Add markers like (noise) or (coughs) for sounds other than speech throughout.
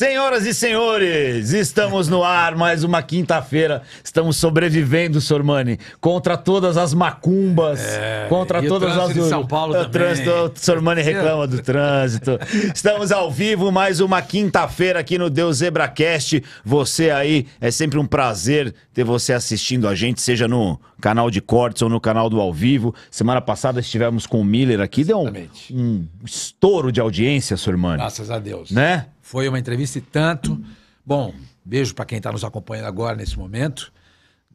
Senhoras e senhores, estamos no ar mais uma quinta-feira. Estamos sobrevivendo, Sormani, contra todas as macumbas, é, contra todas as. De São Paulo o trânsito, o Sormani reclama do trânsito. Estamos ao vivo mais uma quinta-feira aqui no Deus ZebraCast. Você aí, é sempre um prazer ter você assistindo a gente, seja no canal de cortes ou no canal do ao vivo. Semana passada estivemos com o Miller aqui, deu um, um estouro de audiência, Sormani. Graças a Deus. Né? Foi uma entrevista e tanto. Bom, beijo para quem está nos acompanhando agora nesse momento.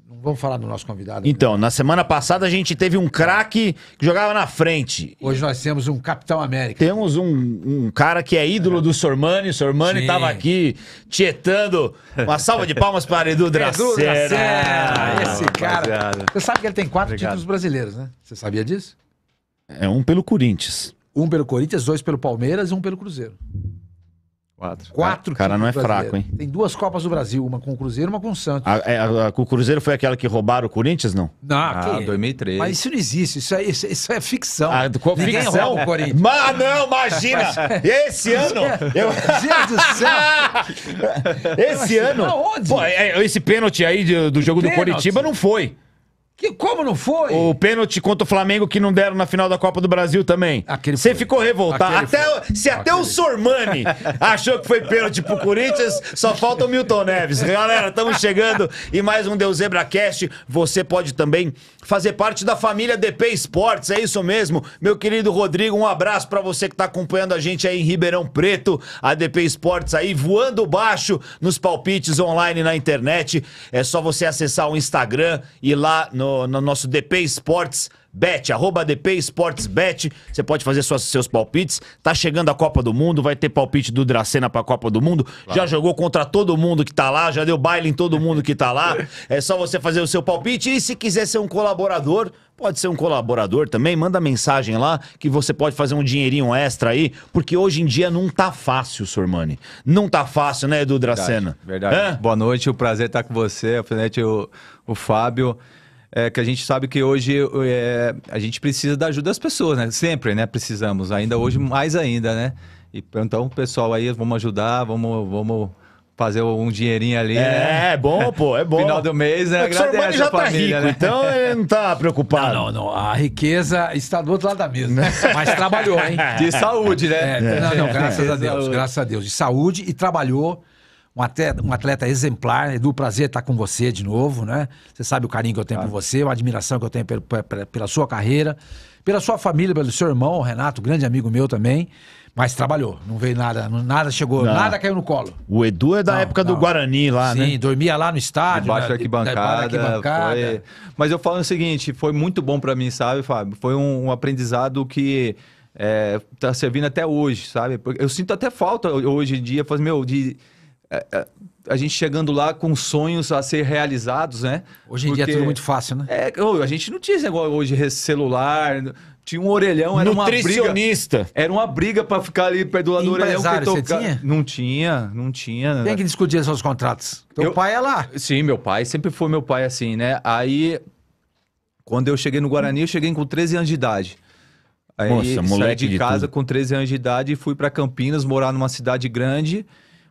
Não vamos falar do nosso convidado. Então, na semana passada a gente teve um craque que jogava na frente. Hoje nós temos um Capitão América. Temos um, um cara que é ídolo é. do Sormani. Sormani estava aqui tietando. Uma salva de palmas para Edu Dracena. Edu Dracena, esse cara. Você sabe que ele tem quatro Obrigado. títulos brasileiros, né? Você sabia disso? É um pelo Corinthians. Um pelo Corinthians, dois pelo Palmeiras e um pelo Cruzeiro. Quatro. Quatro. O cara não é brasileiro. fraco, hein? Tem duas Copas do Brasil, uma com o Cruzeiro uma com o Santos. A, é, a, a, o Cruzeiro foi aquela que roubaram o Corinthians, não? Não, ah, que... 2003. É? Mas isso não existe, isso é, isso, isso é ficção. Ah, qual Ninguém ficção? rouba o Corinthians. Mas não, imagina! (laughs) É. Esse ano... (laughs) Eu... do céu! (laughs) esse ano... Pô, esse pênalti aí do, jogo do Coritiba não foi. Que como não foi? O pênalti contra o Flamengo que não deram na final da Copa do Brasil também. Você ficou revoltado. até, Se até Aquele. o Sormani (laughs) achou que foi pênalti pro Corinthians, só falta o Milton Neves. Galera, estamos chegando e mais um Deus ZebraCast. Você pode também fazer parte da família DP Esportes, é isso mesmo. Meu querido Rodrigo, um abraço para você que tá acompanhando a gente aí em Ribeirão Preto. A DP Esportes aí voando baixo nos palpites online na internet. É só você acessar o Instagram e lá no no, no nosso DP Esportes Bet, arroba DP Esportes Bet. Você pode fazer suas, seus palpites. Tá chegando a Copa do Mundo, vai ter palpite do Dracena pra Copa do Mundo. Claro. Já jogou contra todo mundo que tá lá, já deu baile em todo mundo que tá lá. (laughs) É só você fazer o seu palpite. E se quiser ser um colaborador, pode ser um colaborador também, manda mensagem lá que você pode fazer um dinheirinho extra aí, porque hoje em dia não tá fácil, Sormani. Não tá fácil, né, Edu Dracena? Verdade. verdade. É? Boa noite, o prazer estar é tá com você, né, o, o Fábio é, que a gente sabe que hoje é, a gente precisa da ajuda das pessoas, né? Sempre, né? Precisamos, ainda hoje mais ainda, né? E, então, pessoal, aí vamos ajudar, vamos, vamos fazer um dinheirinho ali. É, né? é bom, pô, é bom. Final do mês, né? É o seu já tá família, tá rico, né? então ele não tá preocupado. Não, não, não, A riqueza está do outro lado da mesa. Mas trabalhou, hein? De saúde, né? É, não, não, é. graças a Deus, graças a Deus. De saúde e trabalhou um atleta, um atleta exemplar. Edu, prazer estar com você de novo, né? Você sabe o carinho que eu tenho claro. por você, a admiração que eu tenho pela, pela, pela sua carreira, pela sua família, pelo seu irmão, Renato, grande amigo meu também. Mas trabalhou, não veio nada, nada chegou, não. nada caiu no colo. O Edu é da não, época não. do Guarani lá, Sim, né? Sim, dormia lá no estádio. Debaixo da arquibancada. arquibancada. Foi... Mas eu falo o seguinte, foi muito bom para mim, sabe, Fábio? Foi um, um aprendizado que está eh, servindo até hoje, sabe? Eu sinto até falta hoje em dia, faz, meu, de é, é, a, gente chegando lá com sonhos a ser realizados, né? Hoje em Porque... dia é tudo muito fácil, né? É, a gente não tinha esse negócio hoje de celular, tinha um orelhão, era uma briga. Era uma briga para ficar ali perto do lado do orelhão. Que toca... você tinha? Não tinha, não tinha. Tem né? é que discutir seus contratos. Teu pai é lá. Sim, meu pai, sempre foi meu pai assim, né? Aí, quando eu cheguei no Guarani, eu cheguei com 13 anos de idade. Aí Nossa, saí de, de casa com 13 anos de idade e fui para Campinas morar numa cidade grande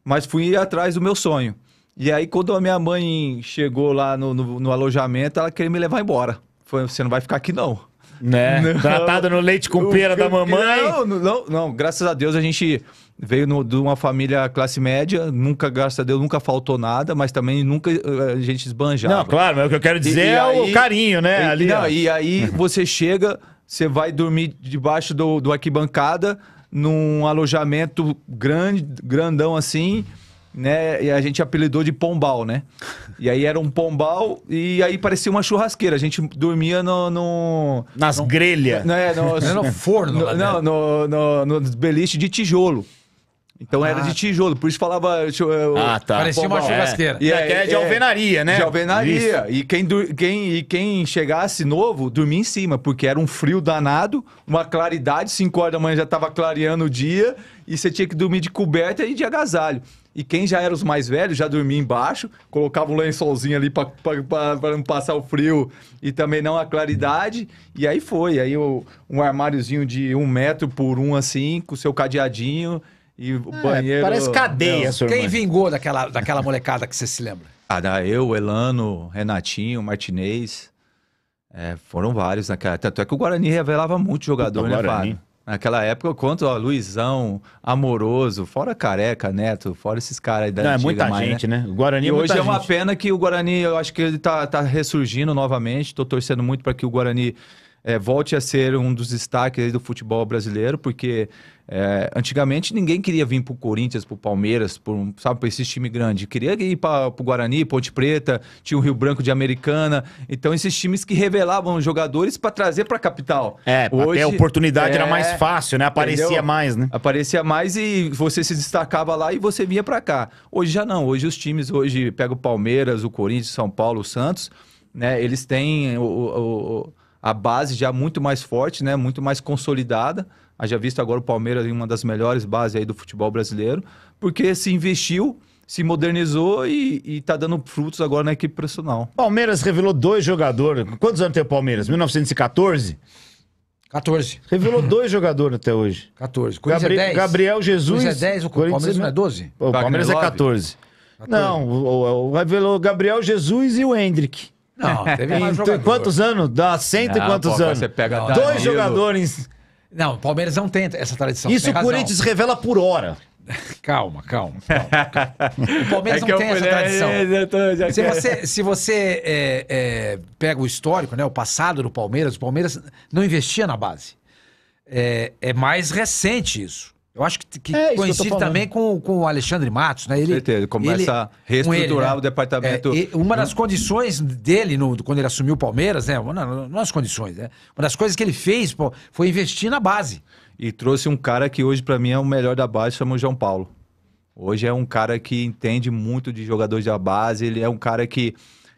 mas fui atrás do meu sonho. E aí, quando a minha mãe chegou lá no, no, no alojamento, ela queria me levar embora. Foi, você não vai ficar aqui, não. Né? (laughs) Não. Tratado no leite com pera da mamãe. Não, não, não, graças a Deus a gente veio no, de uma família classe média, nunca, graças a Deus, nunca faltou nada, mas também nunca eh, a gente esbanjava. Não, claro, mas o que eu quero dizer e, e é o carinho, né? E, ali, não, e aí (laughs) você chega, você vai dormir debaixo do, do arquibancada, num alojamento grande, grandão assim, né? E a gente apelidou de pombal, né? E aí era um pombal e aí parecia uma churrasqueira. A gente dormia no. no Nas grelhas. Né, no, no, forno. No, não, no, no, no beliche de tijolo. Então ah, era de ah, tá. tijolo, por isso falava. Ah, tá. Parecia uma é. churrasqueira. É. E é, é de é, alvenaria, né? De alvenaria. E quem, quem, e quem chegasse novo, dormia em cima, porque era um frio danado, uma claridade, 5 horas da manhã já estava clareando o dia, e você tinha que dormir de coberta e de agasalho. E quem já era os mais velhos já dormia embaixo, colocava um lençolzinho ali para não passar o frio e também não a claridade. E aí foi. Aí um armáriozinho de um metro por um, assim, com seu cadeadinho. E o é, banheiro. Parece cadeia, Deus, Quem vingou daquela, daquela molecada que você se lembra? Ah, eu, Elano, Renatinho, Martinez. É, foram vários naquela. Tanto é que o Guarani revelava muito jogador, né, Fábio? Naquela época, eu conto, ó, Luizão, Amoroso, fora Careca, Neto, fora esses caras da Não, é muita né? gente, né? O Guarani é e é hoje é uma gente. pena que o Guarani, eu acho que ele tá, tá ressurgindo novamente. Tô torcendo muito para que o Guarani é, volte a ser um dos destaques do futebol brasileiro, porque é, antigamente ninguém queria vir para o Corinthians, para o Palmeiras, por, sabe, para esses times grandes. Queria ir para o Guarani, Ponte Preta, tinha o Rio Branco de Americana. Então, esses times que revelavam jogadores para trazer para a capital. É, Hoje, a oportunidade é, era mais é, fácil, né? Aparecia entendeu? mais, né? Aparecia mais e você se destacava lá e você vinha para cá. Hoje já não. Hoje os times, hoje pega o Palmeiras, o Corinthians, São Paulo, o Santos, né? Eles têm o, o, o a base já muito mais forte, né? Muito mais consolidada. Haja visto agora o Palmeiras em uma das melhores bases aí do futebol brasileiro, porque se investiu, se modernizou e, está dando frutos agora na equipe profissional. Palmeiras revelou dois jogadores. Quantos anos tem o Palmeiras? 1914? 14. Revelou dois jogadores até hoje. 14. Coisa Gabri é 10. Gabriel Jesus. é 10, o Palmeiras não é 12? O Palmeiras é 14. 14. Não, o, o, o revelou Gabriel Jesus e o Hendrick. Não, (laughs) teve mais jogador. quantos anos? Dá cento e quantos anos? você pega Dois jogadores. Não, o Palmeiras não tem essa tradição. Isso o razão. Corinthians revela por hora. Calma, calma. calma, (laughs) O Palmeiras É que não eu tem essa tradição. É, tô- já Se você, se você é, é, pega o histórico, né, o passado do Palmeiras, o Palmeiras não investia na base. É, é mais recente isso. Eu acho que, que é coincide que também com, com o Alexandre Matos, né? Ele, com certeza, ele começa a reestruturar ele, né? o departamento. É, uma das condições dele, no, quando ele assumiu o Palmeiras, né? Uma, não as condições, né? Uma das coisas que ele fez pô, foi investir na base. E trouxe um cara que hoje, para mim, é o melhor da base, chama o João Paulo. Hoje é um cara que entende muito de jogadores da base, ele é um cara que.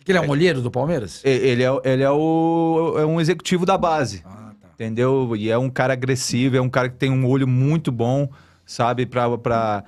Ele é o um é. molheiro do Palmeiras? Ele é, ele é, o, é um executivo da base. Ah. Entendeu? E é um cara agressivo, é um cara que tem um olho muito bom, sabe, para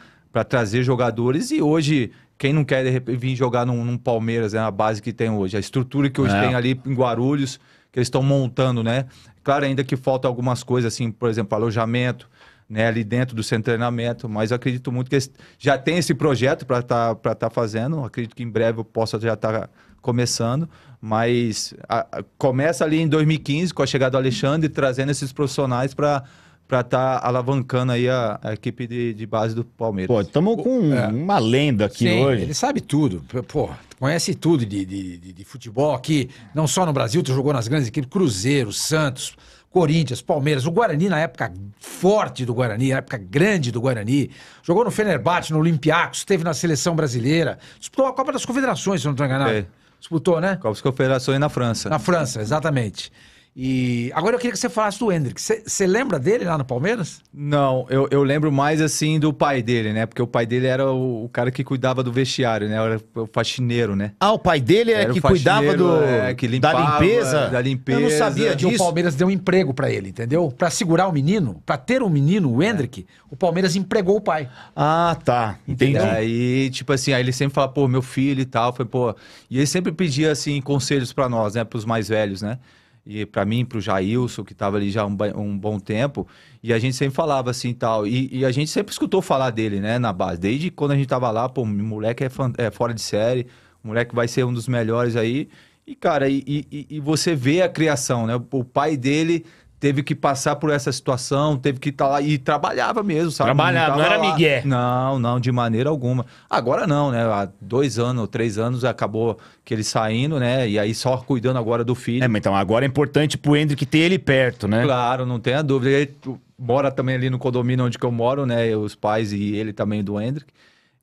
trazer jogadores. E hoje, quem não quer de repente, vir jogar num, num Palmeiras, né, na base que tem hoje, a estrutura que hoje é. tem ali em Guarulhos, que eles estão montando, né? Claro, ainda que falta algumas coisas, assim, por exemplo, alojamento, né, ali dentro do centro de treinamento, mas acredito muito que já tem esse projeto para estar tá, tá fazendo, acredito que em breve eu possa já estar tá começando, mas a, a, começa ali em 2015 com a chegada do Alexandre, trazendo esses profissionais para para estar tá alavancando aí a, a equipe de, de, base do Palmeiras. Pô, estamos com é. uma lenda aqui Sim, hoje. Ele sabe tudo, pô, conhece tudo de, de, de, futebol aqui, não só no Brasil, tu jogou nas grandes equipes, Cruzeiro, Santos, Corinthians, Palmeiras, o Guarani na época forte do Guarani, na época grande do Guarani, jogou no Fenerbahçe, no Olympiacos, esteve na seleção brasileira, disputou a Copa das Confederações, se eu não estou enganado. É. Disputou, né? Copa Confederações na França. Na França, exatamente. E agora eu queria que você falasse do Hendrick. Você lembra dele lá no Palmeiras? Não, eu, eu, lembro mais assim do pai dele, né? Porque o pai dele era o, o, cara que cuidava do vestiário, né? Era o faxineiro, né? Ah, o pai dele é era, era que cuidava do é, que limpava, da limpeza. Da limpeza. Eu não sabia disso. o Palmeiras deu um emprego para ele, entendeu? Para segurar o menino, para ter um menino, o Hendrick, é. o Palmeiras empregou o pai. Ah, tá. Entendi. e Aí, tipo assim, aí ele sempre falava, pô, meu filho e tal, foi pô. E ele sempre pedia assim conselhos para nós, né, Pros os mais velhos, né? e para mim, para o Jailson, que estava ali já um, um, bom tempo, e a gente sempre falava assim tal, e, e, a gente sempre escutou falar dele, né, na base, desde quando a gente estava lá, pô, moleque é, é, fora de série, moleque vai ser um dos melhores aí, e cara, e, e, e você vê a criação, né, o pai dele teve que passar por essa situação, teve que estar tá lá e trabalhava mesmo, sabe? Trabalhava, não, não era lá. migué. Não, não, de maneira alguma. Agora não, né? Há dois anos, três anos acabou que ele saindo, né? E aí só cuidando agora do filho. É, mas então agora é importante pro Hendrick ter ele perto, né? Claro, não tenha dúvida. Ele mora também ali no condomínio onde eu moro, né? Os pais e ele também do Hendrick.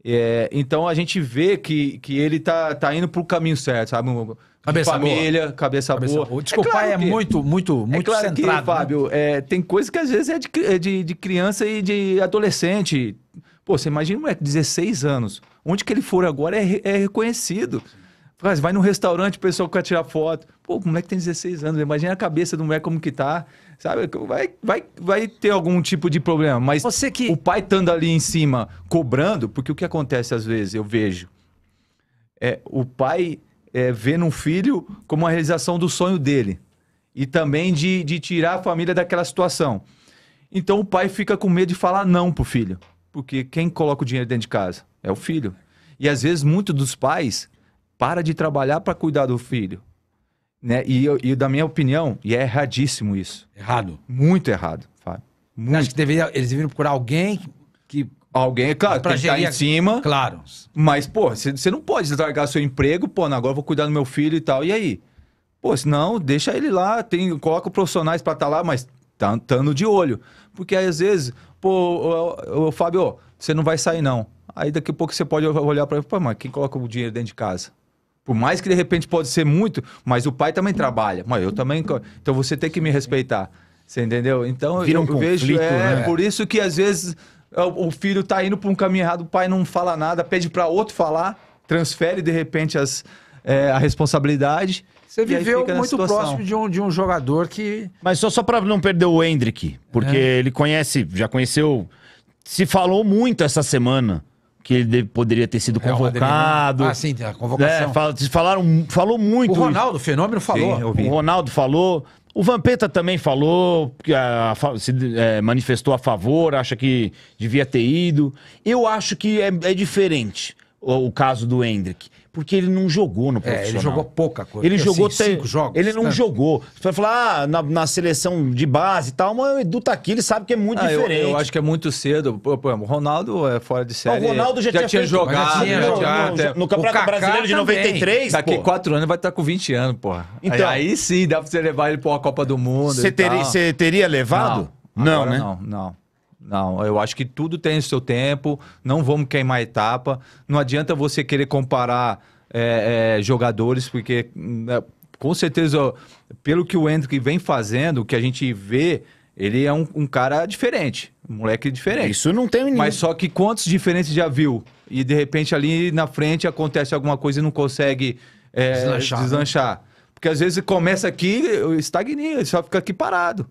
É, então a gente vê que, que ele tá, tá indo pro caminho certo, sabe? Cabeça família, boa. cabeça, cabeça boa. boa. Desculpa, é, claro é que, muito, muito, é muito é claro centrado. Que, né? Fábio, é, tem coisa que às vezes é de, é de, de criança e de adolescente. Pô, você imagina um moleque de 16 anos. Onde que ele for agora é, é reconhecido. Vai num restaurante, o pessoal quer tirar foto. Pô, o moleque tem 16 anos, imagina a cabeça do moleque como que tá. Sabe? Vai, vai, vai ter algum tipo de problema. Mas Você que... o pai estando ali em cima cobrando, porque o que acontece às vezes, eu vejo. É, o pai é, ver num filho como a realização do sonho dele. E também de, de tirar a família daquela situação. Então o pai fica com medo de falar não pro filho. Porque quem coloca o dinheiro dentro de casa? É o filho. E às vezes muitos dos pais para de trabalhar para cuidar do filho. Né? E, eu, e da minha opinião, e é erradíssimo isso. Errado. Muito errado, Fábio. Muito. Acho que deveria, eles deveriam procurar alguém Alguém, é claro, pra tem que tá em cima. Claro. Mas, pô, você não pode largar seu emprego, pô, agora eu vou cuidar do meu filho e tal. E aí? Pô, senão, deixa ele lá, tem, coloca profissionais para estar tá lá, mas tá tando de olho. Porque aí, às vezes, pô, o Fábio, você não vai sair não. Aí daqui a pouco você pode olhar para pô, mas quem coloca o dinheiro dentro de casa? Por mais que de repente pode ser muito, mas o pai também trabalha. Mas eu também. Então você tem que me respeitar. Você entendeu? Então Vira um eu conflito, vejo. É, né? Por isso que às vezes é, o filho tá indo para um caminho errado, o pai não fala nada, pede para outro falar, transfere de repente as, é, a responsabilidade. Você viveu muito próximo de um, de um jogador que. Mas só, só para não perder o Hendrick, porque é. ele conhece, já conheceu. Se falou muito essa semana que ele poderia ter sido é, convocado. ah, sim, a convocação. É, fal, falaram, falou muito. O Ronaldo, o fenômeno, falou. Sim, o Ronaldo falou. O Vampeta também falou, se é, manifestou a favor, acha que devia ter ido. Eu acho que é, é diferente o, o caso do Hendrick. Porque ele não jogou no profissional. É, ele jogou pouca coisa. Ele assim, jogou assim, cinco jogos. Ele não né? jogou. Você vai falar, ah, na, na, seleção de base e tal, mas o Edu tá aqui, ele sabe que é muito ah, diferente. Eu, eu, acho que é muito cedo. o Ronaldo é fora de série. o Ronaldo já, já tinha, tinha jogado. Já tinha jogado. no, no, no Campeonato Brasileiro de 93, Daqui pô. quatro anos vai estar tá com 20 anos, pô. Então, aí, aí sim, dá pra você levar ele pra uma Copa do Mundo Você teria, teria levado? Não, não né? Não, não. Não, eu acho que tudo tem o seu tempo, não vamos queimar etapa. Não adianta você querer comparar é, é, jogadores, porque hum, é, com certeza, pelo que o Hendrick vem fazendo, o que a gente vê, ele é um, um cara diferente, um moleque diferente. Isso não tem ninguém. Mas só que quantos diferentes já viu? E de repente ali na frente acontece alguma coisa e não consegue é, deslanchar. Né? deslanchar. Porque às vezes começa aqui, ele só fica aqui parado.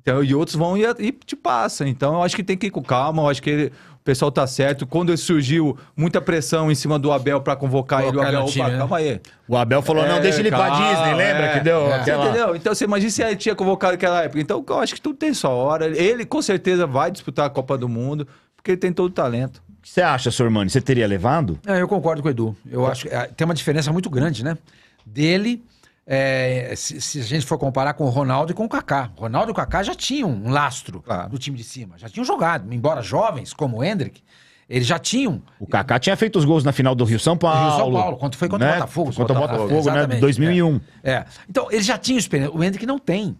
Então, e outros vão e, e te passa. Então, eu acho que tem que ir com calma. Eu acho que ele, o pessoal tá certo. Quando surgiu muita pressão em cima do Abel para convocar ele, o Abel, opa, né? calma aí. O Abel falou, é, não, deixa ele calma, pra Disney, lembra? É, que deu é. aquela... Entendeu? Então, você imagina assim, se ele tinha convocado naquela época. Então, eu acho que tudo tem sua hora. Ele, com certeza, vai disputar a Copa do Mundo, porque ele tem todo o talento. O que você acha, irmão Você teria levado? É, eu concordo com o Edu. Eu acho que é, tem uma diferença muito grande, né? Dele é, se, se, a gente for comparar com o Ronaldo e com o Kaká. O Ronaldo e o Kaká já tinham um lastro claro. do time de cima, já tinham jogado, embora jovens, como o Hendrick. Eles já tinham. O Kaká tinha feito os gols na final do Rio São Paulo. Rio São Paulo, quanto foi contra né? o Botafogo. Contra o Botafogo, né? 2001. É. é. Então, eles já tinham experiência. O Hendrick não tem.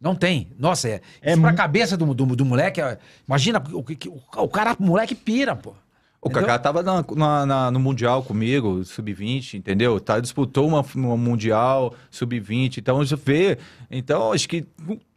Não tem. Nossa, é. é Isso pra cabeça do, do, do moleque. Imagina, o, o, o cara, o moleque pira, pô. O Kaká tava na, na, na, no Mundial comigo, Sub-20, entendeu? Tá, disputou uma, uma Mundial, Sub-20. Então, já vê. Então, acho que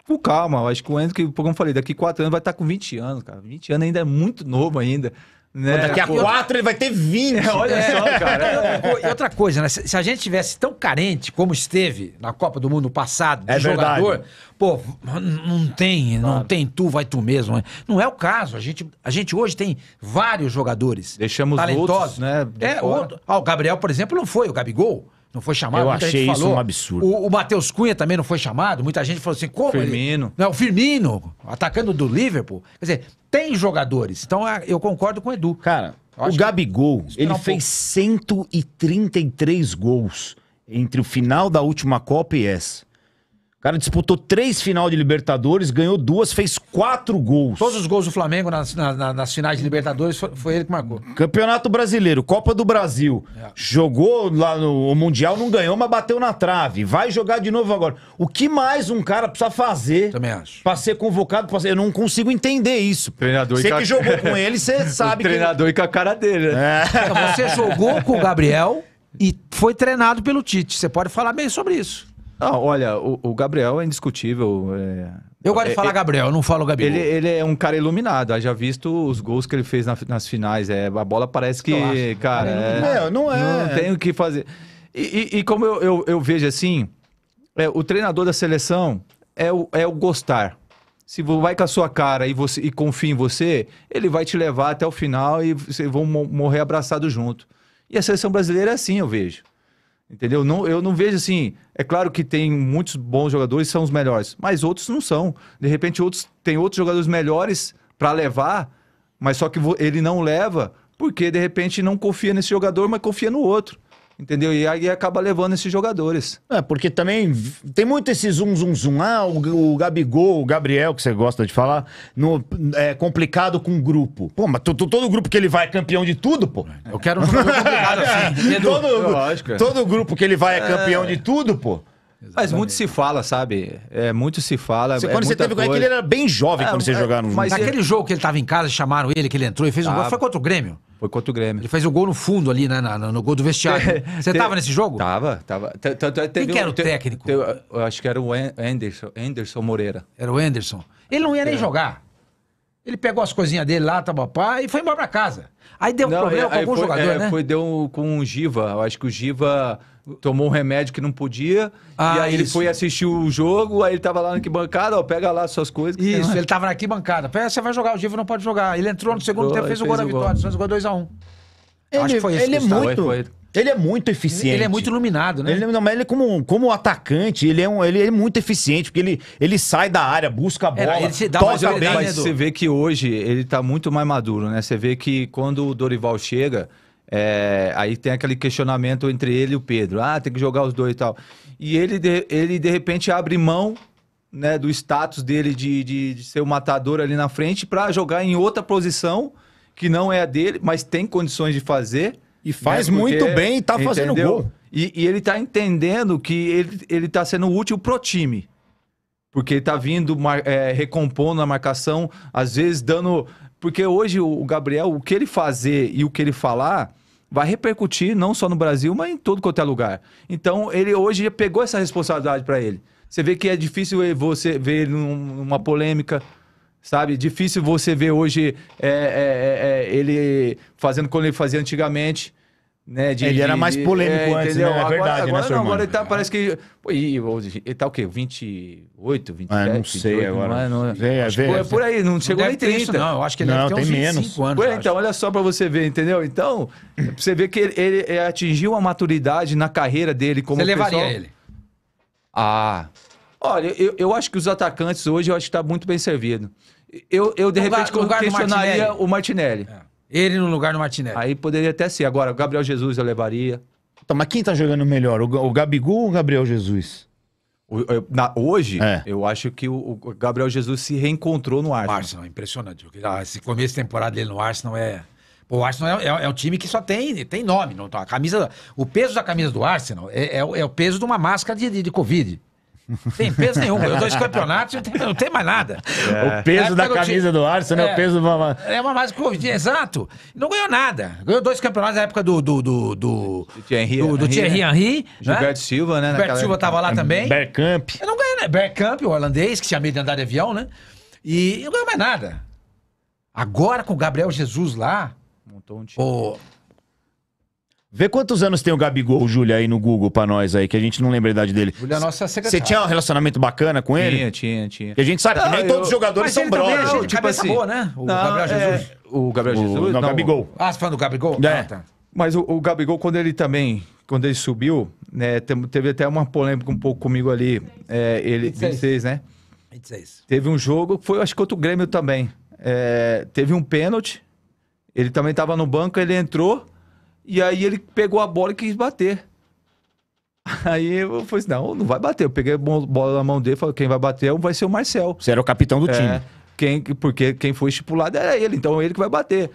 com calma. Acho que o Enzo, como eu falei, daqui quatro anos vai estar tá com 20 anos, cara. 20 anos ainda é muito novo ainda. Né? Daqui a Pô. quatro ele vai ter 20. É, olha é. só, cara. É. E outra coisa, né? Se, a gente tivesse tão carente como esteve na Copa do Mundo passado, de é jogador, verdade. pô, não tem, claro. não tem tu, vai tu mesmo. Né? Não é o caso. A gente, a gente hoje tem vários jogadores. Deixamos talentosos, outros, né? É, outro. Ah, o Gabriel, por exemplo, não foi o Gabigol não foi chamado. Eu muita achei gente isso falou. um absurdo. O, o Matheus Cunha também não foi chamado. Muita gente falou assim, como Firmino. Ele... Não, o Firmino, atacando do Liverpool. Quer dizer, tem jogadores. Então é, eu concordo com o Edu. Cara, o Gabigol, ele um fez 133 gols entre o final da última Copa e essa cara disputou três final de Libertadores, ganhou duas, fez quatro gols. Todos os gols do Flamengo nas, nas, nas finais de Libertadores foi, ele que marcou. Campeonato Brasileiro, Copa do Brasil. É. Jogou lá no Mundial, não ganhou, mas bateu na trave. Vai jogar de novo agora. O que mais um cara precisa fazer Também acho. pra ser convocado? Pra ser... Eu não consigo entender isso. Treinador você que a... jogou (laughs) com ele, você sabe. O treinador que... e com a cara dele, né? É. Você jogou com o Gabriel e foi treinado pelo Tite. Você pode falar bem sobre isso. Ah, olha, o, o, Gabriel é indiscutível. É... Eu gosto de é, falar é, Gabriel, não falo Gabriel. Ele, ele, é um cara iluminado. Já visto os gols que ele fez na, nas finais. É, a bola parece que, né? cara. É, é não é. Não tem o que fazer. E, e, e como eu, eu, eu, vejo assim, é, o treinador da seleção é o, é o gostar. Se vai com a sua cara e, você, e confia em você, ele vai te levar até o final e vocês vão morrer abraçado junto. E a seleção brasileira é assim, eu vejo. Entendeu? Não, eu não vejo assim. É claro que tem muitos bons jogadores, são os melhores, mas outros não são. De repente, outros tem outros jogadores melhores para levar, mas só que ele não leva porque de repente não confia nesse jogador, mas confia no outro. Entendeu? E aí acaba levando esses jogadores. É, porque também tem muito esse zoom, zoom, zoom. Ah, o, o Gabigol, o Gabriel, que você gosta de falar, no, é complicado com o grupo. Pô, mas todo grupo que ele vai é campeão de tudo, pô. Eu quero um jogador complicado assim. (laughs) Todo, é. todo grupo que ele vai é, é. campeão de tudo, pô. Exatamente. Mas muito se fala, sabe? É, muito se fala. Você, é quando é você teve coisa... com ele, ele era bem jovem é, quando você é, jogava no Mas aquele naquele é- jogo que ele estava em casa, chamaram ele, que ele entrou e fez um ah, gol. Foi contra o Grêmio. Foi contra o Grêmio. Ele fez o gol no fundo ali, né? Na, no gol do vestiário. (laughs) Você estava nesse jogo? Tava, tava. Tanto, Quem que era o técnico? eu acho que era o Anderson, Anderson Moreira. Era o Anderson. Ele não ia nem jogar. Ele pegou as coisinhas dele lá, papá, e foi embora pra casa. Aí deu um problema é, com algum foi, jogador, é, né? Foi, deu com o Giva. Eu acho que o Giva tomou um remédio que não podia. Ah, e aí isso. ele foi assistir o jogo, aí ele tava lá na arquibancada, ó, pega lá suas coisas. Isso, ele tava na arquibancada. Pera, você vai jogar, o Givo não pode jogar. Ele entrou no segundo tempo, fez, fez o gol da vitória, o gol 2x1. Um. Ele, Acho que foi Ele é muito... Foi, foi. Ele é muito eficiente. Ele é muito iluminado, né? Ele, não, mas ele, como, como atacante, ele é, um, ele é muito eficiente, porque ele, ele sai da área, busca a bola, é, ele se dá toca bem. Né, mas você vê que hoje ele tá muito mais maduro, né? Você vê que quando o Dorival chega, é, aí tem aquele questionamento entre ele e o Pedro. Ah, tem que jogar os dois e tal. E ele, de, ele de repente, abre mão né, do status dele de, de, de ser o matador ali na frente para jogar em outra posição que não é a dele, mas tem condições de fazer. E né, faz né, porque, muito bem e tá entendeu? fazendo gol. E, e, ele tá entendendo que ele, ele tá sendo útil pro time. Porque ele tá vindo, é, recompondo a marcação, às vezes dando. Porque hoje o Gabriel, o que ele fazer e o que ele falar vai repercutir não só no Brasil, mas em todo quanto é lugar. Então, ele hoje pegou essa responsabilidade para ele. Você vê que é difícil você ver ele numa polêmica, sabe? Difícil você ver hoje é, é, é, é ele fazendo como ele fazia antigamente. Né, de, ele era mais polêmico de, é, antes, né? entendeu? né? É agora, verdade, né, agora né, não, agora ele tá, parece que... E, ele tá o quê? 28, 27? Ah, não sei 28, agora. Não, é, não, é, é, é, por aí, não chegou nem 30. Isso, não, eu acho que ele não, deve tem menos. anos. então, olha só pra você ver, entendeu? Então, você ver que ele, ele atingiu uma maturidade na carreira dele como Você levaria ele? Ah... Olha, eu, eu acho que os atacantes hoje, eu acho que tá muito bem servido. Eu, eu de repente, questionaria Martinelli. o Martinelli. É. Ele no lugar do Martinelli. Aí poderia até ser. Agora, o Gabriel Jesus eu levaria. Então, mas quem tá jogando melhor? O, o Gabigol ou o Gabriel Jesus? O- eu- na- hoje, É. eu acho que o, o Gabriel Jesus se reencontrou no O Arsenal. Arsenal, impressionante. Ah, esse começo de temporada dele no Arsenal é. Pô, o Arsenal é, é, é um time que só tem, tem nome. Não, tá? a camisa, o peso da camisa do Arsenal é, é o- é o peso de uma máscara de, de, de Covid. Tem peso nenhum. Eu dois campeonatos não tem, não tem mais nada. É. O peso é, da tá camisa do Arsenal né? é, o peso. Uma... É uma mais. Exato. Não ganhou nada. Ganhou dois campeonatos na época do. Do, do, do, do Thierry do, do Henry. Né? Thierry Henry né? Gilberto Silva, né? Gilberto Silva estava lá também. Bergkamp. Eu não ganhei, né? Bergkamp, o holandês, que tinha medo de andar de avião, né? E não ganhou mais nada. Agora com o Gabriel Jesus lá. Montou um time. O... Vê quantos anos tem o Gabigol, Júlia, aí no Google pra nós aí, que a gente não lembra a idade dele. É nossa secretária. Você tinha um relacionamento bacana com ele? Tinha, tinha, tinha. E a gente sabe que Não, nem eu- todos os jogadores Mas são ele também brothers. gente é, tipo assim, boa, né? O não, Gabriel é, Jesus. O Gabriel O, não, Gabigol. Ah, você tá falando do Gabigol? É. Ah, tá. Mas o, o Gabigol, quando ele também, quando ele subiu, né, teve até uma polêmica um pouco comigo ali, é, ele, 26. 26, né? 26. Teve um jogo, foi acho que outro Grêmio também. É, teve um pênalti, ele também estava no banco, ele entrou, e aí ele pegou a bola e quis bater. (laughs) Aí eu falei assim, não, não vai bater. Eu peguei a bola na mão dele e falei, quem vai bater é vai ser o Marcel. Você era o capitão do é, time. Quem, porque quem foi estipulado era ele, então ele que vai bater.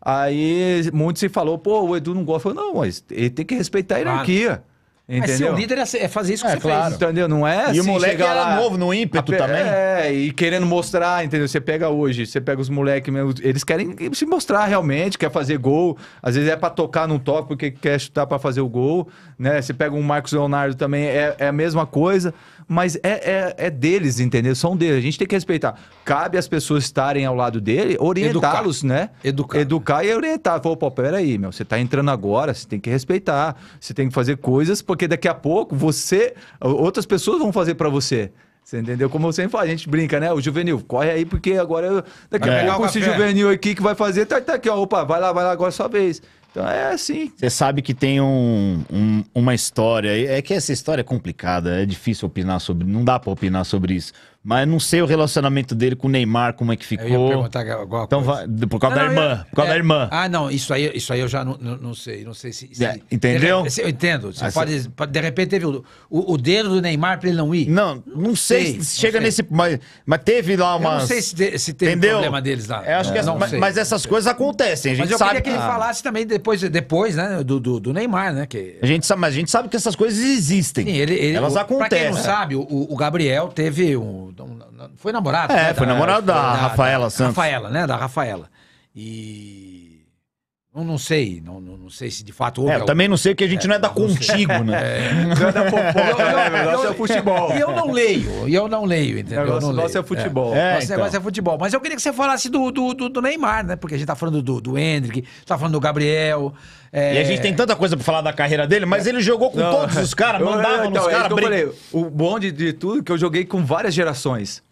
Aí muito se falou, pô, o Edu não gosta. Eu falei, não, mas ele tem que respeitar a hierarquia. Claro. Entendeu? Mas ser um líder é, é fazer isso que é, você claro. fez. Entendeu? Não é assim, E o assim moleque era lá, novo no ímpeto também. É, e querendo mostrar, entendeu? Você pega hoje, você pega os moleques, eles querem se mostrar realmente, quer fazer gol. Às vezes é para tocar num toque, porque quer chutar para fazer o gol. Né? Você pega um Marcos Leonardo também, é, é a mesma coisa mas é, é, é deles, entendeu? São deles. A gente tem que respeitar. Cabe às pessoas estarem ao lado dele, orientá-los, né? Educar. Educar e orientar. Falou, pô, peraí, meu, você tá entrando agora, você tem que respeitar. Você tem que fazer coisas, porque daqui a pouco você. Outras pessoas vão fazer para você. Você entendeu? Como eu sempre falo, a gente brinca, né? O juvenil, corre aí, porque agora eu... daqui a é. pouco esse juvenil aqui que vai fazer, tá, tá aqui, ó. Opa, vai lá, vai lá, agora é sua vez. Então é assim. Você sabe que tem um, um, uma história. É que essa história é complicada, é difícil opinar sobre. Não dá para opinar sobre isso. Mas não sei o relacionamento dele com o Neymar, como é que ficou. Eu ia perguntar alguma então, por causa não, da irmã. Eu... por causa é... da irmã. Ah, não, isso aí, isso aí eu já não, não sei. Não sei se. se... É, entendeu? De, eu entendo. Você ah, pode, de repente teve o, o, o dedo do Neymar para ele não ir. Não, não sei. sei se chega sei. nesse. Mas, mas teve lá uma. Não sei se, se teve entendeu? problema deles lá. É, acho que é, essa, mas, mas, essas coisas acontecem. A gente mas eu sabe queria que ele ah. falasse também depois, depois né, do, do, do, Neymar, né? Que... A gente sabe, mas a gente sabe que essas coisas existem. Sim, ele, ele, Elas o, acontecem. Pra quem não sabe, o, o Gabriel teve um foi namorado É, né? foi namorado da, da, Rafaela da, Santos. Rafaela, né? Da Rafaela. E não, não sei, não, não, não sei se de fato houve. É, eu também não sei que a gente é, é, né? (laughs) é, não é da contigo, sei. né? Não é da fofoca, Nosso é futebol. E eu não leio, e eu não leio, entendeu? Negócio, não é, é futebol. É, nosso então. negócio é futebol. Mas eu queria que você falasse do, do, do, do Neymar, né? Porque a gente tá falando do, do Hendrick, tá falando do Gabriel. É... E a gente tem tanta coisa pra falar da carreira dele, mas ele jogou com não. todos os caras, mandava eu, então, nos caras. É, brin... O bom de, de tudo que eu joguei com várias gerações.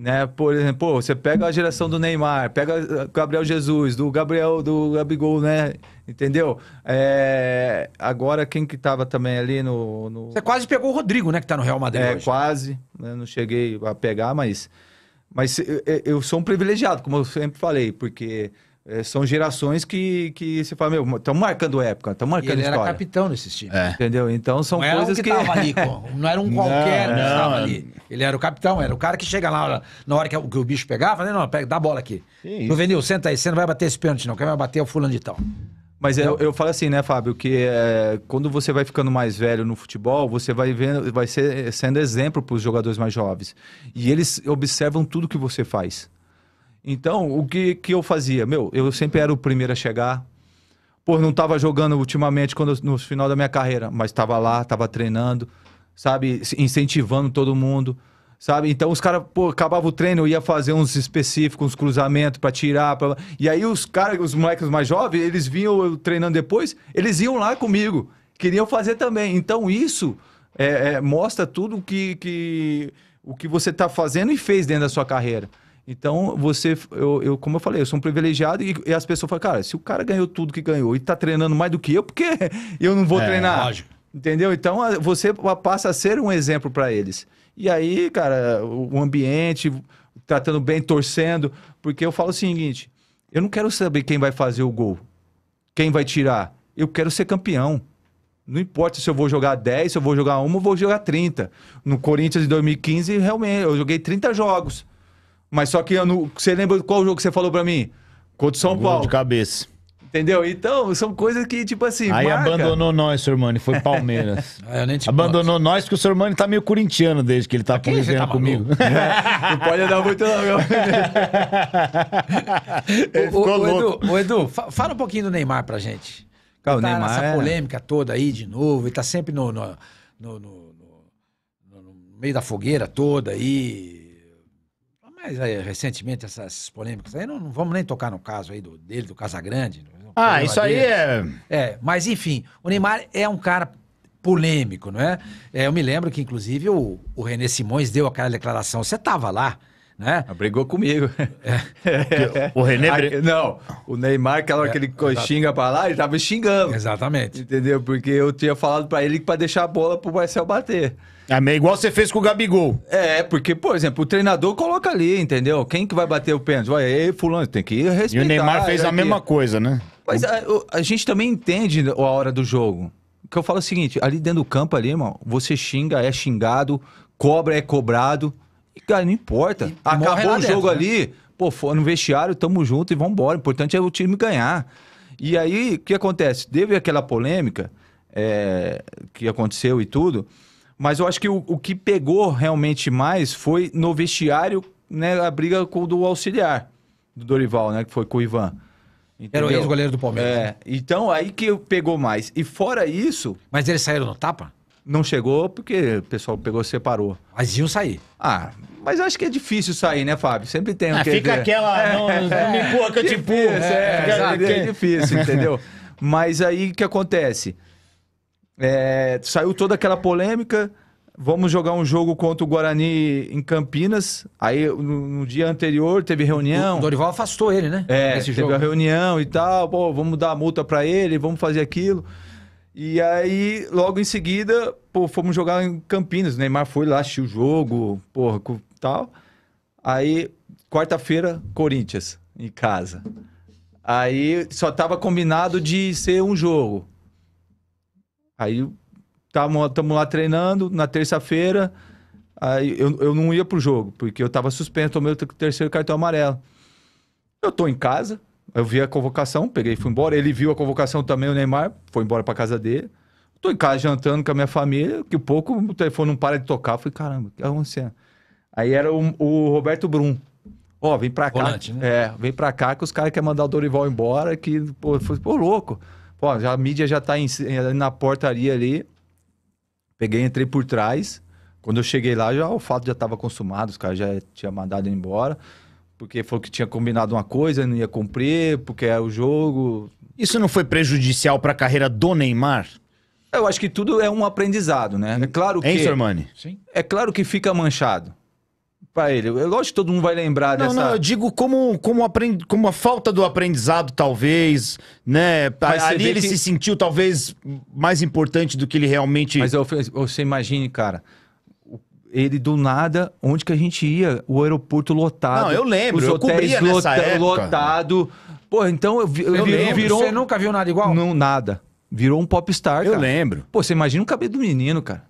Né? Por exemplo, pô, você pega a geração do Neymar, pega eh, Gabriel Jesus, do Gabriel, do Gabigol, né? Entendeu? É... Agora, quem que tava também ali no, no, Você quase pegou o Rodrigo, né? Que tá no Real Madrid É, hoje. quase. Né? Não cheguei a pegar, mas... Mas eh, eh, eu sou um privilegiado, como eu sempre falei, porque... É, são gerações que, que você fala, meu, estão marcando época, estão marcando ele história. ele era capitão nesses times. É. Entendeu? Então são não coisas que... que... ali, (laughs) não era um qualquer não, que estava ali. Ele era o capitão, era o cara que chega lá na hora que, o, que o bicho pegava, falando, não, pega, dá bola aqui. Juvenil, senta aí, você não vai bater esse pênalti não, quem vai bater é o fulano de tal. Mas eu, eu falo assim, né, Fábio, que é, quando você vai ficando mais velho no futebol, você vai vendo, vai ser, sendo exemplo para os jogadores mais jovens. E eles observam tudo que você faz. Então, o que, que eu fazia? Meu, eu sempre era o primeiro a chegar. Pô, não estava jogando ultimamente quando, no final da minha carreira, mas estava lá, estava treinando, sabe? Incentivando todo mundo, sabe? Então os caras, pô, acabava o treino, eu ia fazer uns específicos, uns cruzamentos para tirar. Pra... E aí os caras, os moleques mais jovens, eles vinham eu treinando depois, eles iam lá comigo, queriam fazer também. Então isso é, é, mostra tudo que, que, o que você está fazendo e fez dentro da sua carreira. Então, você, eu, eu, como eu falei, eu sou um privilegiado e, e, as pessoas falam, cara, se o cara ganhou tudo que ganhou e tá treinando mais do que eu, por que (laughs) eu não vou é, treinar? Lógico. Entendeu? Então, você passa a ser um exemplo para eles. E aí, cara, o ambiente, tratando bem, torcendo, porque eu falo o seguinte: eu não quero saber quem vai fazer o gol, quem vai tirar. Eu quero ser campeão. Não importa se eu vou jogar 10, se eu vou jogar 1 eu vou jogar 30. No Corinthians de 2015, realmente, eu joguei 30 jogos. Mas só que eu não, você lembra qual jogo que você falou para mim? Contra o São Gol Paulo. de cabeça. Entendeu? Então, são coisas que, tipo assim. Aí marca. abandonou nós, Sormani, foi Palmeiras. (laughs) Ah, eu nem te abandonou posso. nós, porque o Sormani tá meio corintiano desde que ele tá ah, é convivendo tá comigo. (laughs) É, não pode dar muito, não, meu. (laughs) ele o, o, Edu, o Edu, fala um pouquinho do Neymar pra gente. Cara, ah, o tá Neymar. Essa é... polêmica toda aí de novo, e tá sempre no, no, no, no meio da fogueira toda aí mas aí, recentemente, essas polêmicas aí, não, não, vamos nem tocar no caso aí do, dele, do Casagrande. Né? Ah, isso aí é... É, mas enfim, o Neymar é um cara polêmico, não é? é eu me lembro que, inclusive, o, o René Simões deu aquela declaração. Você estava lá, né? Brigou comigo. É. (laughs) o René. não, o Neymar, aquela hora é, que ele é, exatamente. xinga para lá, ele tava xingando. Exatamente. Entendeu? Porque eu tinha falado para ele para deixar a bola para o Marcel bater. É meio é igual você fez com o Gabigol. É, porque, por exemplo, o treinador coloca ali, entendeu? Quem que vai bater o pênalti? Vai, ei, fulano, tem que ir respeitar. E o Neymar fez a mesma coisa, né? Mas a, a, gente também entende a hora do jogo. Que eu falo é o seguinte, ali dentro do campo ali, irmão, você xinga, é xingado, cobra é cobrado. E, cara, não importa. E Acabou o jogo né? ali, pô, foi no vestiário, tamo junto e vambora. O importante é o time ganhar. E aí, o que acontece? Teve aquela polêmica é, que aconteceu e tudo. Mas eu acho que o, o que pegou realmente mais foi no vestiário, né? A briga com o do auxiliar do Dorival, né? Que foi com o Ivan. Entendeu? Era o ex-goleiro do Palmeiras. É, né? então aí que pegou mais. E fora isso. Mas eles saíram no tapa? Não chegou porque o pessoal pegou e separou. Mas iam sair. Ah, mas acho que é difícil sair, né, Fábio? Sempre tem um ah, que Fica dizer. aquela. É. não, não me empurra que eu te empurro. É, é, é, é, difícil, entendeu? Mas aí o que acontece? É, saiu toda aquela polêmica. Vamos jogar um jogo contra o Guarani em Campinas. Aí, no, no dia anterior, teve reunião. O Dorival afastou ele, né? É, Esse teve jogo. a reunião e tal. Pô, vamos dar a multa para ele, vamos fazer aquilo. E aí, logo em seguida, pô, fomos jogar em Campinas. O Neymar foi lá, assistiu o jogo, porra, tal. Aí, quarta-feira, Corinthians, em casa. Aí, só tava combinado de ser um jogo. Aí estamos lá treinando na terça-feira. Aí eu, eu não ia pro jogo, porque eu tava suspenso, tomei o terceiro cartão amarelo. Eu tô em casa, eu vi a convocação, peguei e fui embora. Ele viu a convocação também, o Neymar, foi embora pra casa dele. Tô em casa jantando com a minha família, que pouco o telefone não para de tocar. Eu falei, caramba, é que tá ancião Aí era o, o Roberto Brum. Ó, oh, vem pra cá. Volante, né? É, vem pra cá que os caras querem mandar o Dorival embora, que, pô, foi, pô, louco. Pô, já, a mídia já tá em, eh, na portaria ali. Peguei, entrei por trás. Quando eu cheguei lá, já o fato já estava consumado, os caras já tinham mandado embora. Porque falou que tinha combinado uma coisa, não ia cumprir, porque era o jogo. Isso não foi prejudicial para a carreira do Neymar? Eu acho que tudo é um aprendizado, né? É claro que. Hein, Sim. É claro que fica manchado para ele? eu acho que todo mundo vai lembrar não, dessa. Não, eu digo como, como, aprend... como a falta do aprendizado, talvez, né? Mas Ali ele que... se sentiu talvez mais importante do que ele realmente. Mas eu, você imagine, cara ele do nada, onde que a gente ia? O aeroporto lotado. Não, eu lembro, os eu hotéis lota lotado. Pô, então eu, vi, eu, eu virou, virou, Você nunca viu nada igual? Não, nada. Virou um popstar, eu cara. Eu lembro. Pô, você imagina o cabelo do menino, cara.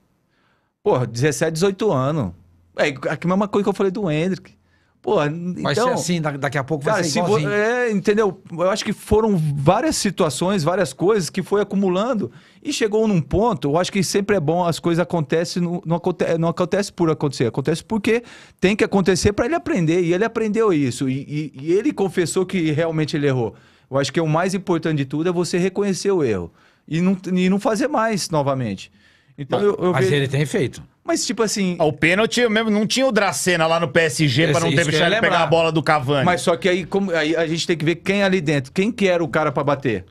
Pô, 17, 18 anos. É, a é uma coisa que eu falei do Hendrick. Pô, vai então, ser assim, daqui a pouco vai cara, ser assim. Se é, entendeu? Eu acho que foram várias situações, várias coisas que foi acumulando e chegou num ponto, eu acho que sempre é bom, as coisas acontecem, não, não, acontece, não acontece por acontecer, acontece porque tem que acontecer para ele aprender, e ele aprendeu isso, e, e, e ele confessou que realmente ele errou. Eu acho que o mais importante de tudo é você reconhecer o erro e não, e não fazer mais novamente. Então, mas, eu, eu mas vejo... ele tem feito. Mas, tipo assim. Ah, o pênalti mesmo não tinha o Dracena lá no PSG para não ter deixar ele pegar a bola do Cavani. Mas só que aí, como, aí a gente tem que ver quem é ali dentro, quem que era o cara para bater.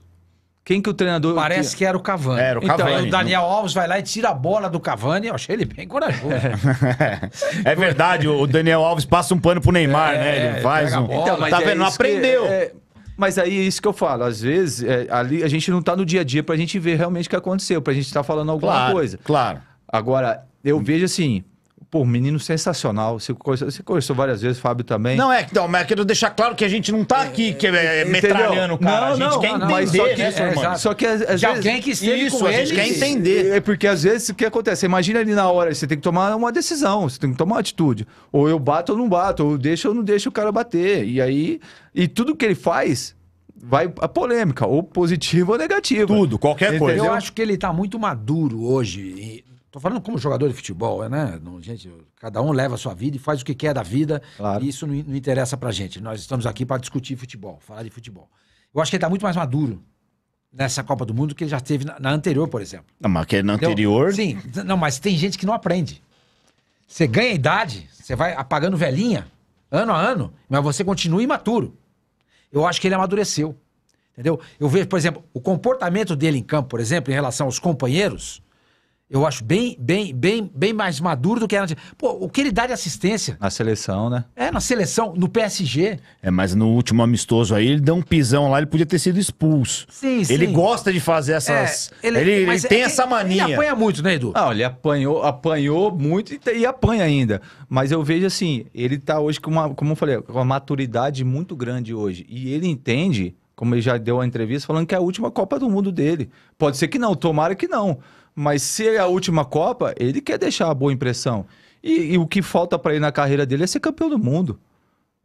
Quem que o treinador. Parece que era o Cavani. Era o então, Cavani. Então, o Daniel Alves vai lá e tira a bola do Cavani. Eu achei ele bem corajoso. (laughs) é, verdade, o Daniel Alves passa um pano pro Neymar, é, né? Ele é, faz um. então, tá é vendo? Não aprendeu. É, é... Mas aí é isso que eu falo. Às vezes, é, ali a gente não tá no dia a dia pra gente ver realmente o que aconteceu, pra gente estar tá falando alguma claro, coisa. Claro. Agora, eu hum. vejo assim, pô, menino sensacional. Você conversou, você várias vezes, Fábio também. Não, é, então, mas eu quero deixar claro que a gente não tá é, aqui é, que é, é metralhando o cara. Não, a gente não, quer não, entender, só que, né, é, mano? Só que às, às De vezes... alguém que esteve Isso, a gente quer entender. É porque às vezes o que acontece? imagina ali na hora, você tem que tomar uma decisão, você tem que tomar uma atitude. Ou eu bato ou não bato, ou eu deixo ou não deixo o cara bater. E aí... E tudo que ele faz, vai a polêmica, ou positiva ou negativa. Tudo, qualquer Entendeu? coisa. Eu acho que ele tá muito maduro hoje. Tô falando como jogador de futebol, é, né? Não, gente, cada um leva a sua vida e faz o que quer da vida. Claro. E isso não, não interessa pra gente. Nós estamos aqui para discutir futebol, falar de futebol. Eu acho que ele tá muito mais maduro nessa Copa do Mundo que ele já teve na, na anterior, por exemplo. Não, mas que na anterior. Sim, não, mas tem gente que não aprende. Você ganha idade, você vai apagando velhinha, ano a ano, mas você continua imaturo. Eu acho que ele amadureceu. Entendeu? Eu vejo, por exemplo, o comportamento dele em campo, por exemplo, em relação aos companheiros eu acho bem, bem, bem, bem mais maduro do que era. Pô, o que ele dá de assistência? Na seleção, né? É, na seleção, no PSG. É, mas no último amistoso aí, ele deu um pisão lá, ele podia ter sido expulso. Sim, sim. Ele gosta de fazer é, essas. É, ele, ele, ele tem é, essa mania. Ele apanha muito, né, Edu? Não, ele apanhou, apanhou muito e, e apanha ainda. Mas eu vejo assim, ele tá hoje com uma, como eu falei, com uma maturidade muito grande hoje. E ele entende como ele já deu a entrevista, falando que é a última Copa do Mundo dele. Pode ser que não, tomara que não. Mas se é a última Copa, ele quer deixar a boa impressão. E, e o que falta para ele na carreira dele é ser campeão do mundo.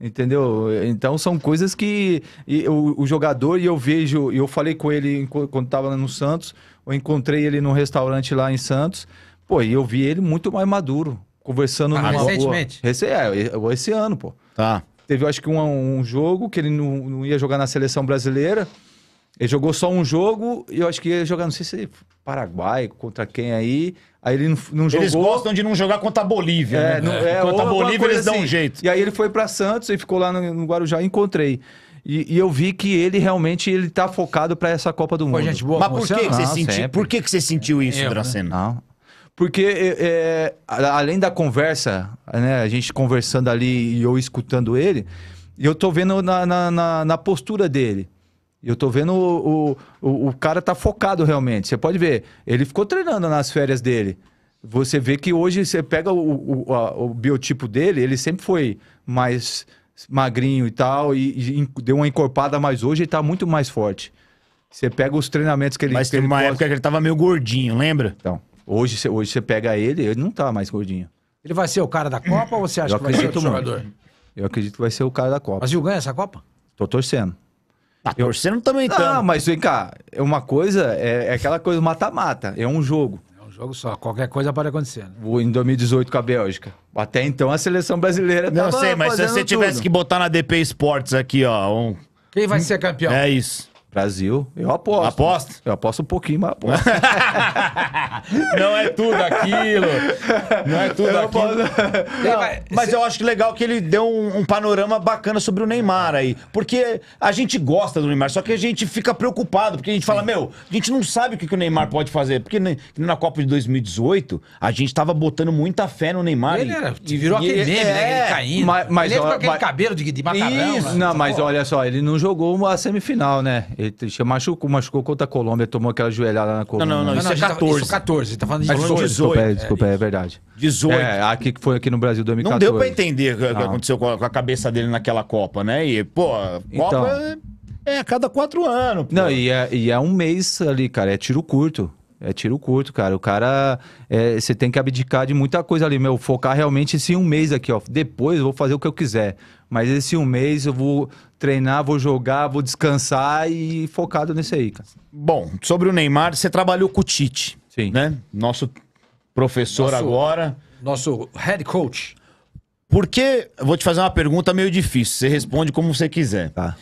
Entendeu? Então são coisas que o, jogador, e eu vejo, eu falei com ele quando estava no Santos, eu encontrei ele num restaurante lá em Santos, pô, e eu vi ele muito mais maduro, conversando ah, numa recentemente? Boa. Esse, é, esse ano, pô. Tá. Teve, acho que, um, um jogo que ele não, não ia jogar na seleção brasileira. Ele jogou só um jogo e eu acho que ia jogar, não sei se Paraguai, contra quem aí. Aí ele não, não jogou. Eles gostam de não jogar contra a Bolívia. É, né? é, contra a Bolívia eles assim. dão um assim. jeito. E aí ele foi para Santos e ficou lá no, no Guarujá e encontrei. E, e, eu vi que ele realmente ele tá focado para essa Copa do Mundo. gente, boa, Mas por que, que, você não, sentiu? Por que, que você sentiu isso, eu, né? Dracena? Não. Porque é, é além da conversa, né, a gente conversando ali e eu escutando ele, eu tô vendo na, na, na, na postura dele eu tô vendo o, o, o, cara tá focado realmente. Você pode ver, ele ficou treinando nas férias dele. Você vê que hoje você pega o, o, a, o biotipo dele, ele sempre foi mais magrinho e tal, e, e deu uma encorpada, mas hoje ele tá muito mais forte. Você pega os treinamentos que ele Mas teve uma época que ele tava meio gordinho, lembra? Então, hoje você hoje você pega ele, ele não tá mais gordinho. Ele vai ser o cara da Copa ou você acha eu que vai ser o jogador? Eu acredito que vai ser o cara da Copa. Mas o ganha essa Copa? Tô torcendo. Tá torcendo também tá. Não, ah, mas vem cá, uma coisa é, é aquela coisa mata-mata, é um jogo. É um jogo só, qualquer coisa pode acontecer. Né? Em 2018 com a Bélgica. Até então a seleção brasileira Não sei, mas se você tudo. tivesse que botar na DP Esportes aqui, ó, um... Quem vai ser campeão? É isso. Brasil, eu aposto. Aposto? Eu aposto um pouquinho, mas aposto. (laughs) não é tudo aquilo. Não é tudo eu aquilo. Não, mas eu acho legal que ele deu um, um, panorama bacana sobre o Neymar aí. Porque a gente gosta do Neymar, só que a gente fica preocupado, porque a gente fala, Sim. meu, a gente não sabe o que, que o Neymar pode fazer. Porque na Copa de 2018, a gente tava botando muita fé no Neymar. Ele, e, era, e virou e aquele meme, né, é, né? Ele caindo. Mas, mas, ele ó, com aquele mas, cabelo de, de macarrão. Isso, né? Não, mas Pô. olha só, ele não jogou a semifinal, né? ele machucou, machucou contra a Colômbia, tomou aquela joelhada na Colômbia. Não, não, não, isso, não, é 14. Tá, isso 14. É é tá falando de 18. Desculpa, é, é, desculpa, é, é verdade. 18. É, aqui que foi aqui no Brasil 2014. Não deu pra entender o que aconteceu com a, cabeça dele naquela Copa, né? E, pô, Copa então, é a cada quatro anos. Pô. Não, e é, e é um mês ali, cara, é tiro curto. É tiro curto, cara. O cara. É, você é, tem que abdicar de muita coisa ali, meu. Focar realmente esse um mês aqui, ó. Depois eu vou fazer o que eu quiser. Mas esse um mês eu vou treinar, vou jogar, vou descansar e focado nesse aí, cara. Bom, sobre o Neymar, você trabalhou com o Tite. Sim. Né? Nosso professor nosso, agora. Nosso head coach. Por que. Vou te fazer uma pergunta meio difícil. Você responde como você quiser. Tá.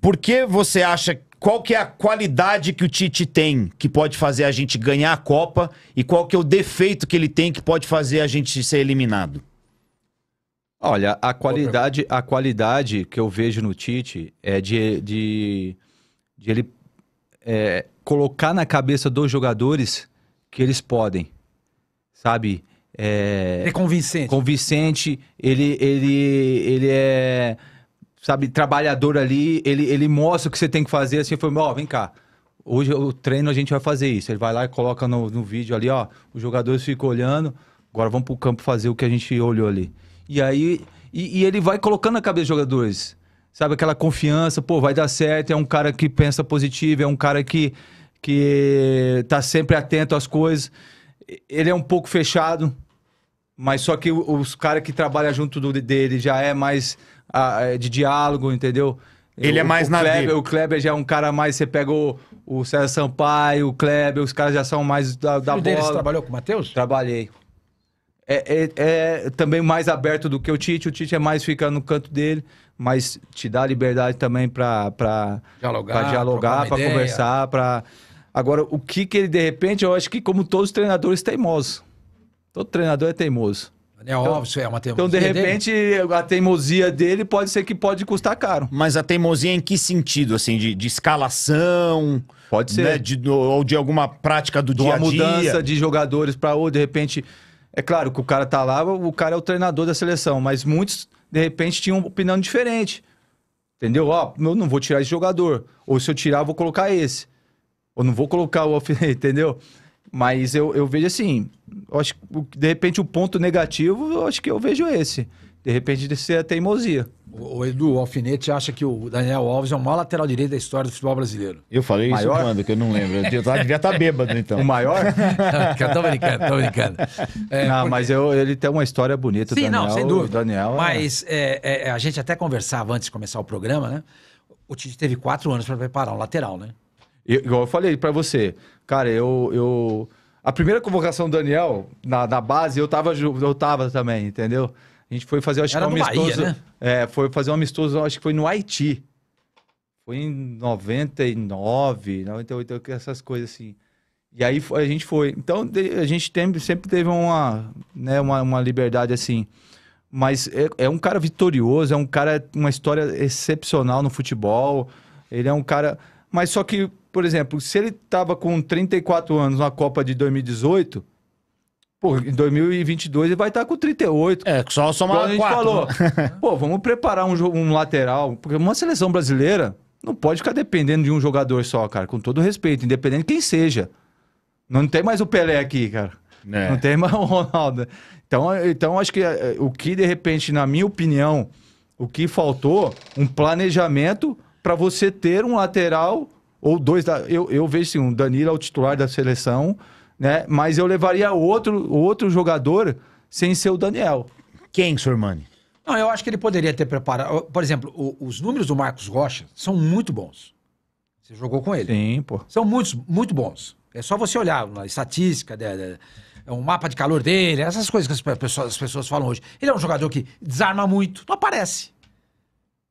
Por que você acha que qual que é a qualidade que o Tite tem que pode fazer a gente ganhar a Copa e qual que é o defeito que ele tem que pode fazer a gente ser eliminado? Olha, a qualidade, a qualidade que eu vejo no Tite é de, de, de ele é, colocar na cabeça dos jogadores que eles podem, sabe? É, é convincente. Convincente, ele, ele, ele é sabe, trabalhador ali, ele, ele mostra o que você tem que fazer, assim, foi, ó, oh, vem cá. Hoje o treino a gente vai fazer isso. Ele vai lá e coloca no, no vídeo ali, ó, os jogadores ficam olhando, agora vamos pro campo fazer o que a gente olhou ali. E aí, e, e ele vai colocando na cabeça dos jogadores, sabe, aquela confiança, pô, vai dar certo, é um cara que pensa positivo, é um cara que, que tá sempre atento às coisas. Ele é um pouco fechado, mas só que os caras que trabalham junto do, dele já é mais a, de diálogo, entendeu? Ele é o, é mais o na Kleber, O Kleber já é um cara mais. Você pega o, o César Sampaio, o Kleber, os caras já são mais da, da bola. Deles, você trabalhou com o Matheus? Trabalhei. É, é, é, também mais aberto do que o Tite. O Tite é mais fica no canto dele, mas te dá liberdade também para dialogar, para conversar, para. Agora, o que que ele de repente, eu acho que como todos os treinadores é teimosos. Todo treinador é teimoso. É óbvio, então, é uma teimosia. Então, de repente, dele. a teimosia dele pode ser que pode custar caro. Mas a teimosia é em que sentido? Assim, de, de escalação? Pode ser. Né? De, ou de alguma prática do de dia a dia? Uma mudança de jogadores para ou de repente. É claro que o cara tá lá, o cara é o treinador da seleção, mas muitos, de repente, tinham opinião diferente. Entendeu? Ó, eu não vou tirar esse jogador. Ou se eu tirar, eu vou colocar esse. Ou não vou colocar o. (laughs) Entendeu? Mas eu, eu vejo assim, eu acho, de repente o ponto negativo, eu acho que eu vejo esse. De repente de ser a teimosia. O, o Edu, o Alfinete acha que o Daniel Alves é o maior lateral direito da história do futebol brasileiro. Eu falei maior? isso quando, que eu não lembro. Eu devia tá, estar tá bêbado, então. O maior? não, (laughs) tô brincando, tô brincando. É, não, porque... mas eu, ele tem uma história bonita, Sim, Daniel, não, sem dúvida. Daniel, é- mas é... É, a gente até conversava antes de começar o programa, né? O Tite teve quatro anos para preparar um lateral, né? Eu, igual eu falei para você, cara, eu, eu. A primeira convocação do Daniel, na, na base, eu tava, eu tava também, entendeu? A gente foi fazer, acho Era que um amistoso. Bahia, né? É, foi fazer um amistoso, acho que foi no Haiti. Foi em 99, 98, essas coisas assim. E aí a gente foi. Então a gente tem, sempre teve uma, né, uma, uma liberdade assim. Mas é, é, um cara vitorioso, é um cara, uma história excepcional no futebol. Ele é um cara. Mas só que por exemplo, se ele estava com 34 anos na Copa de 2018, pô, em 2022 ele vai estar tá com 38. É, só só Igual a gente falou. Né? (laughs) (laughs) pô, vamos preparar um, um lateral, porque uma seleção brasileira não pode ficar dependendo de um jogador só, cara, com todo respeito, independente de quem seja. Não tem mais o Pelé aqui, cara. É. Não tem mais o Ronaldo. Então, então acho que eh, o que de repente, na minha opinião, o que faltou, um planejamento para você ter um lateral ou dois da, eu, eu vejo assim, um Danilo é o titular da seleção, né? Mas eu levaria outro, outro jogador sem ser o Daniel. Quem, Sormani? Não, eu acho que ele poderia ter preparado. Por exemplo, o, os números do Marcos Rocha são muito bons. Você jogou com ele. Sim, pô. São muitos, muito bons. É só você olhar na estatística, né, né é um mapa de calor dele, essas coisas que as pessoas, as pessoas falam hoje. Ele é um jogador que desarma muito, não aparece.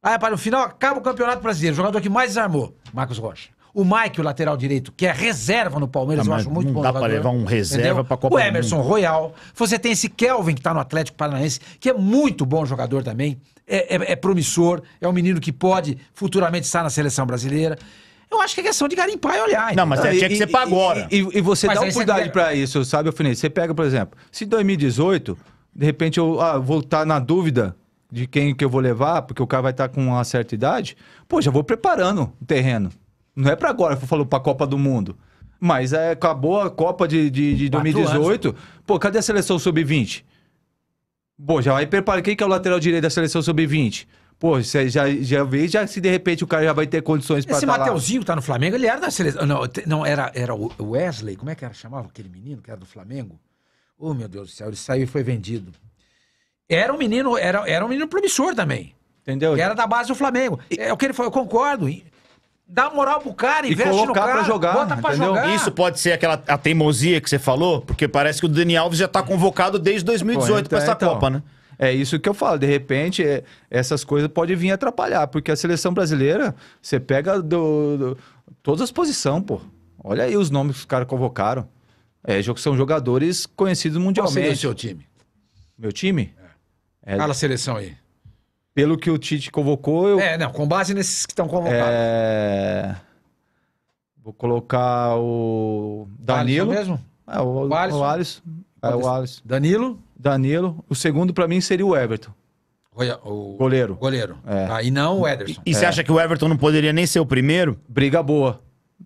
Aí, para o final, acaba o Campeonato Brasileiro. O jogador que mais desarmou, Marcos Rocha. O Mike, o lateral direito, que é reserva no Palmeiras, ah, eu acho muito não bom. Dá para levar um reserva para Copa O Emerson Royal. Você tem esse Kelvin que está no Atlético Paranaense, que é muito bom jogador também. É, é, é, promissor, é um menino que pode futuramente estar na seleção brasileira. Eu acho que é questão de garimpar e olhar. Não, mas é, tinha que ser para agora. E, e, e você mas dá cuidado pega... para isso, sabe, Alfinete? Você pega, por exemplo, se 2018, de repente eu ah, vou estar tá na dúvida de quem que eu vou levar, porque o cara vai estar tá com uma certa idade, pô, já vou preparando o terreno. Não é para agora que eu falo para a Copa do Mundo. Mas é, acabou a Copa de, de, de 2018. Anos. Pô, cadê a seleção sub-20? Pô, já vai preparar. Quem que é o lateral direito da seleção sub-20? Pô, você já, já vê, já se de repente o cara já vai ter condições para Esse tá Mateuzinho lá. tá no Flamengo, ele era da seleção. Não, não era, era o Wesley, como é que era? Chamava aquele menino que era do Flamengo? Oh, meu Deus do céu, ele saiu e foi vendido. Era um menino, era, era um menino promissor também. Entendeu? Que era da base do Flamengo. É o que ele falou, eu concordo. Dá moral pro cara, e investe colocar no cara, pra jogar, bota pra entendeu? jogar. Isso pode ser aquela a teimosia que você falou, porque parece que o Dani Alves já tá convocado desde 2018 para essa então, Copa, né? É isso que eu falo. De repente, é, essas coisas podem vir atrapalhar, porque a seleção brasileira, você pega do, do todas as posições, pô. Olha aí os nomes que os caras convocaram. É, são jogadores conhecidos mundialmente. Qual seria o seu time? Meu time? É. é... Fala a seleção aí pelo que o Tite convocou, eu. É, não, com base nesses que estão convocados. É... Vou colocar o Danilo. mesmo? É, o, o Alisson. O Alisson. É, o Alisson. Danilo? Danilo. O segundo, para mim, seria o Everton. O, goleiro. Goleiro. É. Ah, e não o Ederson. E, e você é. acha que o Everton não poderia nem ser o primeiro? Briga boa.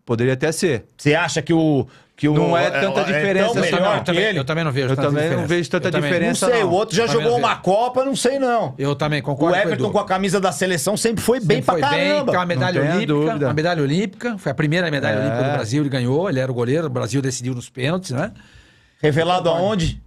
Poderia até ser. Você acha que o, que o, não é, é tanta é, diferença. É eu, melhor, também, assim, eu, também, não vejo eu tanta também diferença. não vejo tanta diferença. Não sei, não. o outro já jogou uma Copa, não sei não. Eu também concordo. O Everton com, com a camisa da seleção sempre foi sempre bem foi pra caramba. Bem, é a medalha olímpica, a medalha olímpica, foi a primeira medalha é. olímpica do Brasil, ele ganhou, ele era o goleiro, o Brasil decidiu nos pênaltis, né? Revelado aonde?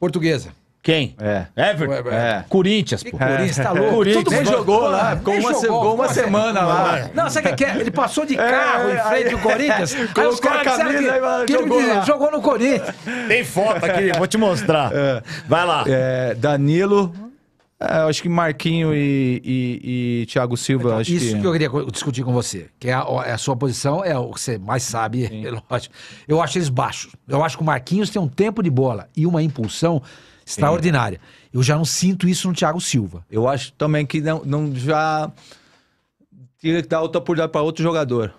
Portuguesa. Quem? É. Everton? É. Corinthians, pô. Corinthians, tá é. louco. Corinthians. Todo mundo jogou lá, ficou uma, jogou, uma semana lá. Não, sabe o que é? é? Ele passou de é, carro em frente ao Corinthians, (laughs) aí os caras disseram que, que jogou, jogou no Corinthians. Tem foto aqui, vou te mostrar. Vai lá. Danilo, é, eu acho que Marquinho e, e, e Thiago Silva. Então, acho isso que... que... eu queria discutir com você, que é a, a sua posição, é o que você mais sabe, eu (laughs) lógico. Eu acho eles baixos. Eu acho que o Marquinhos tem um tempo de bola e uma impulsão extraordinária. Sim. Eu já não sinto isso no Thiago Silva. Eu acho também que não, não já tinha que dar outra oportunidade para outro jogador.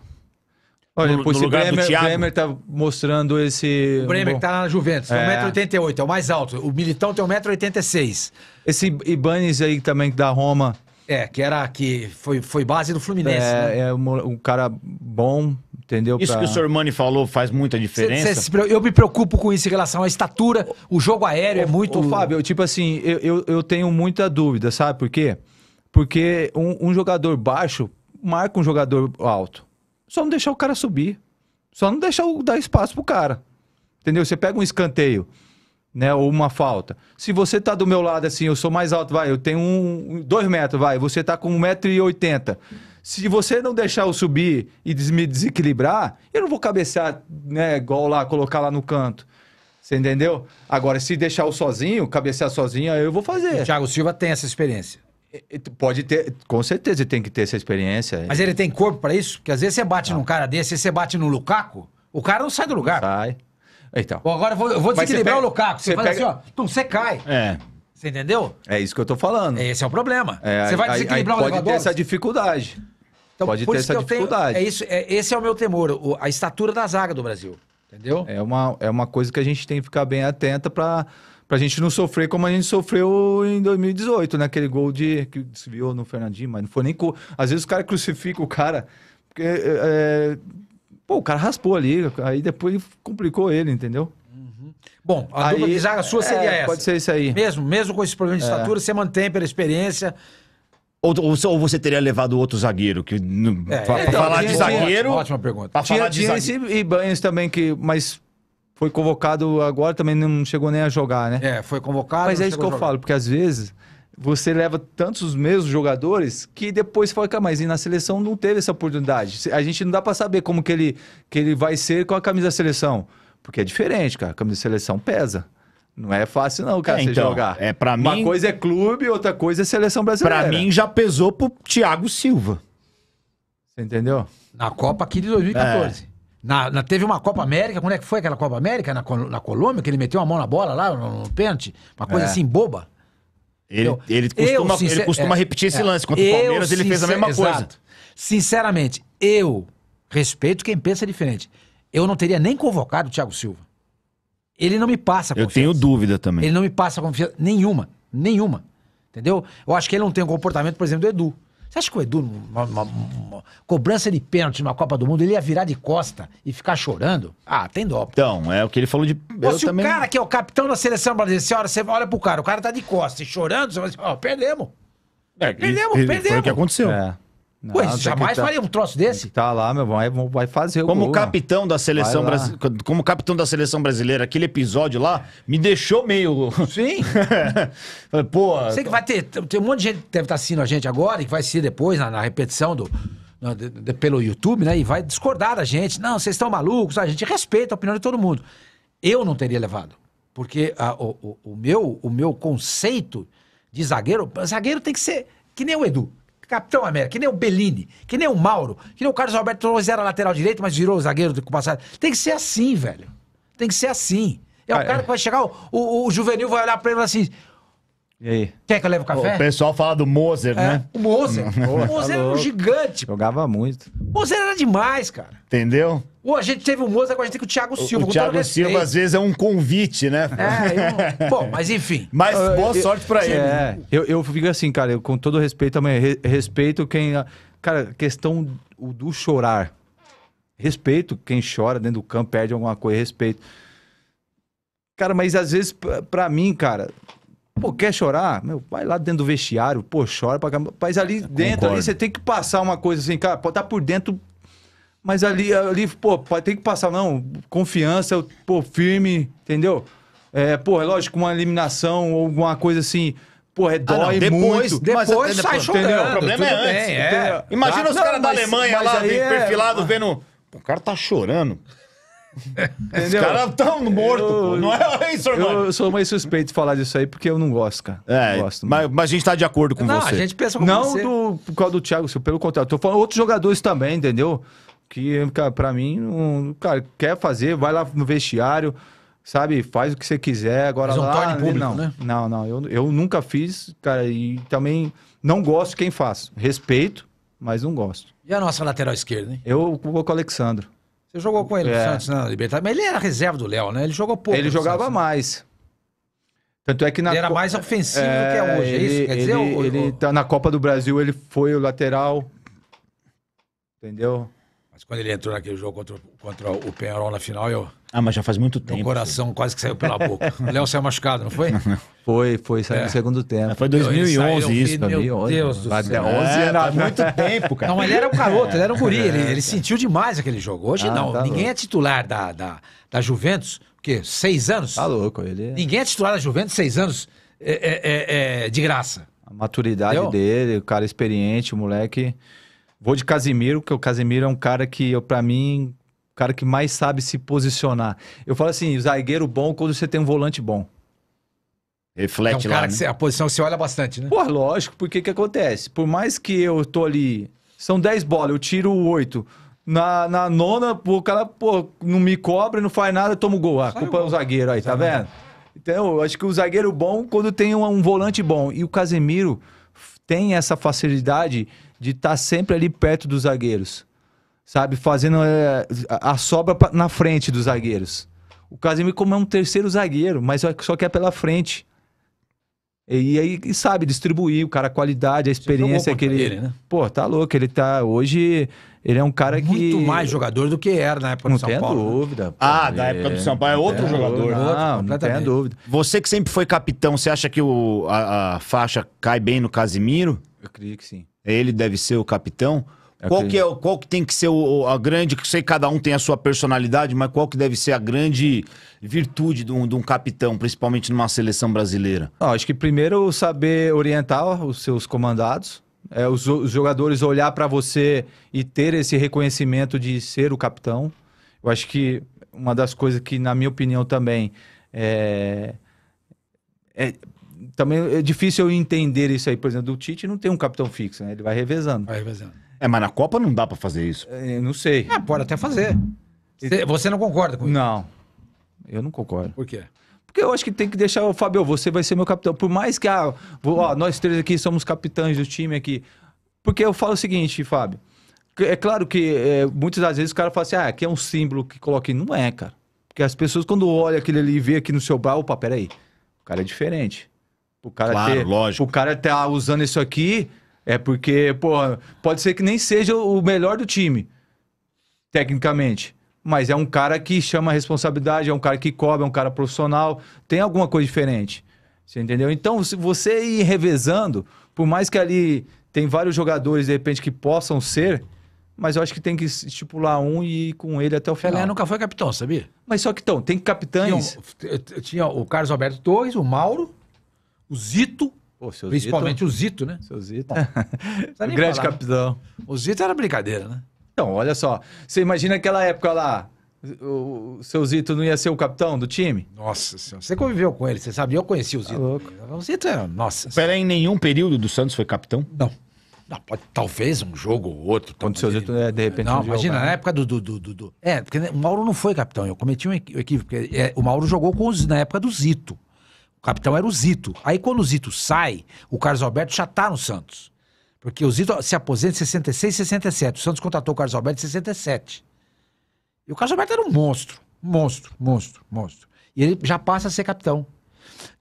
Olha, no, depois no lugar Bremer, do Thiago. Bremer tá mostrando esse. O Bremer um bom... na Juventus, é. 1,88m, é o mais alto. O Militão tem 1,86m. Esse Ibanez aí também da Roma. É, que era que foi, foi base do Fluminense. É, né? é um, um cara bom, Entendeu? Isso pra... que o senhor Mani falou faz muita diferença. Cê, cê, eu me preocupo com isso em relação à estatura. O jogo aéreo é muito. Fábio, tipo assim, eu, eu, eu, tenho muita dúvida, sabe por quê? Porque um, um jogador baixo marca um jogador alto. Só não deixar o cara subir. Só não deixar dar espaço pro cara. Entendeu? Você pega um escanteio, né? Ou uma falta. Se você tá do meu lado assim, eu sou mais alto, vai, eu tenho um, dois metros, vai, você tá com 1,80m se você não deixar eu subir e des me desequilibrar, eu não vou cabecear, né, igual lá, colocar lá no canto. Você entendeu? Agora, se deixar eu sozinho, cabecear sozinho, eu vou fazer. O Thiago Silva tem essa experiência. Pode ter, com certeza tem que ter essa experiência. Mas ele tem corpo para isso? Porque às vezes você bate não. num cara desse, você bate no Lukaku, o cara não sai do lugar. sai. Então. Bom, agora eu vou, eu vou desequilibrar pega, o Lukaku. Você, você faz pega... assim, ó, tum, você cai. É. Você entendeu? É isso que eu tô falando. Esse é o problema. É, você vai desequilibrar aí, aí o elevador. Pode ter essa dificuldade. Então, Pode ter essa dificuldade. Tenho, é isso, é, esse é o meu temor, o, a estatura da zaga do Brasil. Entendeu? É uma, é uma coisa que a gente tem que ficar bem atenta para a gente não sofrer como a gente sofreu em 2018, né? gol de que desviou no Fernandinho, mas não foi nem. Co... Às vezes o cara crucifica o cara, porque. É... é pô, o cara raspou ali, aí depois complicou ele, entendeu? Uhum. Bom, a aí, dupla de zaga sua seria é, essa. Pode ser isso aí. Mesmo, mesmo com esse problema de é. estatura, você mantém pela experiência, ou, ou, ou você teria levado outro zagueiro? Que, é, pra, então, falar de zagueiro. Ótima, ótima pergunta. Pra tinha falar de tinha zagueiro. também, que, mas foi convocado agora, também não chegou nem a jogar, né? É, foi convocado. Mas é isso que eu falo, porque às vezes você leva tantos os mesmos jogadores que depois fala, cara, mas na seleção não teve essa oportunidade. A gente não dá para saber como que ele, que ele vai ser com a camisa da seleção. Porque é diferente, cara. A camisa da seleção pesa. Não é fácil não, cara, é, você então, jogar. É, pra Uma coisa é clube, outra coisa é seleção brasileira. Pra mim já pesou pro Thiago Silva. Você entendeu? Na Copa aqui de 2014. É. Na, na, teve uma Copa América, quando é que foi aquela Copa América? Na, na Colômbia, que ele meteu a mão na bola lá, no, no pênalti. Uma coisa é. assim, boba. Ele, ele costuma, eu, ele costuma é, repetir esse é. lance. Contra eu, o Palmeiras ele fez a mesma coisa. Sinceramente, eu respeito quem pensa diferente. Eu não teria nem convocado o Thiago Silva ele não me passa confiança. Eu tenho dúvida também. Ele não me passa confiança nenhuma. Nenhuma. Entendeu? Eu acho que ele não tem o comportamento, por exemplo, do Edu. Você acha que o Edu, uma, uma, uma cobrança de pênalti numa Copa do Mundo, ele ia virar de costa e ficar chorando? Ah, tem dó. Então, é o que ele falou de. Pô, se também... o cara que é o capitão da seleção brasileira, você olha, você olha pro cara, o cara tá de costa e chorando, você vai assim, dizer, ó, oh, perdemos. É, perdemos, e, perdemos. Foi o que aconteceu. É. Não, jamais tá, faria um troço desse. Tá lá, meu, vai, vai fazer o Como gol, capitão da seleção brasileira, como capitão da seleção brasileira, aquele episódio lá me deixou meio Sim. (laughs) Pô, sei que vai ter, tem um monte de gente que deve estar tá assistindo a gente agora e que vai ser depois na, na repetição do de, de, pelo YouTube, né? E vai discordar da gente. Não, vocês estão malucos. A gente respeita a opinião de todo mundo. Eu não teria levado, porque a, ah, o, o, o meu o meu conceito de zagueiro, zagueiro tem que ser que nem o Edu. Capitão América, que nem o Bellini, que nem o Mauro, que nem o Carlos Alberto Torres era lateral direito, mas virou zagueiro do passado. Tem que ser assim, velho. Tem que ser assim. É o ah, é. cara é. que vai chegar, o, o, o juvenil vai olhar pra ele e falar assim: e aí? Quer que eu leve o café? O pessoal fala do Moser, é, né? O Moser. (laughs) o Moser tá era um gigante. Jogava muito. O Moser era demais, cara. Entendeu? Pô, a gente teve o Moser, agora a gente tem com o Thiago Silva. O, o Thiago Silva, às vezes, é um convite, né? É, eu... Bom, (laughs) mas enfim. Mas boa eu, sorte pra eu, ele. É, eu, eu fico assim, cara, eu, com todo respeito também, respeito quem... Ah, cara, questão do, do chorar. Respeito quem chora dentro do campo, perde alguma coisa, respeito. Cara, mas às vezes, pra, pra mim, cara, Pô, quer chorar? Meu, vai lá dentro do vestiário, pô, chora pra caramba. Mas ali é, dentro, ali, você tem que passar uma coisa assim, cara, pode tá por dentro, mas ali, ali, pô, tem que passar, não, confiança, pô, firme, entendeu? É, pô, é lógico, uma eliminação ou alguma coisa assim, Pô, é ah, dói ah, depois, muito. Depois, depois sai chorando. Entendeu? O problema é antes. É. Bem, é. Imagina ah, os caras da Alemanha lá, é... perfilado, vendo... Ah. O cara tá chorando. Entendeu? Os caras estão mortos, eu, Não é isso, irmão. Eu sou mais suspeito de falar disso aí, porque eu não gosto, cara. É, não gosto, mas, mas, a gente tá de acordo com não, você. Não, a gente pensa como Não você. não por causa do Thiago, pelo contrário. Tô falando outros jogadores também, entendeu? Que, cara, pra mim, um, cara, quer fazer, vai lá no vestiário, sabe? Faz o que você quiser. Agora mas não é lá, torne né? público, não, né? Não, não. Eu, eu nunca fiz, cara, e também não gosto quem faz. Respeito, mas não gosto. E a nossa lateral esquerda, hein? Eu vou com o Alexandre. Você jogou com ele é. antes né, na Libertadores. Mas ele era reserva do Léo, né? Ele jogou pouco. Ele jogava Santos, né? mais. Tanto é que na ele era mais ofensivo é, que é hoje, ele, é isso? Quer ele, dizer, ele, ele tá na Copa do Brasil, ele foi o lateral. Entendeu? Mas quando ele entrou naquele jogo contra, contra o Penharol na final, eu. Ah, mas já faz muito tempo. Meu coração foi. quase que saiu pela boca. (laughs) o Léo saiu machucado, não foi? foi, foi, saiu é. no segundo tempo. Foi 2011 saiu, isso, 2011 Meu Deus do céu. 11 era é, muito tempo, cara. Não, ele era um garoto, ele era um guri. É, ele, ele sentiu demais aquele jogo. Hoje ah, não. Tá Ninguém é louco. é titular da, da, da Juventus. O quê? Seis anos? Tá louco, ele. Ninguém é titular da Juventus seis anos é, é, é de graça. A maturidade Entendeu? dele, o cara experiente, o moleque. Vou de Casimiro, que o Casimiro é um cara que, para mim, o cara que mais sabe se posicionar. Eu falo assim, zagueiro bom quando você tem um volante bom. Reflete é um lá, cara né? que a posição se olha bastante, né? Pô, lógico, porque que acontece? Por mais que eu tô ali, são 10 bolas, eu tiro 8. Na, na nona, o cara, pô, não me cobra, não faz nada, eu tomo gol. Ah, culpa é o zagueiro aí, tá vendo? Então, eu acho que o zagueiro bom quando tem um, um volante bom. E o Casemiro tem essa facilidade de estar tá sempre ali perto dos zagueiros. Sabe? Fazendo é, a sobra pra, na frente dos zagueiros. O Casemiro, como é um terceiro zagueiro, mas só que é pela frente. E aí, sabe, distribuir o cara a qualidade, a experiência que ele... ele né? Pô, tá louco, ele tá... Hoje, ele é um cara Muito que... Muito mais jogador do que era na época não do São Paulo. Não né? tem dúvida. Ah, da época do São Paulo é outro é, jogador. Não, não tem dúvida. Você que sempre foi capitão, você acha que o, a, a faixa cai bem no Casimiro? Eu creio que sim. É ele deve ser o capitão? Eu qual que, é, qual que tem que ser o, a grande... sei que cada um tem a sua personalidade, mas qual que deve ser a grande virtude de um, de um capitão, principalmente numa seleção brasileira? Não, acho que primeiro saber orientar os seus comandados, é, os, os, jogadores olhar para você e ter esse reconhecimento de ser o capitão. Eu acho que uma das coisas que, na minha opinião, também é, é também é difícil eu entender isso aí. Por exemplo, o Tite não tem um capitão fixo, né? Ele vai revezando. Vai revezando. É, mas na Copa não dá para fazer isso. É, não sei. É, pode até fazer. Você, você não concorda com isso? Não. Eu não concordo. Por quê? Porque eu acho que tem que deixar o Fábio, você vai ser meu capitão. Por mais que ah, vou, ó, nós três aqui somos capitães do time aqui. Porque eu falo o seguinte, Fábio. É claro que é, muitas das vezes o cara fala assim, ah, aqui é um símbolo que coloquei. Não é, cara. Porque as pessoas, quando olham aquele ali e vê aqui no seu braço, opa, peraí. O cara é diferente. O cara claro, ter, lógico. O cara tá usando isso aqui é porque, pô pode ser que nem seja o melhor do time, tecnicamente. Mas é um cara que chama a responsabilidade, é um cara que cobra, é um cara profissional. Tem alguma coisa diferente. Você entendeu? Então, se você ir revezando, por mais que ali tem vários jogadores, de repente, que possam ser, mas eu acho que tem que estipular um e ir com ele até o final. Pelé nunca foi capitão, sabia? Mas só que então, tem capitães. Tinha, tinha o Carlos Alberto Torres, o Mauro o Zito. Pô, principalmente Zito, né? o Zito, né? Seu Zito. (laughs) o grande falar, né? capitão. O Zito era brincadeira, né? Então, olha só. Você imagina aquela época lá. O, o seu Zito não ia ser o capitão do time? Nossa senhora. Você conviveu com ele, você sabe? Eu conheci o tá Zito. Tá louco. O Zito é. Nossa. Pera em nenhum período do Santos foi capitão? Não. Não, pode, talvez um jogo ou outro. Quando o seu Zito, é, de repente. Não, um imagina, jogo, né? na né? época do, do, do, do, É, porque o Mauro não foi capitão. Eu cometi um equívoco. É, o Mauro jogou com os, na época do Zito capitão era o Zito. Aí quando o Zito sai, o Carlos Alberto já tá no Santos. Porque o Zito se aposenta em 66, 67. O Santos contratou o Carlos Alberto em 67. E o Carlos Alberto era um monstro. Monstro, monstro, monstro. E ele já passa a ser capitão.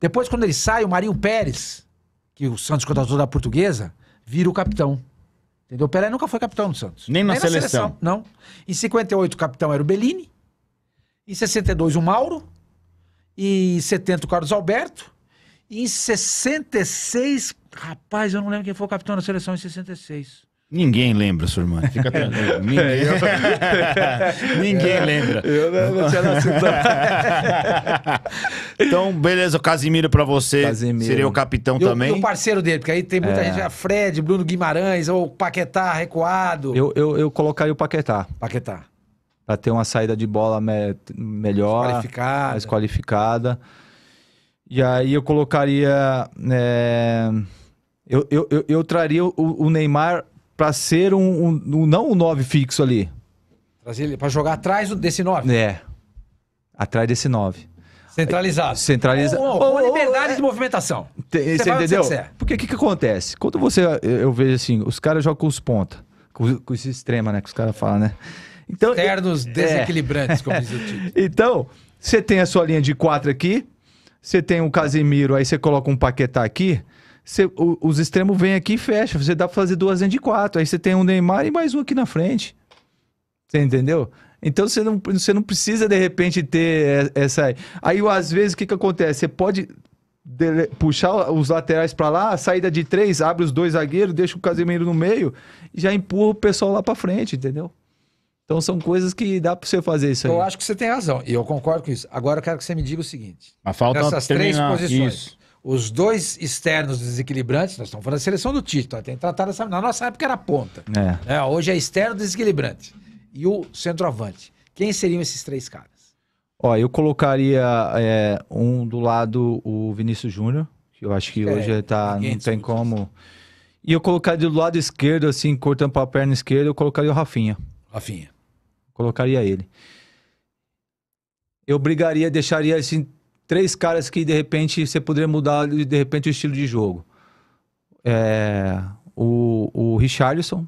Depois, quando ele sai, o Marinho Pérez, que o Santos contratou da portuguesa, vira o capitão. Entendeu? O Pelé nunca foi capitão do Santos. Nem na, Nem seleção. seleção. Não. Em 58, o capitão era o Bellini. Em 62, o Mauro e 70 o Carlos Alberto. E em 66, rapaz, eu não lembro quem foi o capitão da seleção em 66. Ninguém lembra, sua irmã. Fica tranquilo. (laughs) É, Ninguém, (laughs) Ninguém é, lembra. Eu não, tinha nascido. Assim, (laughs) então, beleza, o Casimiro pra você Casimiro. seria o capitão também. e o parceiro dele, porque aí tem muita é. gente, é Fred, Bruno Guimarães, ou Paquetá recuado. Eu, eu, eu colocaria o Paquetá. Paquetá para ter uma saída de bola me melhor, qualificada. mais qualificada. E aí eu colocaria. É... Eu, eu, eu, eu, traria o, o Neymar para ser um, um, um não um 9 fixo ali. para jogar atrás desse 9? É. Atrás desse 9. Centralizado. Centralizado. Ou, ou, ou, liberdade é. de movimentação. Tem, você, você entendeu? Você Porque o que, que acontece? Quando você. Eu, eu vejo assim, os caras jogam com os ponta. Com, com esse extrema, né? Que os caras falam, né? Então, Ternos é. desequilibrantes, como diz o (laughs) título. então, você tem a sua linha de quatro aqui, você tem o Casimiro, aí você coloca um Paquetá aqui, o, os extremos vêm aqui e fecham. Você dá pra fazer duas linhas de quatro. Aí você tem um Neymar e mais um aqui na frente. Você entendeu? Então você não, não precisa, de repente, ter é, essa. Aí, às vezes, o que, que acontece? Você pode dele... puxar os laterais para lá, saída de três, abre os dois zagueiros, deixa o Casemiro no meio e já empurra o pessoal lá para frente, entendeu? Então são coisas que dá para você fazer isso aí. Eu acho que você tem razão, e eu concordo com isso. Agora eu quero que você me diga o seguinte: Mas falta nessas três posições. Isso. Os dois externos desequilibrantes, nós estamos falando da seleção do título, tá? tem que tratar dessa. Na nossa época era ponta. É. É, hoje é externo desequilibrante. E o centroavante. Quem seriam esses três caras? Ó, eu colocaria é, um do lado o Vinícius Júnior, que eu acho que é, hoje ele tá, não tem como. E eu colocaria do lado esquerdo, assim, cortando para a perna esquerda, eu colocaria o Rafinha. Rafinha. Colocaria ele. Eu brigaria, deixaria assim, três caras que de repente você poderia mudar de repente o estilo de jogo. É, o, o Richarlison.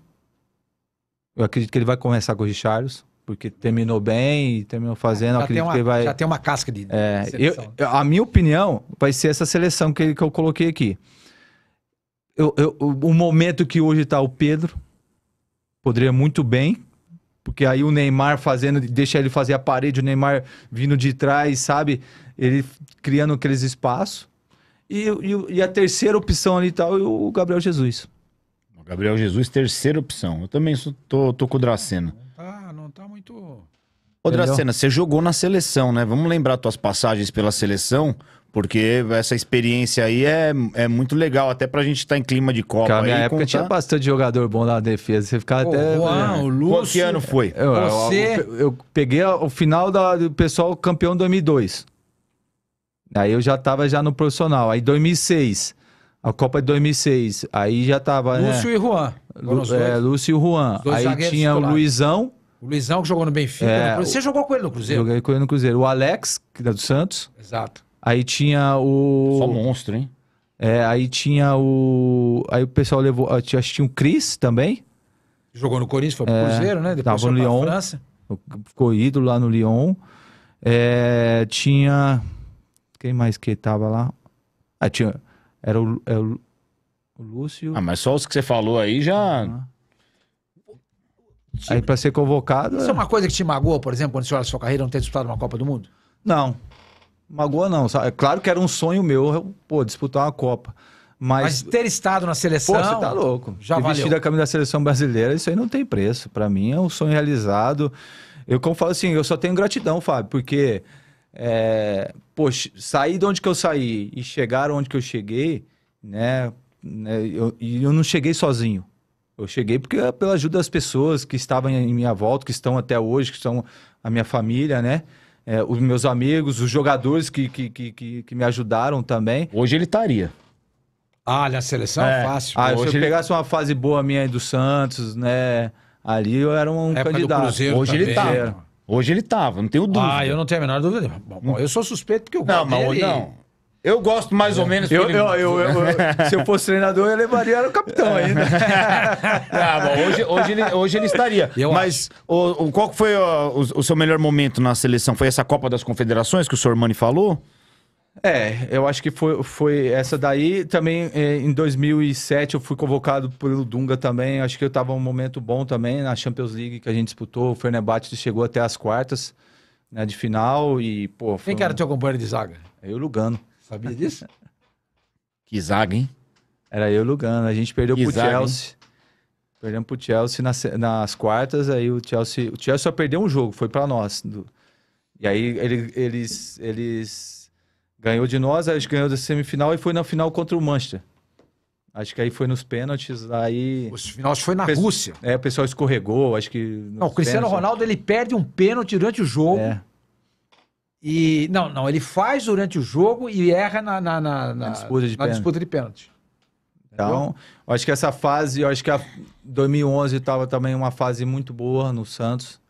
Eu acredito que ele vai começar com o Richarlison porque terminou bem e terminou fazendo. Já, acredito uma, que vai... já tem uma casca de. É, seleção. eu, a minha opinião vai ser essa seleção que, que eu coloquei aqui. Eu, eu, o momento que hoje está o Pedro poderia muito bem porque aí o Neymar fazendo, deixa ele fazer a parede, o Neymar vindo de trás, sabe? Ele criando aqueles espaços. E, e, e a terceira opção ali e tal, o Gabriel Jesus. Gabriel Jesus, terceira opção. Eu também sou, tô, tô com o Dracena. Não tá, não tá muito. Ô, Dracena, você jogou na seleção, né? Vamos lembrar tuas passagens pela seleção. Porque essa experiência aí é, é muito legal, até pra gente estar tá em clima de Copa. Cara, na época contar... tinha bastante jogador bom na defesa. Você ficava Pô, até. Uau, o Lúcio. Qual que ano foi? Eu, Você... eu, eu peguei o final da, do pessoal campeão 2002. Aí eu já tava já no profissional. Aí 2006, a Copa de 2006. Aí já tava. Né? Lúcio né? e Juan. é, Lúcio e Juan. Aí tinha o Luizão. O Luizão que jogou no Benfica. É, no Você o... jogou com ele no Cruzeiro? Joguei com ele no Cruzeiro. O Alex, que é do Santos. Exato. Aí tinha o. Só monstro, hein? É, aí tinha o. Aí o pessoal levou. Ah, acho que tinha o Cris também. Jogou no Corinthians, foi pro é, Cruzeiro, né? Depois tava foi no Lyon. Ficou ídolo lá no Lyon. É, tinha. Quem mais que tava lá? Ah, tinha. Era o, era é o, Lúcio. Ah, mas só os que você falou aí já. Ah. Aí para ser convocado. Isso é... é uma coisa que te magoa, por exemplo, quando você olha a sua carreira não ter disputado uma Copa do Mundo? Não. Magoa não. Sabe? É claro que era um sonho meu, pô, disputar uma Copa. Mas... mas, ter estado na seleção. Pô, você tá louco. Já ter valeu. vestido a camisa da seleção brasileira, isso aí não tem preço. Para mim é um sonho realizado. Eu, como falo assim, eu só tenho gratidão, Fábio, porque. É, poxa, sair de onde que eu saí e chegar onde que eu cheguei, né? né e eu, eu não cheguei sozinho. Eu cheguei porque pela ajuda das pessoas que estavam em minha volta, que estão até hoje, que são a minha família, né? é, os meus amigos, os jogadores que, que, que, que me ajudaram também. Hoje ele estaria. Ah, na seleção é. é. fácil. Ah, se eu ele... pegasse uma fase boa minha aí do Santos, né? Ali eu era um Época candidato. Hoje também. ele tá. Hoje ele tava, não tenho dúvida. Ah, eu não tenho a menor dúvida. Bom, eu sou suspeito porque eu Não, mas dele... É não. Eu gosto mais ou menos. Eu, eu, eu, eu, se eu fosse treinador, eu levaria o capitão ainda. Né? (laughs) ah, bom, hoje, hoje, ele, hoje ele estaria. Eu Mas o, o, qual foi o, o, seu melhor momento na seleção? Foi essa Copa das Confederações que o Mani falou? É, eu acho que foi, foi essa daí. Também é, em 2007 eu fui convocado pelo Dunga também. Acho que eu estava um momento bom também na Champions League que a gente disputou. O Fenerbahçe chegou até as quartas né, de final e, pô... Quem um... que era companheiro de zaga? Eu e o Lugano. Sabia disso? (laughs) que zaga, hein? Era eu e o Lugano. A gente perdeu que pro zaga, Chelsea. Hein? Perdemos pro Chelsea nas, nas, quartas, aí o Chelsea. O Chelsea só perdeu um jogo, foi para nós. Do, e aí ele, eles, eles ganhou de nós, aí ganhou da semifinal e foi na final contra o Manchester. Acho que aí foi nos pênaltis, aí... Os finais foi na Rússia. É, o pessoal escorregou, acho que... Não, o Cristiano pênaltis... Ronaldo, ele perde um pênalti durante o jogo. É. E. Não, não, ele faz durante o jogo e erra na, na, na, na disputa, de na pênalti. disputa de pênalti. Então, acho que essa fase, acho que a 2011 estava também uma fase muito boa no Santos.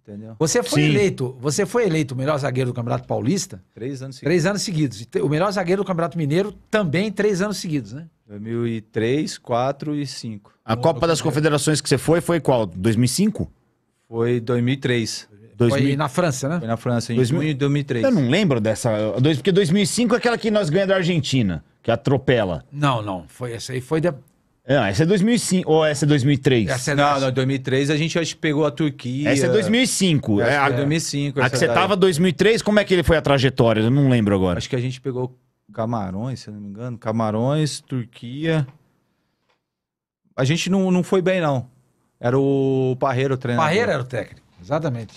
Entendeu? Você foi Sim. eleito, você foi eleito o melhor zagueiro do Campeonato Paulista? Três anos seguidos. Três anos seguidos. O melhor zagueiro do Campeonato Mineiro também três anos seguidos, né? 2003, 4 e 5. A no, Copa das Confederações que você foi foi qual? 2005? Foi 2003 foi na França, né? Foi na França, em dois 2003. Eu não lembro dessa. Dois, porque 2005 é aquela que nós ganhamos da Argentina, que atropela. Não, não. Foi, essa aí foi. De... É, não, essa é 2005, ou essa é 2003? Essa é não, não, 2003 a gente acho, pegou a Turquia. Essa é 2005. É, a, é 2005. A que você daí. tava 2003, como é que ele foi a trajetória? Eu não lembro agora. Acho que a gente pegou Camarões, se eu não me engano. Camarões, Turquia. A gente não, não foi bem, não. Era o Parreira o treinador. Parreira era o técnico, exatamente.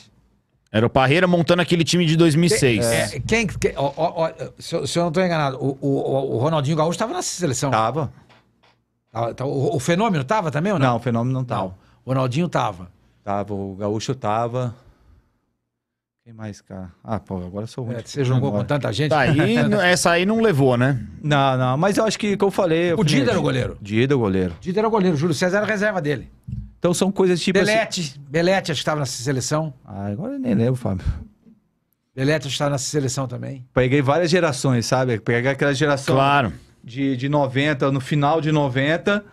Era o Parreira montando aquele time de 2006. É, quem, quem ó, ó, se, eu, se, eu, não estou enganado, o, o, o Ronaldinho Gaúcho estava nessa seleção. Tava. Tá, o, o Fenômeno estava também ou não? Não, o Fenômeno não estava. O Ronaldinho estava. Tava, o Gaúcho estava. Quem mais, cara? Ah, pô, agora sou ruim. É, você jogou agora. com tanta gente. Tá aí, (laughs) essa aí não levou, né? Não, não, mas eu acho que, que eu falei. o Dida era o goleiro. Dida era o goleiro. Dida era o goleiro, Júlio César era reserva dele. Então são coisas tipo. Assim- Belete, assim... Belete acho que estava nessa seleção. Ah, agora eu nem lembro, Fábio. Belete acho que estava nessa seleção também. Peguei várias gerações, sabe? Peguei aquela geração claro. de, de 90, no final de 90,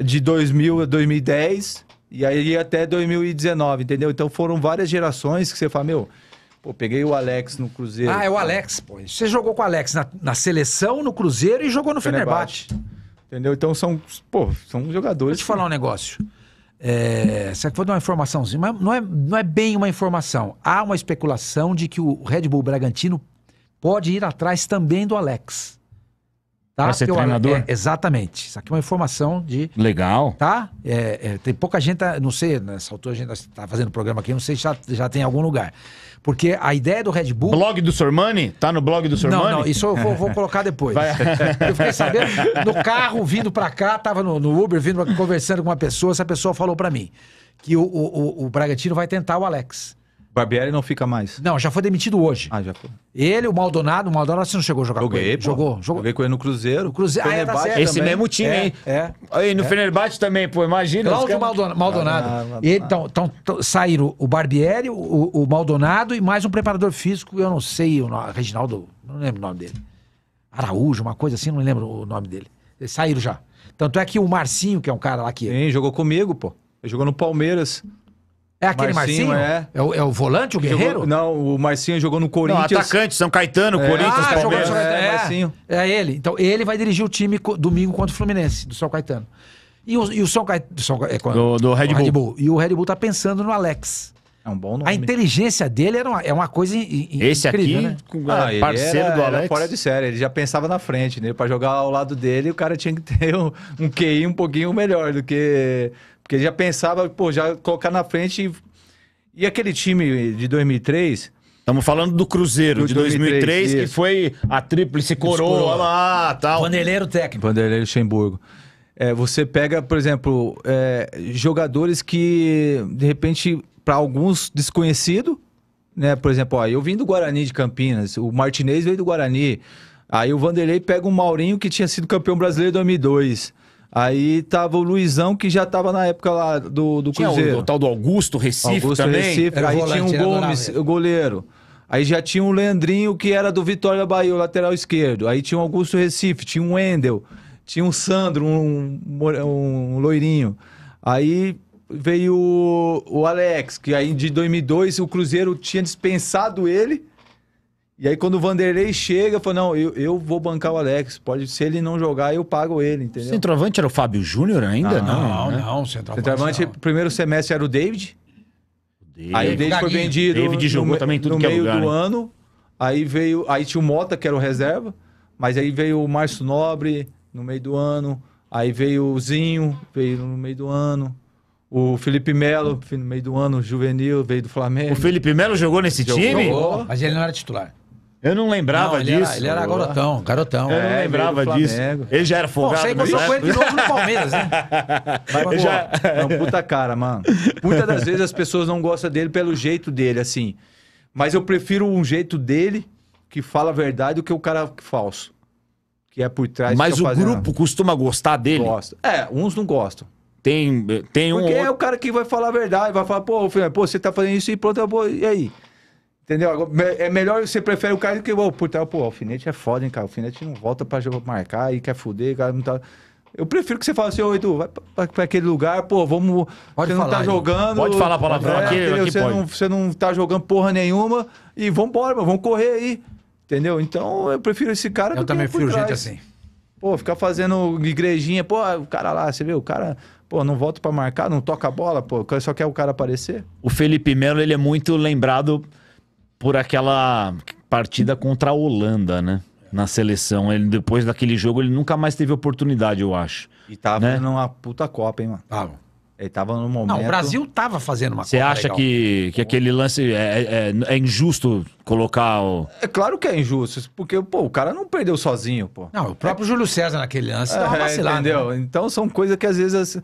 de 2000 a 2010, e aí até 2019, entendeu? Então foram várias gerações que você fala, meu. Pô, peguei o Alex no Cruzeiro. Ah, é o Alex, pô. Você jogou com o Alex na, na seleção, no Cruzeiro e jogou no Fenerbahçe. Fenerbahçe. Entendeu? Então são, pô, são jogadores. Deixa eu te falar um negócio. É, se for dar uma informaçãozinha, mas não é, não é bem uma informação. Há uma especulação de que o Red Bull Bragantino pode ir atrás também do Alex. Tá? Para ser Porque treinador? É, exatamente. Isso aqui é uma informação de. Legal. Tá? É, é, tem pouca gente, não sei, nessa altura a gente está fazendo programa aqui, não sei se já, já tem algum lugar. Porque a ideia do Red Bull. Blog do Sormani? Tá no blog do Sormani? Não, não, isso eu vou, vou (laughs) colocar depois. Vai. Eu fiquei sabendo, no carro vindo pra cá, tava no, no Uber, vindo conversando com uma pessoa, essa pessoa falou pra mim que o, o, o, o Bragantino vai tentar o Alex. Barbieri não fica mais. Não, já foi demitido hoje. Ah, já foi. Ele, o Maldonado, o Maldonado você não chegou a jogar Joguei, com ele. Pô. Jogou, jogou. Joguei com ele no Cruzeiro. O Cruzeiro, ah, é, tá certo. Esse também. mesmo time, é, hein? É. Aí no é. Fenerbahçe também, pô, imagina. Cláudio Maldonado. Ah, Maldonado. então, então saíram o Barbieri, o, o, Maldonado e mais um preparador físico, eu não sei, o Reginaldo, não lembro o nome dele. Araújo, uma coisa assim, não lembro o nome dele. Eles saíram já. Tanto é que o Marcinho, que é um cara lá que. Sim, jogou comigo, pô. Ele jogou no Palmeiras. É aquele Marcinho? Marcinho? É. É, o, é o volante, o guerreiro? não, o Marcinho jogou no Não, Corinthians. atacante, São Caetano, é. Corinthians, Ah, jogou no São Caetano, é, é, Marcinho. é ele. Então, ele vai dirigir o time domingo contra o Fluminense, do São Caetano. E o, e o São Caetano... É, do- do Red Bull. E o Red Bull tá pensando no Alex. É um bom nome. A inteligência dele era uma- é uma coisa incrível, Esse aqui, né? Ah, ah parceiro era- do Alex. fora de série, ele já pensava na frente, né? Pra jogar ao lado dele, o cara tinha que (laughs) ter um, um QI um pouquinho melhor do que porque ele já pensava, pô, já colocar na frente. E, e aquele time de 2003. Estamos falando do Cruzeiro do de 2003, 2003 que foi a tríplice coroa, lá, tal. Bandeleiro técnico. Bandeleiro Luxemburgo. É, você pega, por exemplo, é, jogadores que, de repente, para alguns desconhecido, né? Por exemplo, ó, eu vim do Guarani de Campinas, o Martinez veio do Guarani. Aí o Vanderlei pega o Maurinho que tinha sido campeão brasileiro em 2002. Aí tava o Luizão, que já tava na época lá do, do tinha Cruzeiro. O, o tal do Augusto Recife Augusto também. Recife. aí volante, tinha o Gomes, o goleiro. Aí já tinha o Leandrinho, que era do Vitória Bahia, o lateral esquerdo. Aí tinha o Augusto Recife, tinha o Wendel, tinha o Sandro, um, um loirinho. Aí veio o, o Alex, que aí de 2002 o Cruzeiro tinha dispensado ele e aí, quando o Vanderlei chega, falou: não, eu, eu vou bancar o Alex. Pode, se ele não jogar, eu pago ele, entendeu? Centroavante era o Fábio Júnior ainda? Não, não, não. Né? não centroavante, centroavante não. primeiro semestre era o David. David. Aí o David foi vendido. David jogou no, também tudo no que é meio lugar, do né? ano. Aí veio. Aí tinha o Mota, que era o reserva. Mas aí veio o Márcio Nobre no meio do ano. Aí veio o Zinho, veio no meio do ano. O Felipe Melo, no meio do ano, juvenil, veio do Flamengo. O Felipe Melo jogou nesse jogou, time? Jogou. Mas ele não era titular. Eu não lembrava não, ele disso. Era, ele era garotão, garotão. Eu não é, lembrava disso. Ele já era folgado. Pô, você com ele de novo no Palmeiras, né? (laughs) Mas, pô, não, é puta cara, mano. Muitas das vezes as pessoas não gostam dele pelo jeito dele, assim. Mas eu prefiro um jeito dele que fala a verdade do que o cara falso. Que é por trás. Mas o fazendo. grupo costuma gostar dele? Gosta. É, uns não gostam. Tem, eh, tem um. Porque é o cara que vai falar a verdade, vai falar, pô, filho, pô você tá fazendo isso e pronto, pô, e aí? Entendeu? É melhor você prefere o cara do que o puta, pô, alfinete é foda, hein, cara. O alfinete não volta pra marcar e quer fuder, cara não tá. Eu prefiro que você fale assim, ô Edu, vai pra, pra aquele lugar, pô, vamos. Pode você falar, não tá jogando. Pode falar palavrão é, aqui, aqui você, pode. Não, você não tá jogando porra nenhuma e vambora, mano, vamos correr aí. Entendeu? Então eu prefiro esse cara. Eu também prefiro gente assim. Pô, ficar fazendo igrejinha, pô, o cara lá, você vê, o cara, pô, não volta pra marcar, não toca a bola, pô, só quer o cara aparecer. O Felipe Melo, ele é muito lembrado por aquela partida contra a Holanda, né? Na seleção. Ele, depois daquele jogo, ele nunca mais teve oportunidade, eu acho. E tava né? numa puta Copa, hein, mano? Tava. Ele tava no momento. Não, o Brasil tava fazendo uma Você acha legal. que, que aquele lance é, é, é, é, injusto colocar o. É claro que é injusto, porque, pô, o cara não perdeu sozinho, pô. Não, o próprio é... Júlio César naquele lance dá uma é, Entendeu? Né? Então são coisas que às vezes, assim,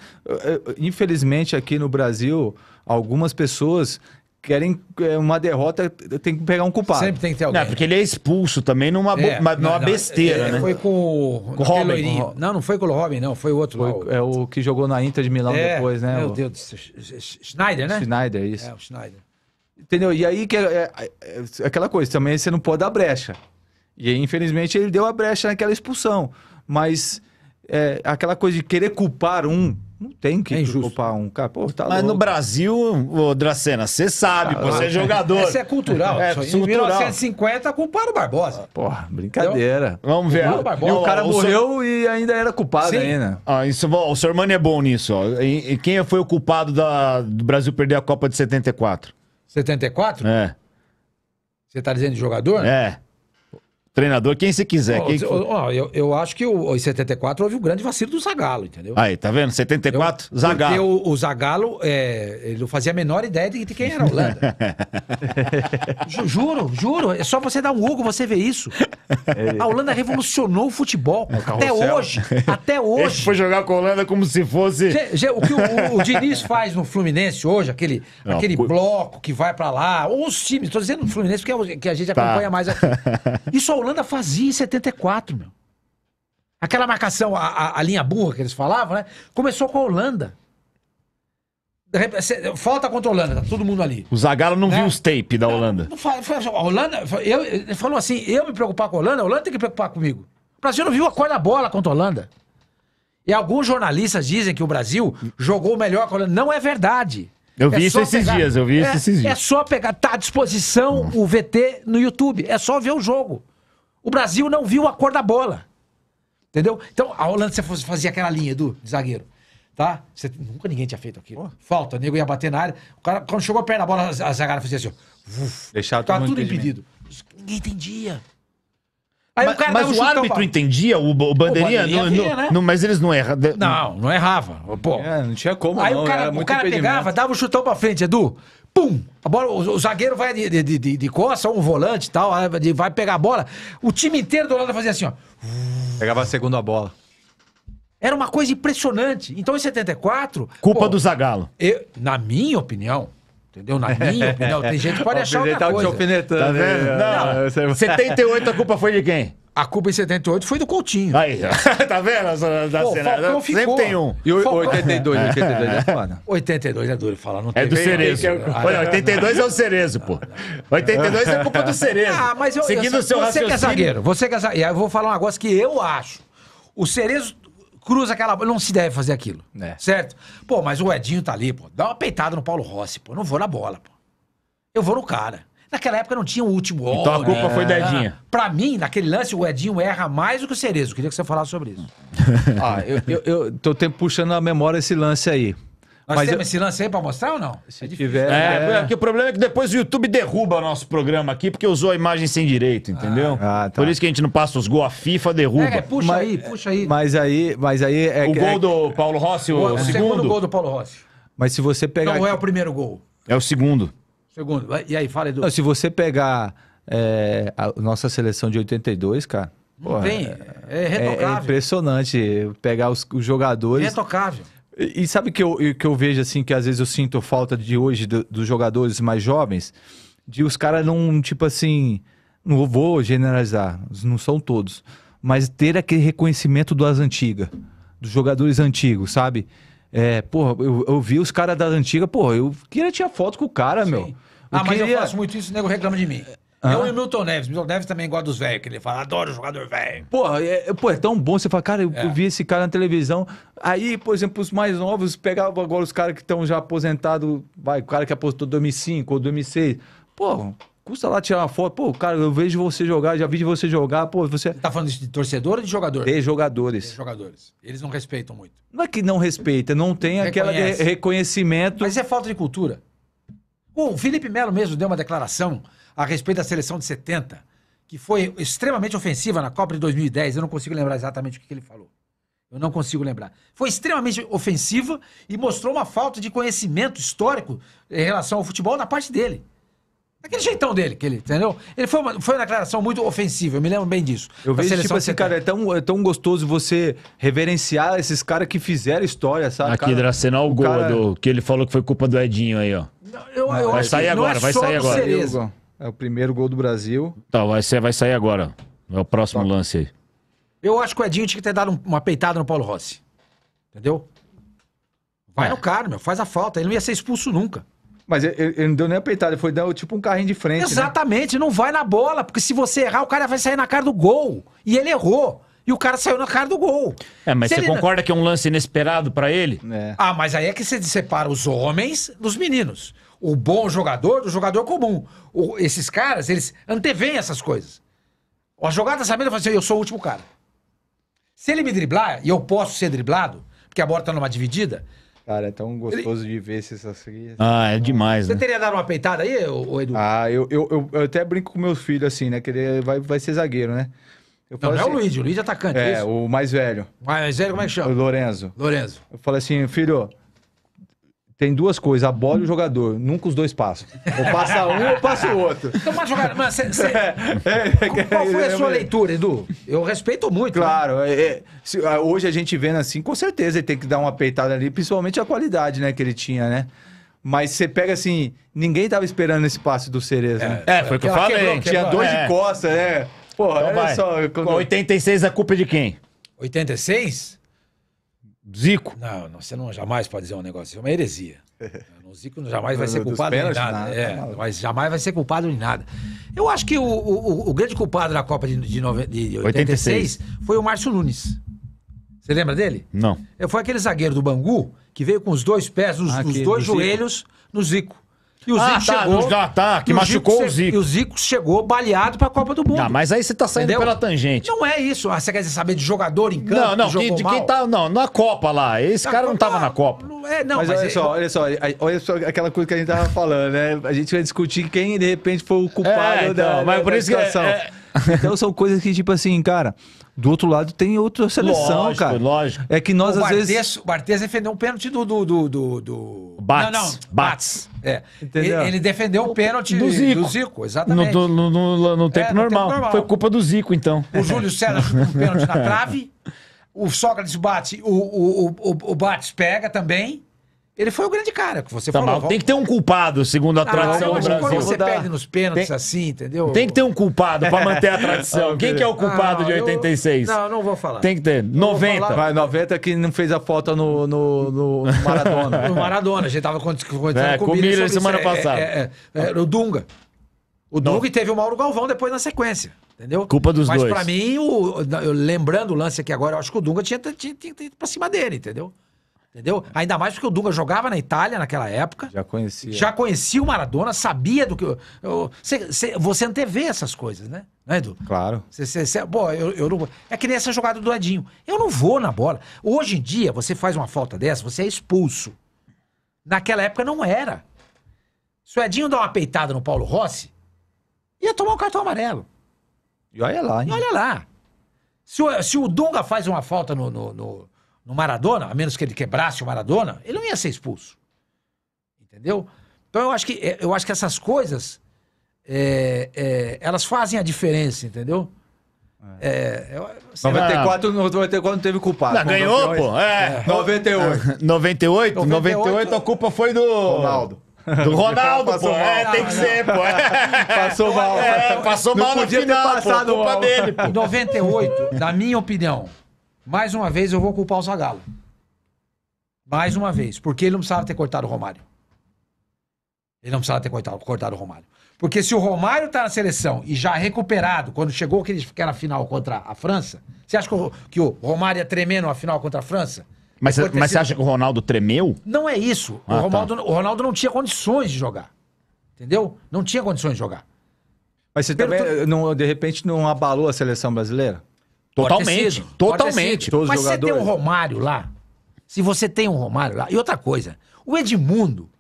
infelizmente aqui no Brasil, algumas pessoas querem eh, uma derrota, tem que pegar um culpado. Sempre tem que ter alguém. Não, porque ele é expulso também numa, é, uma numa não, besteira, é, né? Foi com o Robin. Não, não foi com o Robin, não, foi o outro. Foi, É o que jogou na Inter de Milão é, depois, né? Meu o... Deus, Schneider, né? Schneider, isso. É, o Schneider. Entendeu? E aí que é, é, é, é, aquela coisa, também você não pode dar brecha. E aí, infelizmente, ele deu a brecha naquela expulsão. Mas aquela coisa de querer culpar um não tem que é culpar um cara. Pô, tá Mas louco. no Brasil, ô Dracena, você sabe, você é, ah, é jogador. Isso é cultural. É, isso. Em cultural. 1950, culparam o Barbosa. Porra, brincadeira. Vamos ver. E o cara o morreu senhor... e ainda era culpado Sim. ainda. Ah, isso, o seu Mano é bom nisso. Ó. E, e quem foi o culpado da, do Brasil perder a Copa de 74? 74? É. Você tá dizendo de jogador? É treinador, quem você quiser. Oh, quem... Oh, eu, eu, acho que o, em 74 houve o um grande vacilo do Zagalo, entendeu? Aí, tá vendo? 74, eu, Zagalo. Porque o, o Zagalo, é, ele não fazia a menor ideia de, de quem era a Holanda. (laughs) juro, juro. É só você dar um Hugo você vê é isso. A Holanda revolucionou o futebol. É até hoje. Até hoje. Ele foi jogar com a Holanda como se fosse... o que o, o, Diniz faz no Fluminense hoje, aquele, não, aquele bloco que vai pra lá, ou os times, tô dizendo no Fluminense porque é o que a gente tá. acompanha mais aqui. (laughs) Isso a Holanda Holanda fazia em 74, meu. Aquela marcação, a, a, a linha burra que eles falavam, né? Começou com a Holanda. Falta contra a Holanda, tá todo mundo ali. O Zagallo não né? viu os tape da Holanda. a Holanda, eu, ele falou assim: eu me preocupar com a Holanda, a Holanda tem que preocupar comigo. O Brasil não viu a cor da bola contra a Holanda. E alguns jornalistas dizem que o Brasil jogou melhor com a Holanda. Não é verdade. Eu vi é isso esses pegar, dias, eu vi é, isso esses dias. É só pegar, tá à disposição o VT no YouTube, é só ver o jogo. O Brasil não viu a cor da bola. Entendeu? Então, a Holanda você fazia aquela linha, Edu, de zagueiro. Tá? Você, nunca ninguém tinha feito aquilo. Oh. Falta, o nego ia bater na área. O cara, quando chegou perto da bola, a, a fazia assim, uf, Deixava tava tudo impedido. Ninguém entendia. Aí mas o, cara mas o árbitro entendia, o, o bandeirinha, o bandeirinha não, via, né? não, mas eles não erravam. Não, não errava. Pô. É, não tinha como. Aí não, o cara, o cara pegava, dava o um chutão pra frente, Edu pum! A bola, o, o zagueiro vai de, de, de, de costa, ou um volante e tal, vai pegar a bola. O time inteiro do lado fazia assim, ó. Pegava a segunda bola. Era uma coisa impressionante. Então, em 74. Culpa pô, do Zagalo. Eu, na minha opinião, Entendeu? Na minha opinião, tem gente que pode achar outra coisa. Te alfinetando. Tá vendo? Não, não, 78 a culpa foi de quem? A culpa em 78 foi do Coutinho. Aí, (laughs) tá vendo? Pô, Sempre ficou. tem um. E o, 82, 82 é foda. 82 (laughs) é duro falar, não é tem. É do Cerezo. Olha, 82 é o Cerezo, pô. 82 é culpa do Cerezo. Ah, mas eu, Seguindo eu, o seu você raciocínio. que é zagueiro, você que é zagueiro. E aí eu vou falar um negócio que eu acho. O Cerezo, cruza aquela bola. Não se deve fazer aquilo. É. Certo? Pô, mas o Edinho tá ali, pô. Dá uma peitada no Paulo Rossi, pô. Eu não vou na bola, pô. Eu vou no cara. Naquela época não tinha o último gol. Então a culpa foi da é. Edinho. Pra mim, naquele lance, o Edinho erra mais do que o Cerezo. Queria que você falasse sobre isso. (laughs) ah, eu, eu, eu tô puxando a memória esse lance aí. Nós mas temos eu... esse lance aí pra mostrar ou não? É se é tiver. É, é, porque o problema é que depois o YouTube derruba o nosso programa aqui porque usou a imagem sem direito, entendeu? Ah, ah, tá. Por isso que a gente não passa os gols, a FIFA derruba. É, é puxa mas, aí, puxa aí. Mas aí, mas aí é O é gol do Paulo Rossi, o, o segundo. segundo gol do Paulo Rossi. Mas se você pegar. Não é o primeiro gol. É o segundo. Segundo. E aí, fala, Edu. Não, se você pegar é, a nossa seleção de 82, cara. Porra, é, é, é, impressionante pegar os, os jogadores. Retocável. E, sabe que eu, que eu vejo assim, que às vezes eu sinto falta de hoje do, dos jogadores mais jovens, de os caras não, tipo assim, não vou generalizar, não são todos, mas ter aquele reconhecimento das antigas, dos jogadores antigos, sabe? É, porra, eu, eu vi os caras das antigas, porra, eu queria tirar foto com o cara, Sim. meu. Eu ah, mas eu faço muito isso, o nego reclama de mim. Ah. É o Milton Neves. Milton Neves também gosta dos velhos, que ele fala, adoro jogador velho. Porra, é, é pô, é tão bom. Você fala, cara, eu, é. vi esse cara na televisão. Aí, por exemplo, os mais novos pegavam agora os caras que estão já aposentados. Vai, o cara que aposentou em 2005 ou 2006. Pô, custa lá tirar uma foto. Pô, cara, eu vejo você jogar, já vi você jogar. Pô, você. Tá falando de torcedor ou de jogador? De jogadores. De jogadores. Eles não respeitam muito. Não é que não respeita, não tem aquele reconhecimento. Mas é falta de cultura. O Felipe Melo mesmo deu uma declaração a respeito da seleção de 70, que foi extremamente ofensiva na Copa de 2010. Eu não consigo lembrar exatamente o que ele falou. Eu não consigo lembrar. Foi extremamente ofensiva e mostrou uma falta de conhecimento histórico eh, em relação ao futebol na parte dele. Daquele jeitão dele, que ele, entendeu? Ele foi uma, foi uma declaração muito ofensiva, eu me lembro bem disso. Eu vejo, tipo assim, cara, é tão, é tão gostoso você reverenciar esses caras que fizeram história, sabe? Aqui, Dracenal, o gol cara... do, que ele falou que foi culpa do Edinho aí, ó. Não, eu, eu vai, sair agora, é vai sair agora, vai sair agora. É o primeiro gol do Brasil. Tá, vai, ser, vai sair agora. É o próximo Toca. lance aí. Eu acho que o Edinho tinha que ter dado uma peitada no Paulo Rossi. Entendeu? Vai é. no cara, meu. Faz a falta. Ele não ia ser expulso nunca. Mas ele, ele não deu nem a peitada, ele foi dar tipo um carrinho de frente. Né? Exatamente, né? não vai na bola, porque se você errar, o cara vai sair na cara do gol. E ele errou. E o cara saiu na cara do gol. É, mas se você ele... concorda que é um lance inesperado para ele? É. Ah, mas aí é que você separa os homens dos meninos o bom jogador do jogador comum. O, esses caras, eles antevêm essas coisas. A jogada sabendo, fala assim, eu sou o último cara. Se ele me driblar, e eu posso ser driblado, porque a bola tá numa dividida... Cara, é tão gostoso ele... de ver essas Assim, ah, é demais, Você né? teria dado uma peitada aí, ô, Edu? Ah, eu, eu, eu, eu, até brinco com meus filhos, assim, né? Que ele vai, vai ser zagueiro, né? Eu não, não assim, é o assim, Luiz, o Luiz é atacante. É, isso? o mais velho. O mais velho, como é que chama? O Lorenzo. Lorenzo. Eu falo assim, filho, tem duas coisas, a bola e o jogador. Nunca os dois passam. Ou passa um ou passa o outro. Então, mas, jogador, mas cê, cê... (laughs) É, é, é, qual foi a sua leitura, Edu? Eu respeito muito. Né? Claro. Né? É, se, ah, hoje a gente vendo assim, com certeza ele tem que dar uma peitada ali, principalmente a qualidade né, que ele tinha, né? Mas você pega assim, ninguém tava esperando esse passe do Cereza. É, né? é foi o que eu falei. Quebrou, quebrou. Tinha dois é. de costas, né? Porra, então olha vai. só. Quando... 86 a culpa de quem? 86? Zico? Não, não, você não jamais pode dizer um negócio, assim. é uma heresia. (laughs) O Zico jamais vai ser culpado de nada. nada é, tá mas jamais vai ser culpado de nada. Eu acho que o, o, o grande culpado da Copa de, de, nove, de 86, 86 foi o Márcio Nunes. Você lembra dele? Não. Foi aquele zagueiro do Bangu que veio com os dois pés, os, ah, os dois joelhos Zico. no Zico. E o ah, Zico tá, chegou. Ah, tá, que machucou o Zico, o Zico. E o Zico chegou baleado pra Copa do Mundo. Ah, mas aí você tá saindo Entendeu? pela tangente. Não é isso. Ah, você quer dizer saber de jogador em campo? Não, não, que, de quem tá. Não, na Copa lá. Esse na cara Copa, não tava na Copa. É, não, mas, mas olha, é, só, olha só, é, é, olha só aquela coisa que a gente tava falando, né? A gente vai discutir quem de repente foi o é, culpado é, então, da, mas da, por da isso situação. Que é, então são coisas que, tipo assim, cara, do outro lado tem outra seleção, lógico, cara. Lógico. É que nós o às Bartes, vezes. O Bartes defendeu um pênalti do, do, do, do Bats. Não, não. Bats. É. Entendeu? Ele, defendeu o pênalti do Zico, do Zico exatamente. No, no, no, é, no tempo, é, normal. tempo, normal. Foi culpa do Zico, então. O Júlio César chuta o pênalti na trave. O Sócrates bate, o, o, o, o Bates pega também. Ele foi o grande cara que você tá, falou. Mal. Tem que ter um culpado, segundo a ah, tradição do Brasil. Quando você perde nos pênaltis tem... assim, entendeu? Tem que ter um culpado pra manter a (laughs) tradição. Quem que é o ah, culpado ah, de 86? Eu... Não, não vou falar. Tem que ter. Não 90. Vai, 90 que não fez a falta no, no, no Maradona. (laughs) no Maradona. A gente tava conversando é, com o Miller semana isso. É, passada. É, é, o Dunga. O Dunga e teve o Mauro Galvão depois na sequência. Entendeu? Culpa dos Mas dois. Mas pra mim, o... lembrando o lance aqui agora, eu acho que o Dunga tinha, tinha, tinha, tinha, pra cima dele, entendeu? Entendeu? Ainda mais porque o Dunga jogava na Itália naquela época. Já conhecia. Já conhecia o Maradona, sabia do que. Eu, eu, cê, cê, você antevê essas coisas, né? Não é, Edu? Claro. Cê, cê, cê bom, eu, eu não É que nem essa jogada do Edinho. Eu não vou na bola. Hoje em dia, você faz uma falta dessa, você é expulso. Naquela época não era. Se o Edinho dá uma peitada no Paulo Rossi, ia tomar um cartão amarelo. E olha lá, hein? E olha lá. Se o, se o Dunga faz uma falta no, no, no no Maradona, a menos que ele quebrasse o Maradona, ele não ia ser expulso. Entendeu? Então eu acho que, é, eu acho que essas coisas é, é, elas fazem a diferença, entendeu? É. 94, é, assim, ah. não teve culpado. Não, ganhou, pô. É. 98. 98? 98 a culpa foi do. Ronaldo. Do Ronaldo, pô. É, tem que ser, pô. É. Passou mal. É, passou mal no final, ter passado culpa dele, pô. 98, na minha opinião, mais uma vez eu vou culpar o Zagallo. Mais uma vez, porque ele não precisava ter cortado o Romário. Ele não precisava ter cortado, cortado o Romário. Porque se o Romário tá na seleção e já recuperado, quando chegou que aquele, na final contra a França, você acha que o, que o Romário ia tremer numa final contra a França? Mas, mas sido... você acha que o Ronaldo tremeu? Não é isso. Ah, o, tá. Ronaldo, tá. o Ronaldo não tinha condições de jogar. Entendeu? Não tinha condições de jogar. Mas você Pelo também, tu... não, de repente, não abalou a seleção brasileira? Totalmente, totalmente. Todos Mas jogadores. você tem um Romário lá. Se você tem um Romário lá. E outra coisa, o Edmundo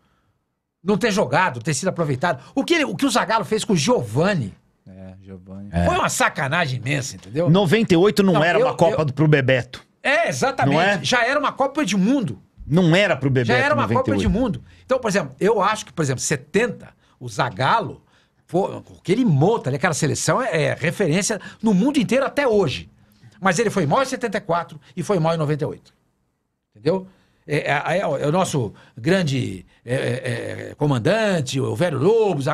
não ter jogado, ter sido aproveitado. O que, ele, o, que o Zagallo fez com o Giovanni. É, É. Foi é. uma sacanagem imensa, entendeu? 98 não, não era eu, uma Copa eu... do, pro Bebeto. É, exatamente. É? Já era uma Copa de Mundo. Não era pro Bebeto. Já era uma 98. Copa de Mundo. Então, por exemplo, eu acho que, por exemplo, 70, o Zagallo, pô, aquele ali aquela seleção é, é referência no mundo inteiro até hoje. Mas ele foi mal em 74 e foi mal em 98. Entendeu? É, é, é, é, o, é, o nosso grande é, é, comandante, o velho Lobos.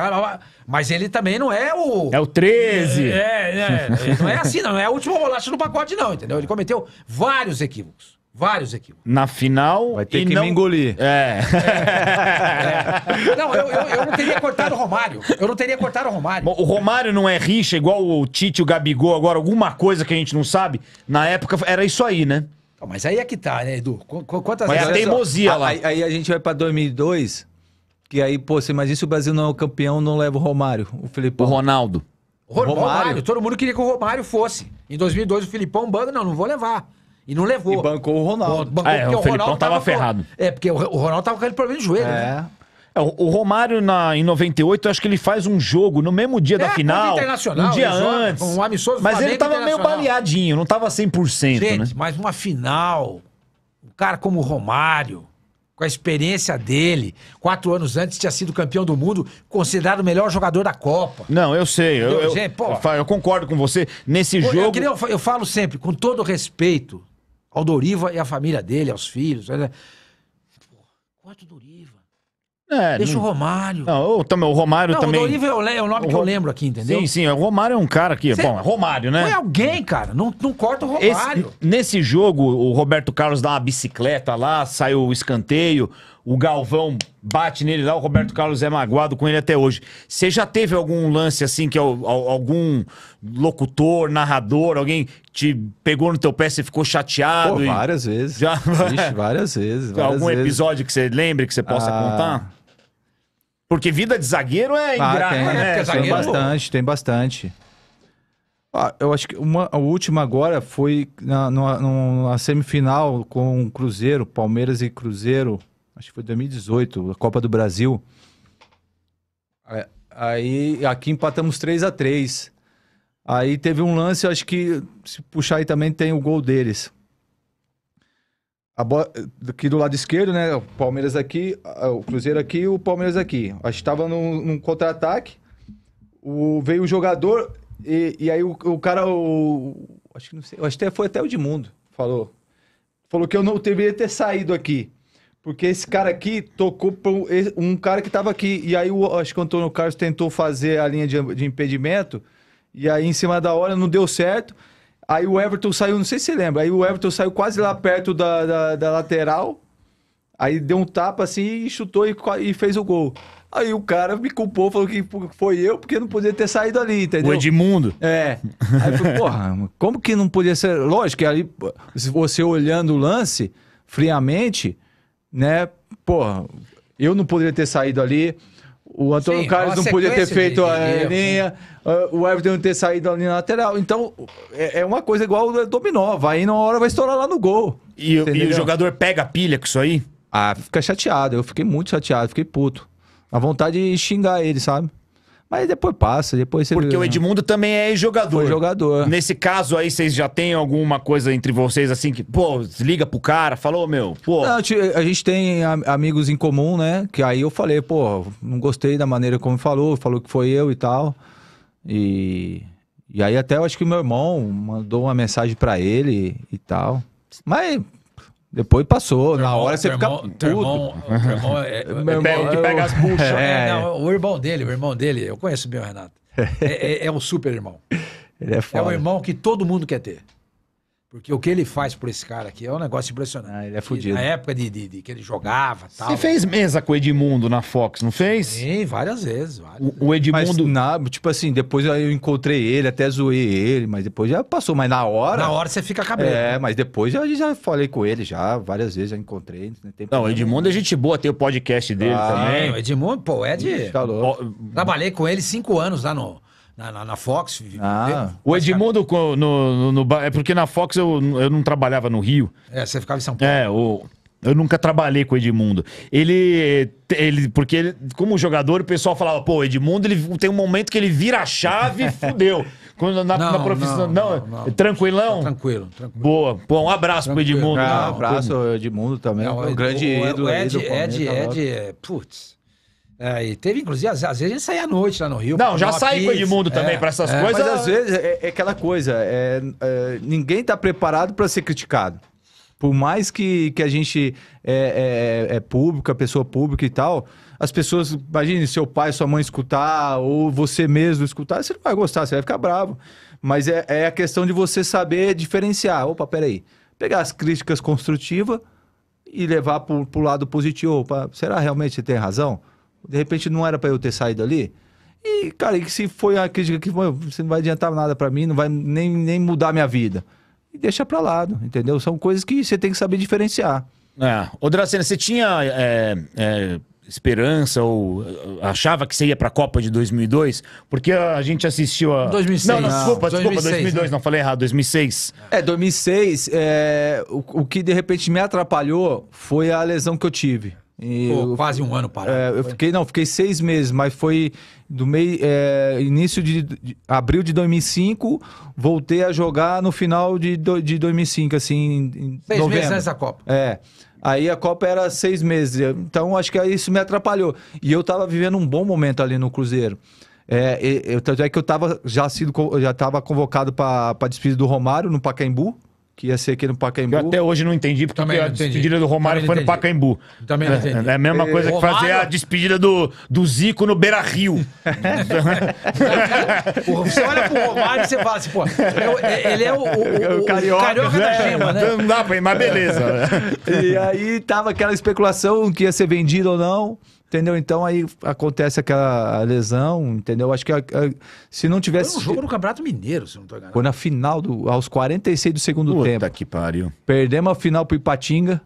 mas ele também não é o. É o 13. É, não é assim, não. não é a última bolacha do pacote, não, entendeu? Ele cometeu vários equívocos. Vários equívocos. Na final. Vai ter que não... me engolir. É. é. é. Não, eu, eu, eu, não teria cortado o Romário. Eu não teria cortado o Romário. o Romário não é rixa, igual o Tite, o Gabigol, agora alguma coisa que a gente não sabe. Na época era isso aí, né? Mas aí é que tá, né, Edu? Quantas Mas vezes. é a teimosia lá. Aí, aí, a gente vai pra 2002, que aí, pô, você imagina se o Brasil não é o campeão, não leva o Romário, o felipão O Ronaldo. O Romário. Romário. Todo mundo queria que o Romário fosse. Em 2002, o Filipão, bando não, não vou levar. E não levou. E bancou o Ronaldo. Bancou ah, é, o, o Felipão tava, tava ferrado. É, porque o, Ronaldo tava com aquele problema de joelho, é. né? É, é o Romário na, em 98, acho que ele faz um jogo no mesmo dia é, da final. Um dia antes. Um amistoso Mas Flamengo ele tava meio baleadinho, não tava 100%. Né? Gente, né? mas uma final. Um cara como o Romário, com a experiência dele, quatro anos antes tinha sido campeão do mundo, considerado o melhor jogador da Copa. Não, eu sei. Eu, eu, Gente, eu, eu, concordo com você. Nesse jogo. Eu, eu falo sempre, com todo respeito ao Doriva e a família dele, aos filhos. Olha. Pô, corta o Doriva. É, Deixa não... o Romário. Não, eu, também, o Romário não, também. É o Doriva é o nome o Ro... que eu lembro aqui, entendeu? Sim, sim. O Romário é um cara aqui. Cê... Bom, é Romário, né? Foi alguém, cara. Não, não corta o Romário. Esse, nesse jogo, o Roberto Carlos dá uma bicicleta lá, saiu o escanteio o Galvão bate nele lá, o Roberto Carlos é magoado com ele até hoje. Você já teve algum lance assim, que algum locutor, narrador, alguém te pegou no teu pé, você ficou chateado? Pô, e... várias vezes. Já... (laughs) várias vezes. Várias algum vezes. episódio que você lembre, que você possa ah... contar? Porque vida de zagueiro é ah, ingrata, ah, tem, né? Tem zagueiro... É bastante, tem bastante. Ah, eu acho que uma, a última agora foi na, semifinal com o Cruzeiro, Palmeiras e Cruzeiro, acho que foi 2018, a Copa do Brasil. É, aí aqui empatamos 3 a 3 Aí teve um lance, acho que se puxar aí também tem o gol deles. A bola, aqui do lado esquerdo, né? O Palmeiras aqui, o Cruzeiro aqui e o Palmeiras aqui. Acho que estava num, num contra-ataque. O, veio o jogador e, e aí o, o cara, o, acho que não sei, acho que foi até o Edmundo, falou. Falou que eu não deveria ter saído aqui. Porque esse cara aqui tocou pra um, um cara que tava aqui. E aí, o, acho que o Antônio Carlos tentou fazer a linha de, de impedimento. E aí, em cima da hora, não deu certo. Aí o Everton saiu, não sei se você lembra, aí o Everton saiu quase lá perto da, da, da lateral. Aí deu um tapa assim e chutou e, e, fez o gol. Aí o cara me culpou, falou que foi eu, porque não podia ter saído ali, entendeu? O Edmundo. É. Aí eu falei, (laughs) porra, como que não podia ser? Lógico que ali, você olhando o lance friamente, né? Porra, eu não poderia ter saído ali. O Antônio Sim, Carlos não podia ter feito de, a de, linha, ah, o Everton não ter saído ali na lateral. Então, é, é uma coisa igual o dominó. Vai na hora, vai estourar lá no gol. E, e o jogador pega a pilha com isso aí? Ah, fica chateado. Eu fiquei muito chateado, fiquei puto. A vontade de xingar ele, sabe? Mas depois passa, depois você... Porque o né? Edmundo também é jogador. Foi jogador. Nesse caso aí, vocês já têm alguma coisa entre vocês, assim, que, pô, liga pro cara, falou, meu, pô... Não, a gente tem amigos em comum, né? Que aí eu falei, pô, não gostei da maneira como falou, falou que foi eu e tal. E... E aí até eu acho que o meu irmão mandou uma mensagem para ele e tal. Mas depois passou. Irmão, na hora você irmão, fica. Teu irmão, irmão é, é meu irmão, é o que pega as buchas. É, não, é o irmão dele, o irmão dele, eu conheço bem o Renato. (laughs) É, é, é um super irmão. Ele é foda. É um irmão que todo mundo quer ter. Porque o que ele faz por esse cara aqui é um negócio impressionante. Ah, ele é fodido. Na época de, de, de, que ele jogava tal. Você fez mesa com o Edmundo na Fox, não fez? Sim, várias vezes. Várias o, o, Edmundo. Mas, na, tipo assim, depois eu encontrei ele, até zoei ele, mas depois já passou. Mas na hora. Na hora você fica cabelo. É, né? mas depois eu já falei com ele já, várias vezes, já encontrei. Né, não, o Edmundo é gente boa, tem o podcast dele ah, também. O Edmundo, pô, é de. Tá Trabalhei com ele cinco anos lá no. Na, na, na Fox. Ah. O Edmundo no, no, no, É porque na Fox eu, eu não trabalhava no Rio. É, você ficava em São Paulo. É, o. Eu nunca trabalhei com o Edmundo. Ele, ele porque ele, como jogador, o pessoal falava, pô, Edmundo, ele tem um momento que ele vira a chave e fudeu. (laughs) Quando na, não, na profissão. Não, não, não, tranquilão? Tá tranquilo, tranquilo. Boa. Pô, um abraço tranquilo. pro Edmundo. Ah, um abraço, Edmundo também. Não, o, grande o, ídolo. O Ed, Ed, tá Ed, Ed, é, putz. É, e teve, inclusive, às, às, vezes a gente saía à noite lá no Rio. Não, já saí com o Edmundo também é, para essas é, coisas. Mas às vezes é, é, aquela coisa, é, é, ninguém está preparado para ser criticado. Por mais que, que a gente é, público, a pessoa pública e tal, as pessoas, imagine seu pai, sua mãe escutar, ou você mesmo escutar, você não vai gostar, você vai ficar bravo. Mas é, a questão de você saber diferenciar. Opa, peraí. Pegar as críticas construtivas e levar para o lado positivo. Opa, será realmente você tem razão? De repente não era para eu ter saído ali. E, cara, e se foi a crítica que foi, você não vai adiantar nada para mim, não vai nem, nem mudar minha vida. E deixa pra lado, entendeu? São coisas que você tem que saber diferenciar. É. Ô, Dracena, você tinha é, é, esperança ou é, achava que você ia pra Copa de 2002? Porque a gente assistiu a... 2006. Não, não, não desculpa, 2006, desculpa, 2002, né? não, falei errado, 2006. É, 2006, é, o, o que de repente me atrapalhou foi a lesão que eu tive. Pô, eu, quase um ano parado. É, eu fiquei, não, fiquei seis meses, mas foi do meio, é, início de, de, abril de 2005, voltei a jogar no final de, do, de 2005, assim, em seis novembro. meses nessa Copa. É. Aí a Copa era seis meses, então acho que isso me atrapalhou. E eu tava vivendo um bom momento ali no Cruzeiro. É, eu, é que eu tava já sido já tava convocado para despedir do Romário no Pacaembu que ia ser aqui no Pacaembu. Eu até hoje não entendi, porque Também a entendi. despedida do Romário Também foi no Pacaembu. Também não entendi. É, é a mesma é. coisa que fazer a despedida do, do Zico no Beira Rio. (laughs) você olha pro Romário e você fala assim, pô, é ele é o, o- o- o carioca, da gema, né? Não dá pra ir, mas beleza. e aí tava aquela especulação que ia ser vendido ou não. Entendeu? Então aí acontece aquela lesão, entendeu? Acho que a, é, a, é, se não tivesse. Foi um jogo no Campeonato Mineiro, se não tô enganado. Foi na final, do, aos 46 do segundo Puta tempo. que pariu. Perdemos a final pro Ipatinga.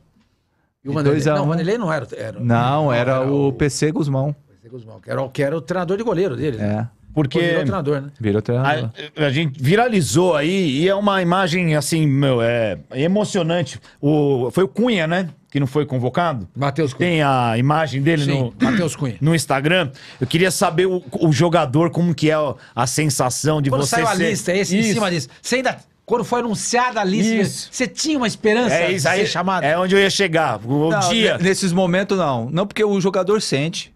E o Vanderlei? Não, o Vanderlei não era. era não, não era, era, o PC Guzmão. PC Guzmão, que era, o, que era o treinador de goleiro dele. Né? É. Né? Porque. Virou treinador, né? Virou treinador. A, a, gente viralizou aí e é uma imagem, assim, meu, é emocionante. O, foi o Cunha, né? que não foi convocado. Matheus Cunha. Tem a imagem dele Sim, no, Mateus Cunha. (clears throat) no Instagram. Eu queria saber o, o jogador, como que é a sensação de Quando você. Quando saiu ser... a lista, esse isso. em cima disso. Você ainda quando foi anunciada a lista, isso. você tinha uma esperança é isso, de ser aí, chamado? É onde eu ia chegar, o não, dia. Nesses momentos, não. Não porque o jogador sente.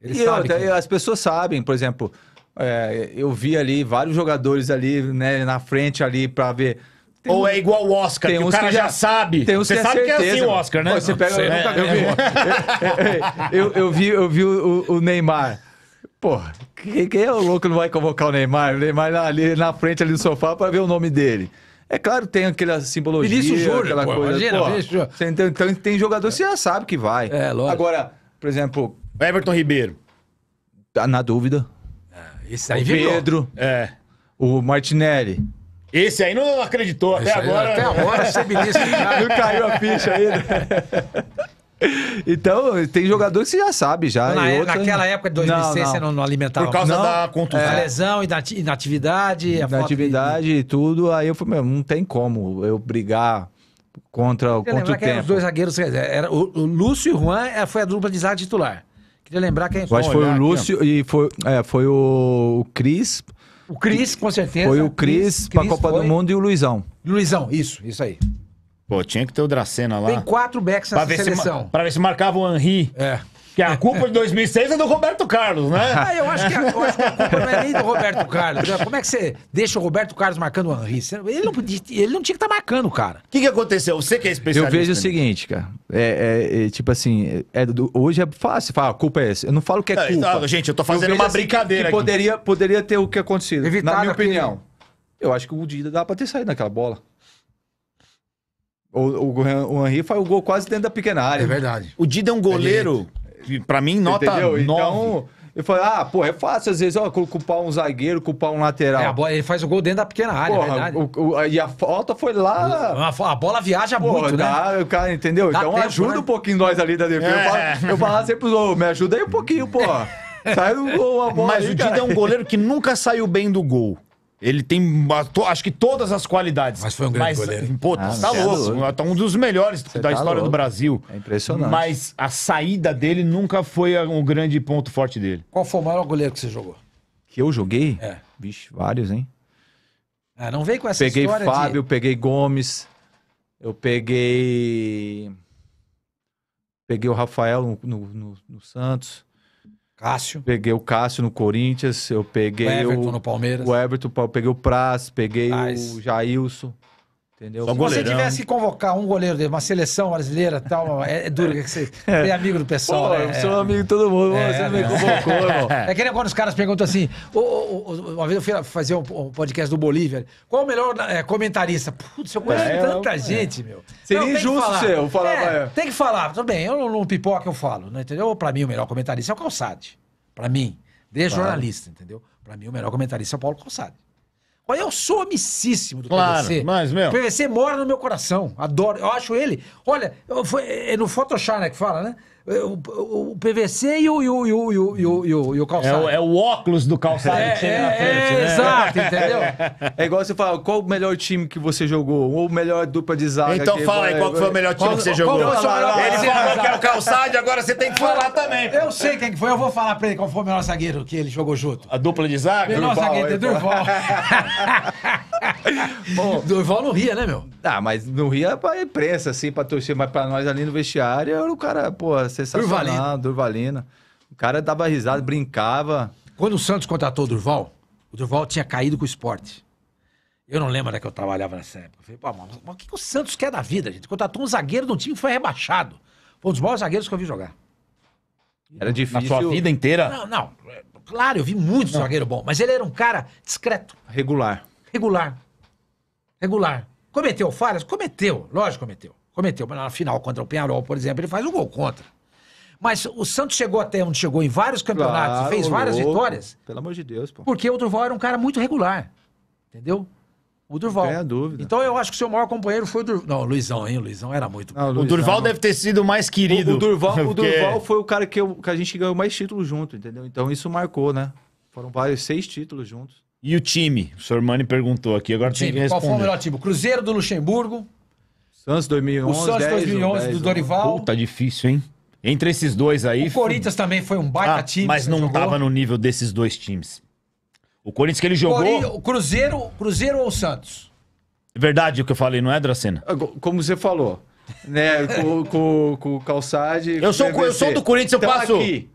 Ele e sabe eu, que... as pessoas sabem, por exemplo, é, eu vi ali vários jogadores ali né, na frente ali para ver ou um... é igual o Oscar, tem que o cara que já, já, sabe. Tem uns você que é sabe é certeza, que é assim o Oscar, né? Pô, você pega, eu, é, nunca... (laughs) eu, eu, vi, eu vi o, o Neymar. Pô, quem, quem, é o louco que não vai convocar o Neymar? O Neymar ali na frente ali do sofá para ver o nome dele. É claro, tem aquela simbologia, Vinícius Júnior, aquela pô, coisa. Imagina, pô, Vinícius... tem, tem jogador que você já sabe que vai. É, lógico. Agora, por exemplo... Everton Ribeiro. Tá na dúvida. Ah, esse aí o Pedro. É. O Martinelli. Esse aí não acreditou até agora. Até agora, ser ministro. (laughs) Não caiu a ficha ainda. Né? Então, tem jogador que você já sabe já. Na, é, outra... Naquela né? época de 2006 não, não. você não, não alimentava. Por causa não, da contusão. É. lesão, inatividade. Inatividade e tudo. Aí eu falei, meu, não tem como eu brigar contra, eu contra o tempo. Que os dois zagueiros, era, o, o Lúcio e o Juan é, foi a dupla de zaga titular. Queria lembrar quem foi. Acho que foi o Lúcio aqui, e foi, é, foi o Cris o Cris, com certeza. Foi o Cris pra Copa foi... do Mundo e o Luizão. Luizão, isso, isso aí. Pô, tinha que ter o Dracena lá. Tem quatro backs pra nessa ver seleção. Se, pra ver se marcava o Henri. É. Que a culpa de 2006 é do Roberto Carlos, né? (laughs) Ah, eu acho que a, eu acho que a culpa não é nem do Roberto Carlos. Né? Como é que você deixa o Roberto Carlos marcando o Henri? Ele não, podia, ele não tinha que estar tá marcando, cara. O que, que aconteceu? Você que é especialista. Eu vejo o seguinte, cara. É, é, é tipo assim, é, do, hoje é fácil falar, a culpa é essa. Eu não falo que é culpa. Não, gente, eu tô fazendo eu uma assim, brincadeira que aqui. Poderia, poderia ter o que acontecido, na minha opinião. Eu acho que o Dida dá pra ter saído naquela bola. O, o, o faz o gol quase dentro da pequena área. É verdade. O Dida é um goleiro... É Pra mim, nota Entendeu? Então, eu falei, ah, pô, é fácil às vezes, ó, culpar um zagueiro, culpar um lateral. É, a bola, ele faz o gol dentro da pequena área, é porra, é verdade. O, o, e a falta foi lá. A, a bola viaja porra, muito, né? dá, né? O cara, entendeu? Dá então tempo, ajuda né? um pouquinho nós ali da defesa. É. Eu, falo, eu falo sempre, oh, me ajuda aí um pouquinho, pô (laughs) Sai do gol a bola. Mas aí, o Dida é um goleiro que nunca saiu bem do gol. Ele tem, acho que todas as qualidades. Mas foi um grande mas, goleiro. Pô, ah, tá é louco. É um dos melhores você da tá história louco. do Brasil. É impressionante. Mas a saída dele nunca foi um grande ponto forte dele. Qual foi o maior goleiro que você jogou? Que eu joguei? É. Vixe, vários, hein? Ah, não veio com essa peguei história Fábio, de... peguei Gomes, eu peguei... Peguei o Rafael no, no, no, no Santos. Cássio. Peguei o Cássio no Corinthians, eu peguei o Everton o, no Palmeiras. O Everton, eu peguei o Praz, peguei Praz. o Jailson. Entendeu? Só Se goleirão. você tivesse que convocar um goleiro de uma seleção brasileira tal, é, é duro que (laughs) é. você é amigo do pessoal. Pô, né? Eu sou é. amigo de todo mundo, é, você me convocou, irmão. (laughs) É que nem quando os caras perguntam assim: uma vez eu fui fazer um, podcast do Bolívia, qual o melhor é, comentarista? Putz, eu conheço é, tanta é gente, meu. Seria não, injusto falar. Ser, eu falar Tem que falar, tudo bem, eu não, pipoca, eu falo, né, entendeu? Pra mim, o melhor comentarista é o Calçade. Pra mim, de jornalista, entendeu? Pra mim, o melhor comentarista é o Paulo Calçade. Olha, eu sou amicíssimo do claro, PVC. Mas, meu... O PVC mora no meu coração. Adoro. Eu acho ele. Olha, eu, foi, é no Photoshop, né, que fala, né? É, o, o PVC e o, e o, e o, e o, e o, e o é calçado. É, é, o óculos do calçado é, que é, na frente, é, né? Exato, entendeu? É igual você falar qual o melhor time que você jogou? Ou melhor dupla de zaga? Então que... fala aí, qual foi o melhor time qual, que você jogou? Ele falou que era o calçado, agora você tem que falar também. Eu sei quem foi, eu vou falar pra ele qual foi o melhor zagueiro que ele jogou junto. A dupla de zaga? Melhor Durval, zagueiro, então. Durval. (laughs) Bom, Durval não ria, né, meu? Ah, mas não ria pra imprensa, assim, pra torcer, mas pra nós ali no vestiário, era o cara, pô, sensacional. Durvalina. Durvalina. O cara dava risada, brincava. Quando o Santos contratou o Durval, o Durval tinha caído com o esporte. Eu não lembro da é que eu trabalhava nessa época. Eu falei, pô, mas, mas o que, o Santos quer da vida, gente? Contratou um zagueiro de um time que foi rebaixado. Foi um dos maiores zagueiros que eu vi jogar. Era difícil. Na sua vida inteira? Não, não. É, claro, eu vi muito não. zagueiro bom, mas ele era um cara discreto. Regular. Regular. Regular. Cometeu falhas? Cometeu, lógico cometeu. Cometeu, mas na final contra o Penharol, por exemplo, ele faz um gol contra. Mas o Santos chegou até onde chegou em vários campeonatos claro, fez várias louco. vitórias. Pelo amor de Deus, pô. Porque o Durval era um cara muito regular. Entendeu? O Durval. Não dúvida. Então eu acho que o seu maior companheiro foi o Durval. Não, o Luizão, hein? O Luizão era muito. Não, o, Luizão, o Durval não. deve ter sido o mais querido. O, o Durval, o (laughs) Durval foi o cara que, eu, que a gente ganhou mais títulos junto, entendeu? Então isso marcou, né? Foram vários seis títulos juntos. E o time? O Mani perguntou aqui, agora time, tem que responder. Qual foi o melhor time? Cruzeiro do Luxemburgo. Santos 2011, O Santos 2011 10, do Dorival. Puta, difícil, hein? Entre esses dois aí. O Corinthians também foi um baita ah, time. Mas não estava no nível desses dois times. O Corinthians que ele jogou. O Cruzeiro, Cruzeiro ou Santos? É verdade o que eu falei, não é, Dracena? Ah, como você falou, né? (laughs) com, com, com o Calçade. Eu sou, eu sou do Corinthians, eu então, passo. Aqui,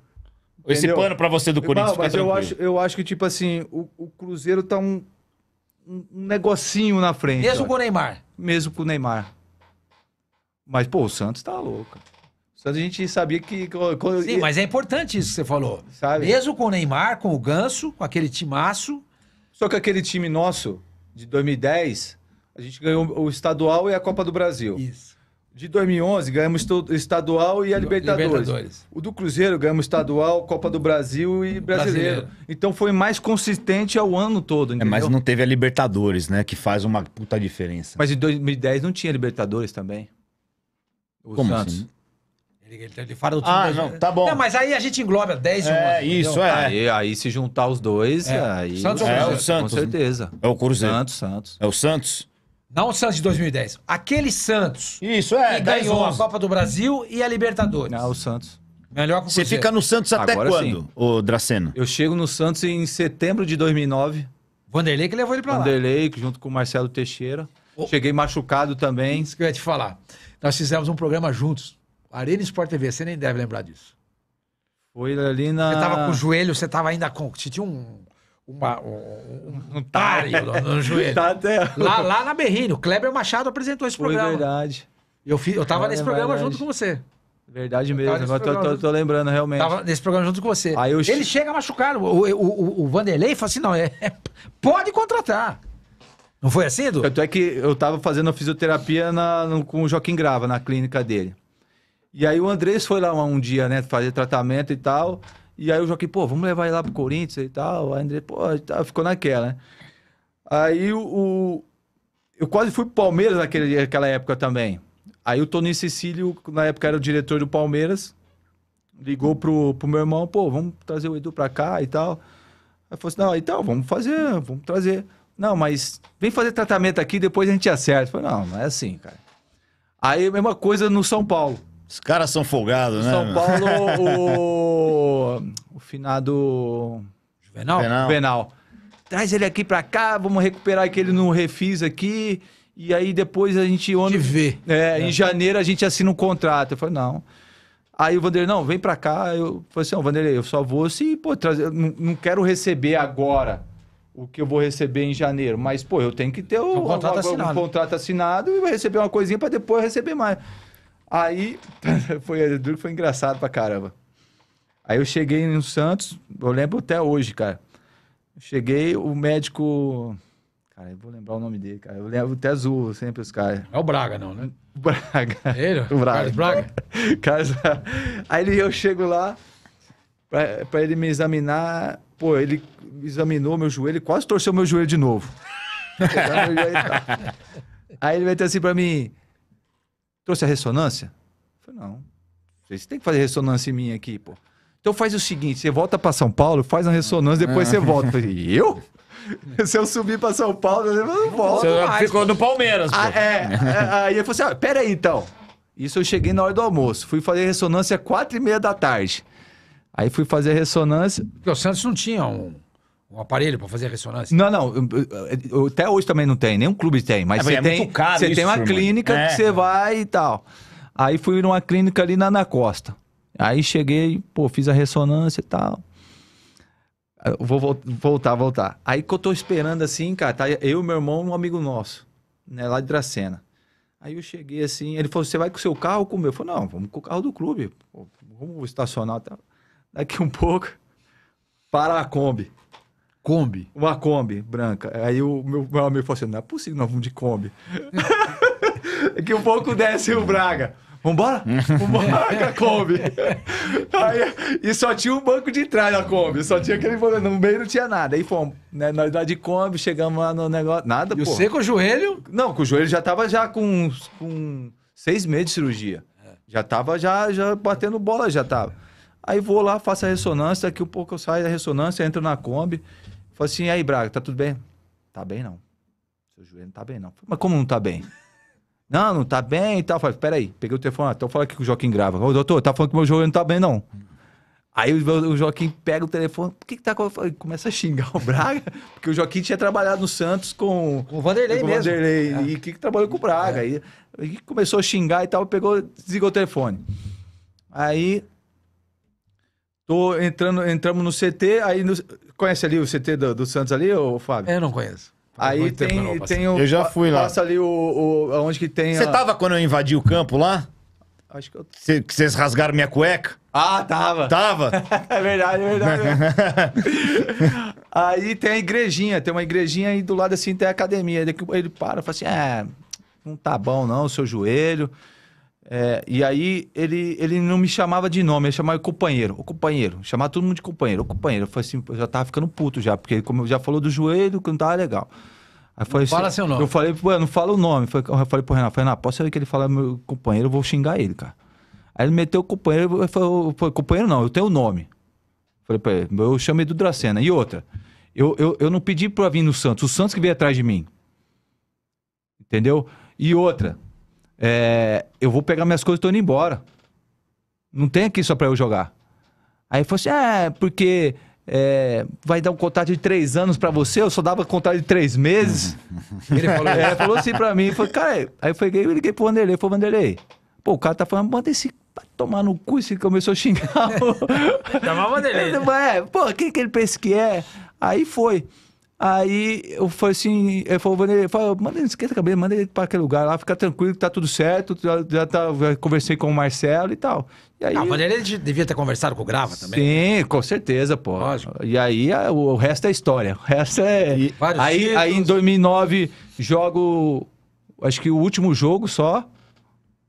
esse entendeu? pano para você do Corinthians. Mas, mas eu, acho, eu acho que, tipo assim, o, o Cruzeiro tá um, um, negocinho na frente. Mesmo olha. com o Neymar. Mesmo com o Neymar. Mas, pô, o Santos tá louco. Santos a gente sabia que. Sim, mas é importante isso que você falou. Sabe? Mesmo com o Neymar, com o Ganso, com aquele timaço. Só que aquele time nosso, de 2010, a gente ganhou o estadual e a Copa do Brasil. Isso. De 2011, ganhamos o estadual e a Libertadores. Libertadores. O do Cruzeiro, ganhamos estadual, Copa do Brasil e brasileiro. brasileiro. Então foi mais consistente ao ano todo. Entendeu? É, mas não teve a Libertadores, né? Que faz uma puta diferença. Mas em 2010 não tinha Libertadores também. O Como Santos. Assim? Ele tá de fora do time. Ah, não, né? tá bom. Não, mas aí a gente engloba 10 e 11. É, isso, entendeu? é. Aí, aí se juntar os dois, é. aí... Santos é, o Santos. Com né? certeza. É o Cruzeiro. Santos, Santos. É o Santos? Não o Santos de 2010. Aquele Santos. Isso, é. Que 10, ganhou 11. a Copa do Brasil e a Libertadores. Não, o Santos. Melhor que Você fica no Santos até Agora quando, sim. ô Dracena? Eu chego no Santos em setembro de 2009. Vanderlei que levou ele pra Vanderlei, lá. Vanderlei, junto com o Marcelo Teixeira. Oh. Cheguei machucado também. Isso que eu ia te falar. Nós fizemos um programa juntos. Arena Sport TV, você nem deve lembrar disso. Foi ali na. Você tava com o joelho, você tava ainda com. Você tinha um. Uma, um, um tário no, no joelho. Tá até... lá, lá na Berrini, o Kleber Machado apresentou esse Foi É verdade. Eu, fiz, eu tava é nesse programa verdade. junto com você. Verdade mesmo, agora tô, tô, tô, lembrando realmente. Tava nesse programa junto com você. Aí eu... Ele chega machucado, o, o, o, o Vanderlei fala assim: não, é, é, (laughs) pode contratar. Não foi assim, Edu? Tanto é que eu tava fazendo fisioterapia na, no, com o Joaquim Grava, na clínica dele. E aí o Andrés foi lá um dia, né, fazer tratamento e tal. E aí o Joaquim, pô, vamos levar ele lá pro Corinthians e tal. Aí o Andrés, pô, ficou naquela, né? Aí o, o. Eu quase fui pro Palmeiras naquele, naquela época também. Aí o Toninho Cecílio, na época era o diretor do Palmeiras, ligou pro, pro meu irmão, pô, vamos trazer o Edu pra cá e tal. Aí falou assim, não, então, vamos fazer, vamos trazer. Não, mas vem fazer tratamento aqui, depois a gente acerta. Eu falei, não, não é assim, cara. Aí a mesma coisa no São Paulo. Os caras são folgados, né? São Paulo, (laughs) o, o finado. Juvenal? Juvenal. Juvenal. Traz ele aqui pra cá, vamos recuperar aquele no refis aqui. E aí depois a gente. Onde... vê. É, é, em janeiro a gente assina um contrato. Eu falei, não. Aí o Vanderlei, não, vem pra cá. Eu falei assim, não, Vanderlei, eu só vou se, pô, trazer. Não, não quero receber agora o que eu vou receber em janeiro. Mas, pô, eu tenho que ter o, um, contrato, um, assinado. Um contrato assinado e vai receber uma coisinha para depois receber mais. Aí (laughs) foi, foi engraçado pra caramba. Aí eu cheguei no Santos, eu lembro até hoje, cara. Cheguei, o médico. Cara, eu vou lembrar o nome dele, cara. Eu lembro até azul sempre os caras. É o Braga, não, né? O (laughs) Braga. Ele? (laughs) O Braga. Carlos Braga. Carlos Aí eu chego lá pra, pra ele me examinar. Pô, ele examinou meu joelho, quase torceu meu joelho de novo. Aí ele vai ter assim pra mim. Trouxe a ressonância? Eu falei, não. você tem que fazer ressonância em mim aqui, pô. Então faz o seguinte, você volta para São Paulo, faz a ressonância, depois é. você volta. Eu falei, eu? Se eu subir para São Paulo, eu não volto Você mais, ficou no Palmeiras, ah, pô. Ah, é, é, aí eu falei assim, ah, peraí então. Isso eu cheguei na hora do almoço. Fui fazer ressonância quatro e meia da tarde. Aí fui fazer ressonância. Porque o Santos não tinha um... Um aparelho para fazer ressonância? Não, não. Até hoje também não tem. Nenhum clube tem. Mas ah, é, você é tem, você isso, tem uma clínica é. que você vai e tal. Aí fui numa clínica ali na, na costa. Aí cheguei, pô, fiz a ressonância e tal. Eu vou voltar, voltar. Aí que eu tô esperando assim, cara, tá eu, meu irmão, um amigo nosso, né, lá de Dracena. Aí eu cheguei assim, ele falou: "Você vai com o seu carro ou com o meu?" Eu falei: "Não, vamos com o carro do clube. Pô, vamos estacionar até. Daqui um pouco para a Kombi. Kombi? Uma Kombi branca. Aí o meu, meu amigo falou assim: não é possível, nós vamos de Kombi. (laughs) É que um pouco desce o Braga. Vambora? Vambora com Kombi. (laughs) Aí, e só tinha um banco de trás na Kombi. Só tinha aquele banco. No meio não tinha nada. Aí fomos. Né, na idade de Kombi, chegamos lá no negócio. Nada, pô. E você com o joelho? Não, com o joelho já tava já com, com seis meses de cirurgia. É. Já tava já, já batendo bola, já tava. Aí vou lá, faço a ressonância, daqui um pouco eu saio da ressonância, entro na Kombi. Falo assim, e aí, Braga, tá tudo bem? Tá bem, não. Seu joelho não tá bem, não. Falei, Mas como não tá bem? (laughs) não, não tá bem e tal. Falei, peraí, peguei o telefone, ah, então fala aqui que o Joaquim grava. Ô, doutor, tá falando que meu joelho não tá bem, não. Aí o, Joaquim pega o telefone, o que, que tá acontecendo? Começa a xingar o Braga, (laughs) porque o Joaquim tinha trabalhado no Santos com, com o Vanderlei mesmo. Vanderlei, é. E que, que trabalhou com o Braga. É. E, começou a xingar e tal, pegou, desligou o telefone. Aí Tô entrando, entramos no CT, aí no, conhece ali o CT do, do Santos ali, ô Fábio? Eu não conheço. Aí tem, tem o. Eu já fui lá. Passa ali o. o onde que tem. Você a... tava quando eu invadi o campo lá? Acho que eu. que vocês rasgaram minha cueca? Ah, tava. Tava? (laughs) é verdade, é verdade. (laughs) aí tem a igrejinha, tem uma igrejinha aí do lado assim, tem a academia. Ele, ele para, fala assim: é, não tá bom não, o seu joelho. É, e aí ele, ele não me chamava de nome, ele chamava de companheiro, o companheiro, chamava todo mundo de companheiro, o companheiro. Eu falei assim, eu já tava ficando puto já, porque como já falou do joelho, que não tava legal. Aí fala assim, seu nome. Eu falei, pô, não fala o nome. Eu falei pro Renato, Renato, posso saber que ele fala meu companheiro, eu vou xingar ele, cara. Aí ele meteu o companheiro, eu falei, companheiro não, eu tenho o nome. Falei pra ele, eu chamei do Dracena. E outra, eu, eu, eu não pedi pra vir no Santos, o Santos que veio atrás de mim. Entendeu? E outra, é, eu vou pegar minhas coisas e tô indo embora. Não tem aqui só pra eu jogar. Aí falou assim: é, porque é, vai dar um contrato de três anos pra você, eu só dava contrato de três meses. (laughs) ele falou, é, falou assim pra mim, falou, cara, aí eu eu liguei pro Vanderlei, falou, Vanderlei, pô, o cara tá falando, manda esse tomar no cu esse começou a xingar. Chamava dele. (laughs) Né? É, pô, quem que ele pensa que é? Aí foi. Aí eu falei assim, eu falei, Vanderlei, falou, manda ele, esquenta a cabeça, manda ele para aquele lugar lá, fica tranquilo que tá tudo certo, já, já, tá, já conversei com o Marcelo e tal. E aí, ah, o Vanderlei devia ter conversado com o Grava também. Né? Sim, com certeza, pô. Lógico. E aí a, o, o, resto é história, o resto é... E, aí, aí em 2009 jogo, acho que o último jogo só...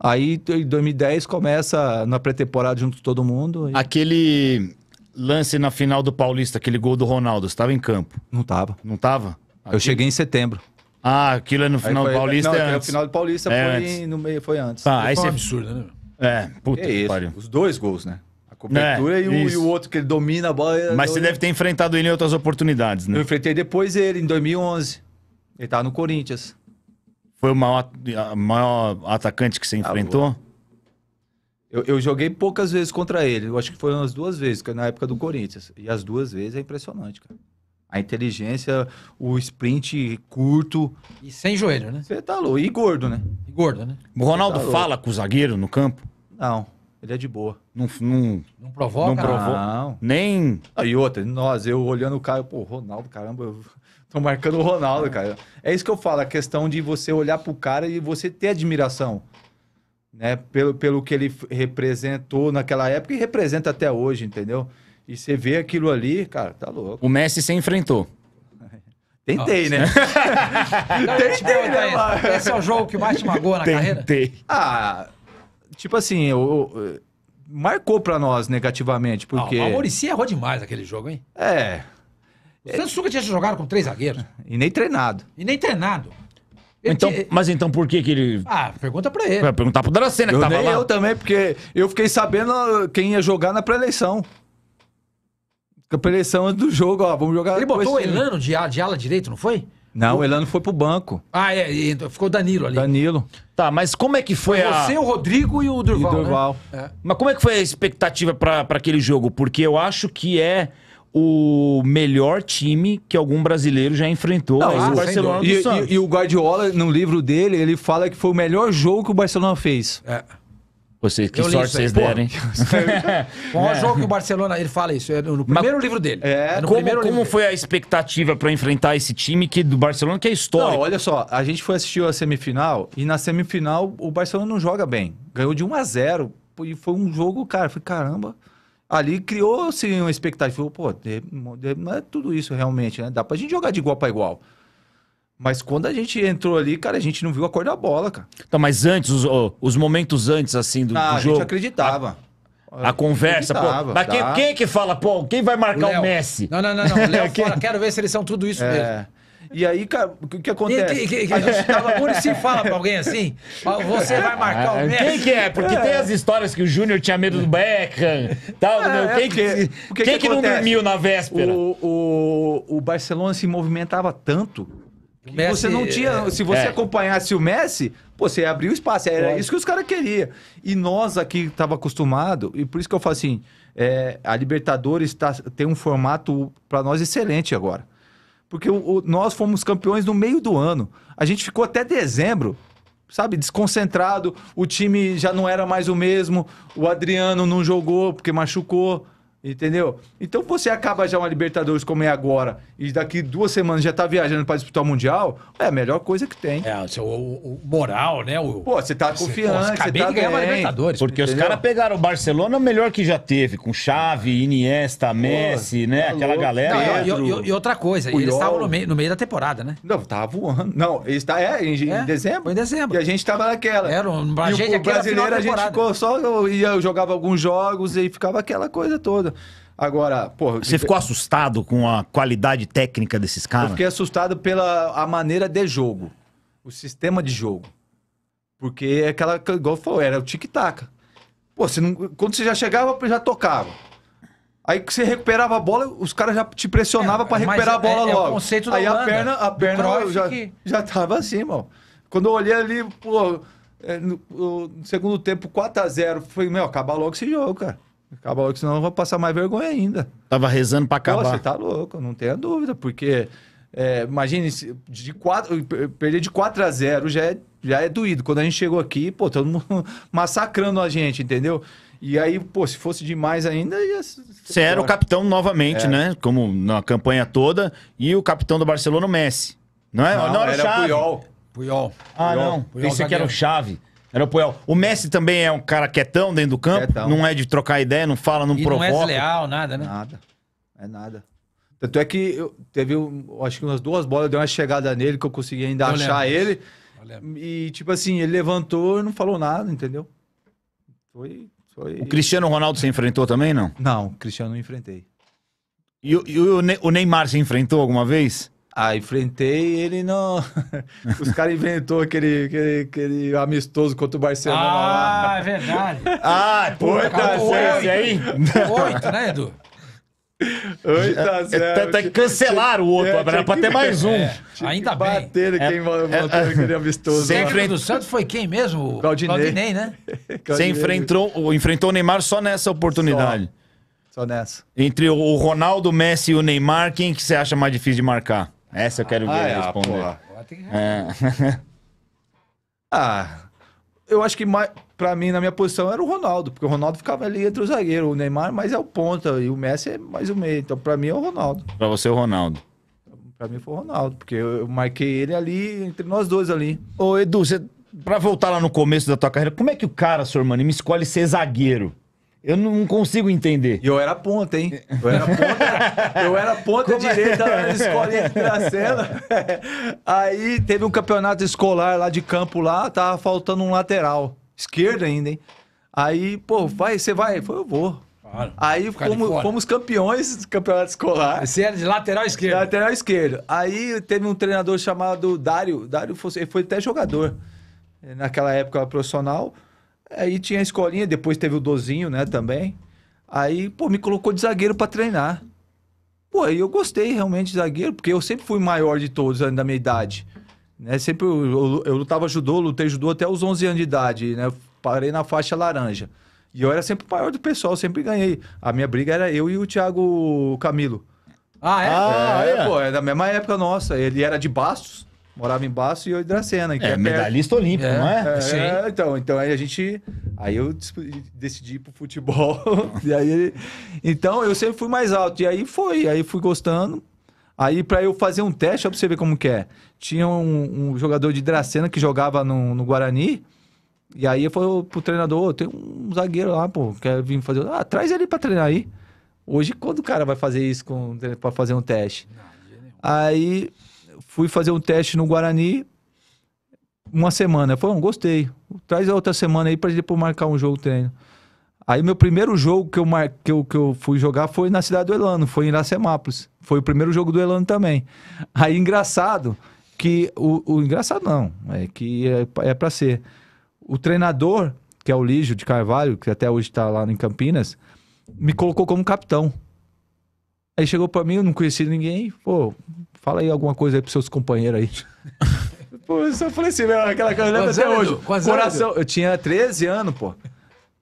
Aí em 2010 começa na pré-temporada junto com todo mundo. E... Aquele lance na final do Paulista, aquele gol do Ronaldo, você estava em campo? Não tava. Não tava? Eu cheguei em setembro. Ah, aquilo é no final foi, do Paulista não, é, é antes. No final do Paulista é foi, antes. no meio, foi antes. Ah, aí foi um é absurdo, né? É, puta que, pariu. Os dois gols, né? A cobertura é, e, o, e, o, outro que ele domina a bola. Mas você deve ter enfrentado ele em outras oportunidades, né? Eu enfrentei depois ele, em 2011. Ele tava no Corinthians. Foi o maior, maior atacante que você tá enfrentou? Boa. Eu, eu, joguei poucas vezes contra ele. Eu acho que foram as duas vezes, é na época do Corinthians. E as duas vezes é impressionante, cara. A inteligência, o sprint curto. E sem joelho, né? Você tá louco. E gordo, né? E gordo, né? O Ronaldo tá fala com o zagueiro no campo? Não. Ele é de boa. Não, não, não provoca? Não provoca. Não. Nem. Aí ah, outra, nós, eu olhando o cara, pô, Ronaldo, caramba, eu (laughs) tô marcando o Ronaldo, cara. É isso que eu falo, a questão de você olhar pro cara e você ter admiração né? Pelo, pelo que ele representou naquela época e representa até hoje, entendeu? E você vê aquilo ali, cara, tá louco. O Messi se enfrentou. Tentei, oh, né? Tentei, né, (laughs) né mano? Esse é o jogo que mais te magoou na Tentei. carreira? Tentei. Ah, tipo assim, eu, eu, marcou pra nós negativamente, porque... Ah, o Maurici errou demais aquele jogo, hein? É. O Santos nunca tinha jogado com três zagueiros. E nem treinado. E nem treinado. Então, mas então por que que ele... Ah, pergunta pra ele. Vai perguntar pro Dracena que tava lá. eu também, porque eu fiquei sabendo quem ia jogar na pré-eleição. A pré-eleição antes do jogo, ó. Vamos jogar. Ele botou o esse assim. Elano de, de ala direito, não foi? Não, o Elano foi pro banco. Ah, é, e ficou o Danilo ali. Danilo. Tá, mas como é que foi, a... Você, o Rodrigo e o Durval. E né? Durval. Né? Mas como é que foi a expectativa para pra aquele jogo? Porque eu acho que é o melhor time que algum brasileiro já enfrentou. Não, ah, o Barcelona e, e, e, o Guardiola, no livro dele, ele fala que foi o melhor jogo que o Barcelona fez. É. Vocês, que eu sorte vocês deram, hein? (laughs) (laughs) é. o jogo que o Barcelona, ele fala isso, é no primeiro Mas, livro dele. É, é como, como livro. foi a expectativa para enfrentar esse time que, do Barcelona que é histórico? Não, olha só, a gente foi assistir a semifinal e na semifinal o Barcelona não joga bem. Ganhou de 1 a 0 e foi um jogo, cara, foi caramba ali criou-se assim, uma expectativa. Pô, não é tudo isso realmente, né? Dá pra gente jogar de igual para igual. Mas quando a gente entrou ali, cara, a gente não viu a cor da bola, cara. Então, mas antes, os, oh, os momentos antes, assim, do, ah, do jogo... a gente acreditava. A, a conversa, acreditava, pô. Mas tá. quem, quem, é que fala, pô, quem vai marcar o Messi? Não, não, não, não. Léo (laughs) quero ver se eles são tudo isso é. mesmo. E aí, cara, o que, que acontece? Que, que, a gente (laughs) tava por se fala pra alguém assim, você vai marcar o ah, Messi. Quem que é? Porque é. tem as histórias que o Júnior tinha medo do Beckham, tal, é, é quem, que porque quem que, não dormiu na véspera? O, o, o Barcelona se movimentava tanto Messi, você não tinha. É, se você é. acompanhasse o Messi, pô, você abriu espaço. Era Pode. isso que os caras queriam. E nós aqui tava acostumado, e por isso que eu falo assim: é, a Libertadores tá, tem um formato para nós excelente agora. Porque o, o, nós fomos campeões no meio do ano. A gente ficou até dezembro, sabe, desconcentrado. O time já não era mais o mesmo. O Adriano não jogou porque machucou. Entendeu? Então você acaba já uma Libertadores como é agora e daqui duas semanas já tá viajando para disputar o Mundial, é a melhor coisa que tem. É, o, o moral, né? O, Pô, você tá confiante, você tá ganhando Libertadores. Porque entendeu? os caras pegaram o Barcelona o melhor que já teve, com Xavi, Iniesta, tá Messi, Pô, né? Tá Aquela galera. Não, e, e, e, outra coisa, Puyol. eles estavam no meio, no meio da temporada, né? Não, tava voando. Não, eles tá, é, em, em é, dezembro. Foi em dezembro. E a gente tava naquela. Era um, a gente, e o, o brasileiro, a gente ficou só, eu, eu jogava alguns jogos e ficava aquela coisa toda. Agora, pô. Você ficou assustado com a qualidade técnica desses caras? Eu fiquei assustado pela a maneira de jogo, o sistema de jogo. Porque é aquela, igual era o tic-tac. Pô, você não, quando você já chegava, já tocava. Aí que você recuperava a bola, os caras já te pressionavam é, para recuperar a é, bola é, logo. É o conceito da Aí Holanda, a perna, a perna já, que... já tava assim, mano. Quando eu olhei ali, pô, é, no, no segundo tempo 4x0, foi, meu, acabar logo esse jogo, cara. Acaba logo, senão eu vou passar mais vergonha ainda. Tava rezando pra acabar. Pô, você tá louco, não tenha dúvida, porque... É, imagine, de quatro perder de 4 a 0 já é, já é doído. Quando a gente chegou aqui, pô, todo mundo (laughs) massacrando a gente, entendeu? E aí, pô, se fosse demais ainda, ia... Você era o capitão novamente, é. né? Como na campanha toda. E o capitão do Barcelona, o Messi. Não, é? não, não era, era o Chave. Puyol. Puyol. Ah, Puyol. não. Puyol Pensei que era o Chave. Era o Puel. O Messi também é um cara quietão dentro do campo. Quietão. Não é de trocar ideia, não fala, não e provoca. Não é leal nada, né? Nada. É nada. Tanto é que eu, teve, acho que umas duas bolas, deu uma chegada nele que eu consegui ainda eu achar ele. E, tipo assim, ele levantou e não falou nada, entendeu? Foi, foi. O Cristiano Ronaldo se enfrentou também, não? Não, o Cristiano não enfrentei. E, e o, ne o Neymar se enfrentou alguma vez? Ah, enfrentei ele não. (laughs) Os caras inventou aquele, aquele, aquele, amistoso contra o Barcelona. Ah, é verdade. (laughs) Ah, puta, tá aí. Oito, né, Edu? (laughs) Oito a tá zero. É, Até é, tá, tá cancelaram o outro, é, pra, ter mais um. É, ainda bem. Bateram é, quem é, matou é, aquele amistoso. Sem frente... o Santos foi quem mesmo? Claudinei. Claudinei, né? Você enfrentou, enfrentou o Neymar só nessa oportunidade. Só, só nessa. Entre o Ronaldo, o Messi e o Neymar, quem que você acha mais difícil de marcar? Essa eu quero ver ah, é, responder. Agora é. (laughs) ah, eu acho que mais, pra mim, na minha posição, era o Ronaldo, porque o Ronaldo ficava ali entre o zagueiro, o Neymar, mas é o ponta, e o Messi é mais o meio. Então, pra mim, é o Ronaldo. Pra você, o Ronaldo. Pra mim foi o Ronaldo, porque eu marquei ele ali, entre nós dois ali. Ô, Edu, você, pra voltar lá no começo da tua carreira, como é que o cara, seu irmão, me escolhe ser zagueiro? Eu não consigo entender. E eu era ponta, hein? Eu era ponta, eu era ponta Como é? direita é? lá na escolinha Aí teve um campeonato escolar lá de campo lá, tava faltando um lateral. Esquerda ainda, hein? Aí, pô, vai, você vai? Foi, eu vou. Aí fomos, fomos campeões do campeonato escolar. Você era de lateral esquerdo? Lateral esquerdo. Aí teve um treinador chamado Dário. Dário foi, foi até jogador eh, naquela época profissional. Aí tinha a escolinha, depois teve o dozinho, né, também. Aí, pô, me colocou de zagueiro para treinar. Pô, aí eu gostei realmente de zagueiro, porque eu sempre fui maior de todos né, da minha idade. Né? Sempre eu, eu, eu lutava judô, lutei judô até os 11 anos de idade, né? Parei na faixa laranja. E eu era sempre o maior do pessoal, sempre ganhei. A minha briga era eu e o Thiago Camilo. Ah, é? é ah, é, é, é. pô, é da mesma época nossa. Ele era de Bastos, morava embaixo e eu hidracena Que é, é medalhista perto. olímpico, é, não é? É, é então, então aí a gente. Aí eu decidi ir pro futebol. (laughs) e aí, então eu sempre fui mais alto. E aí foi, aí fui gostando. Aí para eu fazer um teste, ó, pra você ver como que é. Tinha um, um jogador de hidracena que jogava no, no Guarani. E aí eu falei pro treinador, tem um zagueiro lá, pô, quer vir fazer. Ah, traz ele pra treinar aí. Hoje, quando o cara vai fazer isso com... para fazer um teste? Não, não. aí fui fazer um teste no Guarani, uma semana. falei, não, gostei. Traz a outra semana aí pra depois marcar um jogo treino. Aí meu primeiro jogo que eu, mar... que, eu, que eu fui jogar foi na cidade do Elano, foi em Iracemápolis. Foi o primeiro jogo do Elano também. Aí engraçado que o, o engraçado não, é que é, é para ser. O treinador, que é o Lígio de Carvalho, que até hoje tá lá em Campinas, me colocou como capitão. Aí chegou para mim, eu não conhecia ninguém, pô, Fala aí alguma coisa aí pros seus companheiros aí. (laughs) pô, eu só falei assim, meu, aquela coisa, lembra até hoje. Coração, eu tinha 13 anos, pô.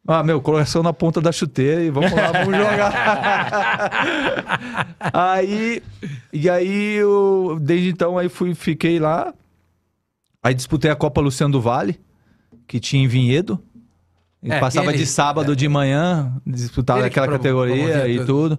Ah, meu, coração na ponta da chuteira e vamos lá, (laughs) vamos jogar. aí, e aí, eu, desde então, aí fui, fiquei lá. Aí disputei a Copa Luciano do Vale, que tinha em Vinhedo. E é, passava de sábado é, de manhã, disputava aquela categoria e tudo. tudo.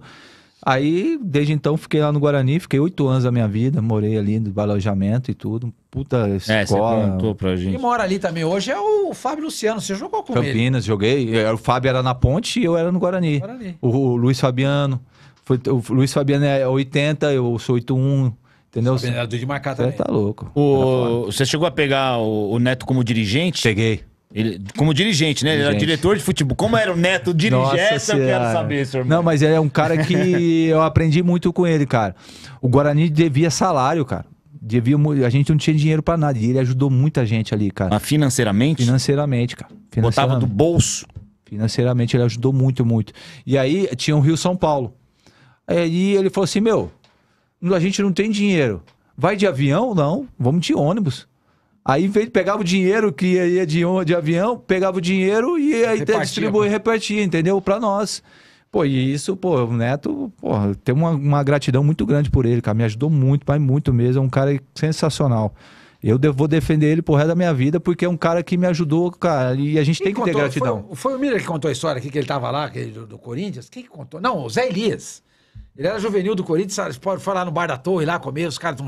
Aí, desde então, fiquei lá no Guarani, fiquei oito anos da minha vida, morei ali no alojamento e tudo. Puta escola. É, você perguntou pra gente. E mora ali também hoje é o Fábio Luciano, você jogou com Campinas, ele? Campinas, joguei. É, o Fábio era na ponte e eu era no Guarani. Guarani. O, Luiz Fabiano. Foi, o Luiz Fabiano é 80, eu sou 81. Entendeu? O era de marcar também. Você tá louco. O, você chegou a pegar o, o Neto como dirigente? Peguei. Ele, como dirigente, né? Ele dirigente. era diretor de futebol. Como era o neto dirigente, eu quero saber, seu irmão. Não, mas ele é um cara que (laughs) eu aprendi muito com ele, cara. O Guarani devia salário, cara. Devia, a gente não tinha dinheiro para nada. E ele ajudou muita gente ali, cara. Mas financeiramente? Financeiramente, cara. Financeiramente. Botava do bolso. Financeiramente, ele ajudou muito, muito. E aí tinha o Rio São Paulo. E ele falou assim: meu, a gente não tem dinheiro. Vai de avião? Não, vamos de ônibus. Aí veio, pegava o dinheiro que ia de, de avião, pegava o dinheiro e aí repartia, distribuía e repartia, entendeu? Para nós. Pô, e isso, pô, o Neto, pô, tem uma, uma, gratidão muito grande por ele, cara. Me ajudou muito, mas muito mesmo. É um cara sensacional. Eu devo, vou defender ele por resto da minha vida, porque é um cara que me ajudou, cara. E a gente Quem tem que contou, ter gratidão. Foi, foi o Miller que contou a história aqui, que ele tava lá, do, do Corinthians. Quem que contou? Não, o Zé Elias. Ele era juvenil do Corinthians, foi lá no Bar da Torre, lá comer, os caras,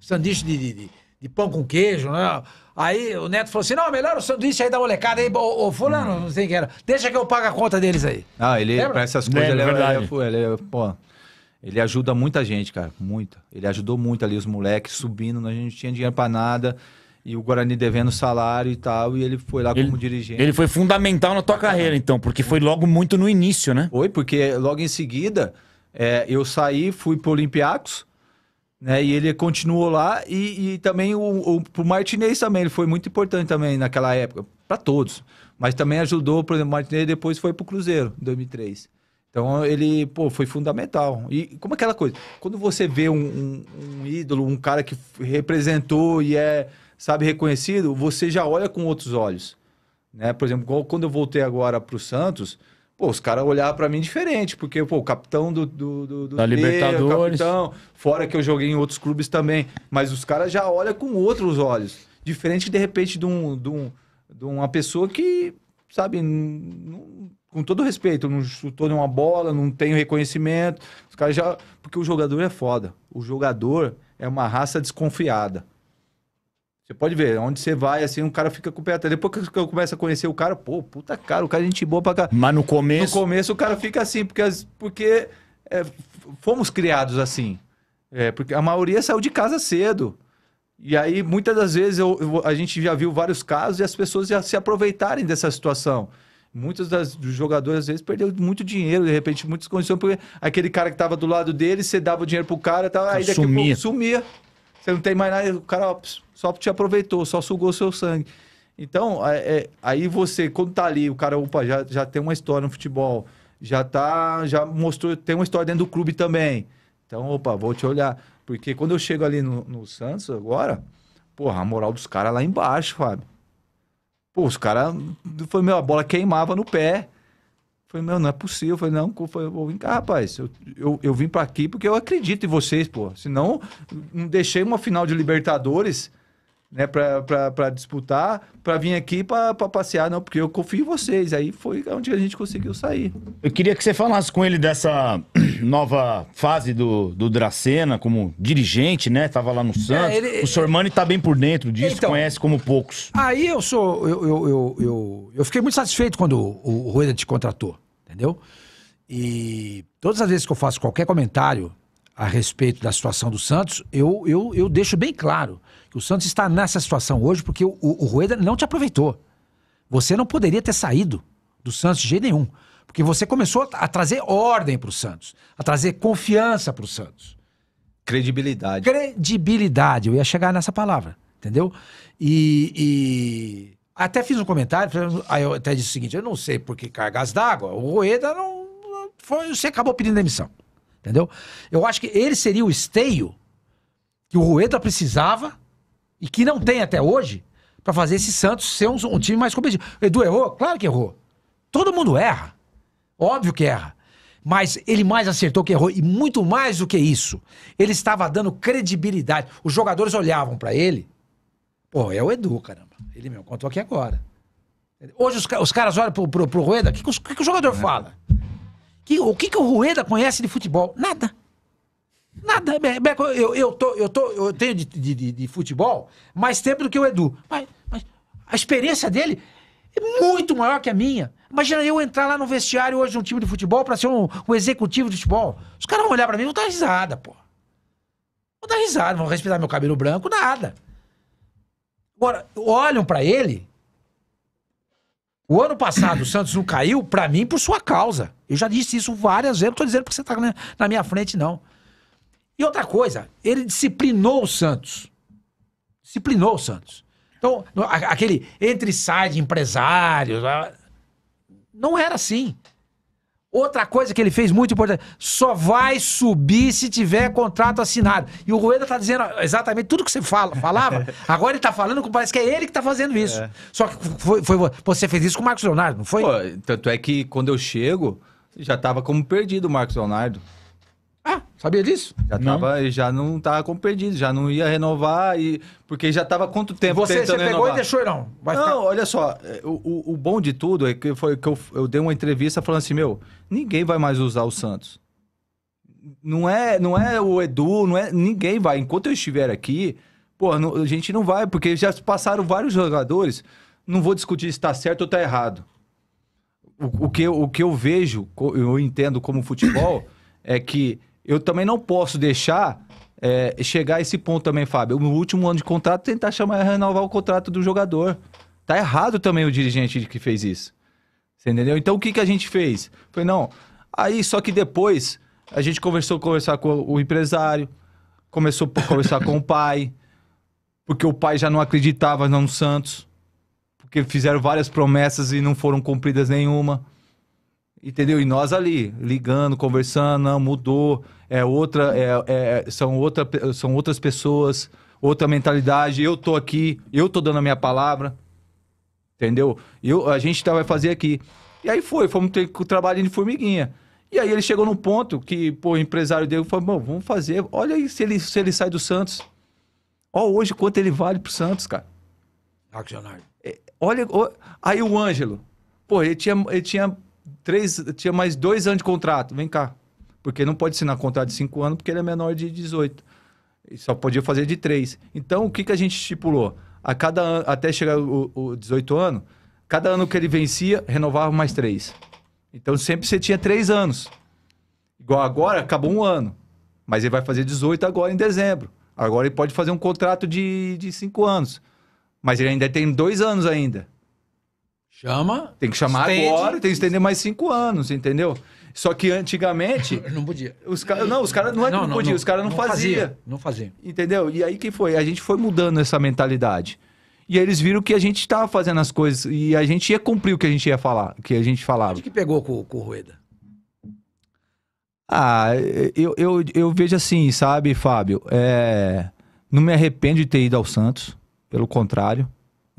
sanduíche de, de, de de pão com queijo, né? Aí o Neto falou assim: não, melhor o sanduíche aí da molecada aí, ô, fulano, hum. não sei o que era. Deixa que eu pago a conta deles aí. Ah, ele, Lembra? pra essas coisas, ele, é, ele, é, ele, é, pô, ele ajuda muita gente, cara, muita. Ele ajudou muito ali os moleques subindo, a gente não tinha dinheiro pra nada. E o Guarani devendo salário e tal, e ele foi lá ele, como dirigente. Ele foi fundamental na tua carreira, então, porque foi logo muito no início, né? Foi, porque logo em seguida é, eu saí, fui pro Olympiacos, né? E ele continuou lá e, e também o, o, Martinez também, ele foi muito importante também naquela época, para todos. Mas também ajudou, por exemplo, o Martinez depois foi para o Cruzeiro, em 2003. Então ele, pô, foi fundamental. E como aquela coisa, quando você vê um, um, um, ídolo, um cara que representou e é, sabe, reconhecido, você já olha com outros olhos, né? Por exemplo, quando eu voltei agora para o Santos, pô, os caras olhavam para mim diferente, porque, pô, o capitão do... do, do, do da T, Libertadores. Capitão, fora que eu joguei em outros clubes também. Mas os caras já olham com outros olhos. Diferente, de repente, de, um, de, um, de uma pessoa que, sabe, não, com todo respeito, não chutou nenhuma bola, não tem reconhecimento. Os caras já... Porque o jogador é foda. O jogador é uma raça desconfiada. Você pode ver, onde você vai, assim, um cara fica com o pé atrás. Depois que eu começo a conhecer o cara, pô, puta cara, o cara é gente boa pra cá. Mas no começo. No começo o cara fica assim, porque, porque é, fomos criados assim. É, porque a maioria saiu de casa cedo. E aí, muitas das vezes, eu, eu, a gente já viu vários casos e as pessoas já se aproveitarem dessa situação. Muitos das, dos jogadores, às vezes, perderam muito dinheiro, de repente, muitas condições, porque aquele cara que estava do lado dele, você dava o dinheiro pro cara, tava, aí daqui a pouco sumia. Você não tem mais nada, o cara só te aproveitou, só sugou seu sangue. Então, é, é, aí você, quando tá ali, o cara, opa, já, já tem uma história no futebol, já tá, já mostrou, tem uma história dentro do clube também. Então, opa, vou te olhar. Porque quando eu chego ali no, no Santos agora, porra, a moral dos caras lá embaixo, Fábio. Pô, os caras, foi, meu, a bola queimava no pé. Falei, meu, não é possível. Eu falei, não, eu vou vir cá, rapaz. Eu, eu, eu vim para aqui porque eu acredito em vocês, pô. Senão, não deixei uma final de Libertadores né, para disputar, para vir aqui para passear, não, porque eu confio em vocês. Aí foi onde a gente conseguiu sair. Eu queria que você falasse com ele dessa (clears throat) nova fase do, do Dracena como dirigente, né? Tava lá no é, Santos. É, ele... O está tá bem por dentro disso, então, conhece como poucos. Aí eu sou. Eu, eu, eu, eu, eu fiquei muito satisfeito quando o, o Rueda te contratou, entendeu? E todas as vezes que eu faço qualquer comentário a respeito da situação do Santos, eu, eu, eu deixo bem claro o Santos está nessa situação hoje porque o, o, Rueda não te aproveitou. Você não poderia ter saído do Santos de jeito nenhum. Porque você começou a trazer ordem para o Santos, a trazer confiança para o Santos. Credibilidade. Credibilidade, eu ia chegar nessa palavra, entendeu? E, e... até fiz um comentário, aí eu até disse o seguinte: eu não sei por que cargas d'água, o Rueda não. Foi, você acabou pedindo demissão, entendeu? Eu acho que ele seria o esteio que o Rueda precisava e que não tem até hoje, para fazer esse Santos ser um, um, time mais competitivo. Edu errou? Claro que errou. Todo mundo erra. Óbvio que erra. Mas ele mais acertou que errou. E muito mais do que isso, ele estava dando credibilidade. Os jogadores olhavam para ele. Pô, é o Edu, caramba. Ele me contou aqui agora. Hoje os, os caras olham pro, pro, pro Rueda. O que, que, que, o jogador é. fala? Que, o que, que o Rueda conhece de futebol? Nada. Nada, Beco, eu, eu, tô, eu, tô, eu tenho de, de, de futebol mais tempo do que o Edu. Mas, mas a experiência dele é muito maior que a minha. Imagina eu entrar lá no vestiário hoje de um time de futebol para ser um, um, executivo de futebol. Os caras vão olhar para mim e vão dar risada, pô. Vão dar risada, vão respeitar meu cabelo branco, nada. Agora, olham para ele. O ano passado o Santos não caiu, para mim, por sua causa. Eu já disse isso várias vezes, não tô dizendo porque você tá na minha frente, não. E outra coisa, ele disciplinou o Santos. Disciplinou o Santos. Então, aquele entre e sai de empresários. Ah, não era assim. Outra coisa que ele fez muito importante: só vai subir se tiver contrato assinado. E o Rueda está dizendo exatamente tudo que você fala, falava. (laughs) agora ele está falando que parece que é ele que está fazendo isso. É. Só que foi, foi, você fez isso com o Marcos Leonardo, não foi? Pô, tanto é que quando eu chego, já estava como perdido o Marcos Leonardo. Ah, sabia disso? Já não. estava já não tava perdido, já não ia renovar, e, porque já tava quanto tempo você, tentando Você pegou renovar. e deixou, não? Vai não, ficar... olha só, é, o, o, bom de tudo é que foi que eu, eu dei uma entrevista falando assim, meu, ninguém vai mais usar o Santos. Não é, não é o Edu, não é, ninguém vai. Enquanto eu estiver aqui, pô, não, a gente não vai, porque já passaram vários jogadores. Não vou discutir se está certo ou tá errado. O, o que, o que eu vejo, eu entendo como futebol, é que eu também não posso deixar é, chegar a esse ponto também, Fábio. No último ano de contrato, tentar chamar renovar o contrato do jogador. Tá errado também o dirigente que fez isso. Você entendeu? Então o que, que a gente fez? Foi não. Aí, só que depois, a gente conversou conversar com o empresário, começou a conversar com o pai, porque o pai já não acreditava no Santos, porque fizeram várias promessas e não foram cumpridas nenhuma. Entendeu? E nós ali, ligando, conversando, não, mudou, é outra, é, é, são, outra, são outras pessoas, outra mentalidade, eu tô aqui, eu tô dando a minha palavra, entendeu? Eu, a gente tá, vai fazer aqui. E aí foi, fomos ter o trabalho de formiguinha. E aí ele chegou num ponto que, pô, o empresário dele falou, bom, vamos fazer, olha aí se ele, se ele sai do Santos. Ó, hoje quanto ele vale pro Santos, cara. Accionário. É, olha, aí o Ângelo, pô, ele tinha, ele tinha três, tinha mais dois anos de contrato. Vem cá. Porque não pode assinar contrato de cinco anos, porque ele é menor de 18. E só podia fazer de três. Então, o que, que a gente estipulou? A cada ano, até chegar o, o 18 anos, cada ano que ele vencia, renovava mais três. Então, sempre você tinha três anos. Igual agora, acabou um ano. Mas ele vai fazer 18 agora em dezembro. Agora ele pode fazer um contrato de, de cinco anos. Mas ele ainda tem dois anos ainda. Chama. Tem que chamar estende. agora, tem que estender mais cinco anos, entendeu? Só que antigamente. (coughs) não podia. Os cara, não, os é caras não é não, não, podia, não, os caras não, não faziam. Fazia, não faziam. Entendeu? E aí que foi? A gente foi mudando essa mentalidade. E aí eles viram que a gente estava fazendo as coisas e a gente ia cumprir o que a gente ia falar, que a gente falava. Onde que pegou com, com o Rueda? Ah, eu, eu, eu vejo assim, sabe, Fábio? É, não me arrependo de ter ido ao Santos, pelo contrário.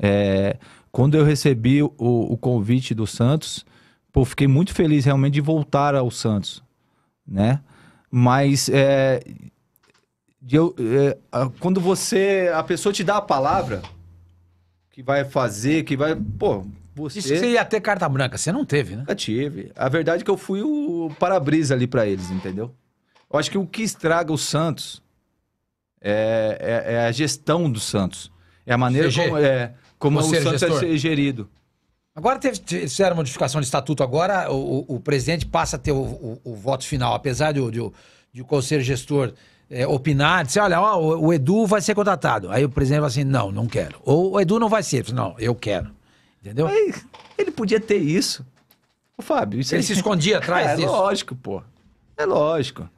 É, quando eu recebi o, o convite do Santos, pô, fiquei muito feliz realmente de voltar ao Santos, né? Mas é, eu, é, quando você. A pessoa te dá a palavra que vai fazer, que vai. Pô, você. Isso que você ia ter carta branca, você não teve, né? Eu tive. A verdade é que eu fui o para-brisa ali para eles, entendeu? Eu acho que o que estraga o Santos é, é, é a gestão do Santos. É a maneira CG. como. É, como Você o Santos gestor. é gerido. Agora teve, fizeram modificação de estatuto, agora o, o, o presidente passa a ter o, o, o voto final, apesar de, de, de o conselho gestor é, opinar, dizer, olha, ó, o, Edu vai ser contratado. Aí o presidente vai assim, não, não quero. Ou o Edu não vai ser. Não, eu quero. Entendeu? Aí, ele podia ter isso. Ô, Fábio, isso Ele aí... se escondia atrás (laughs) é, disso. É lógico, pô. É lógico.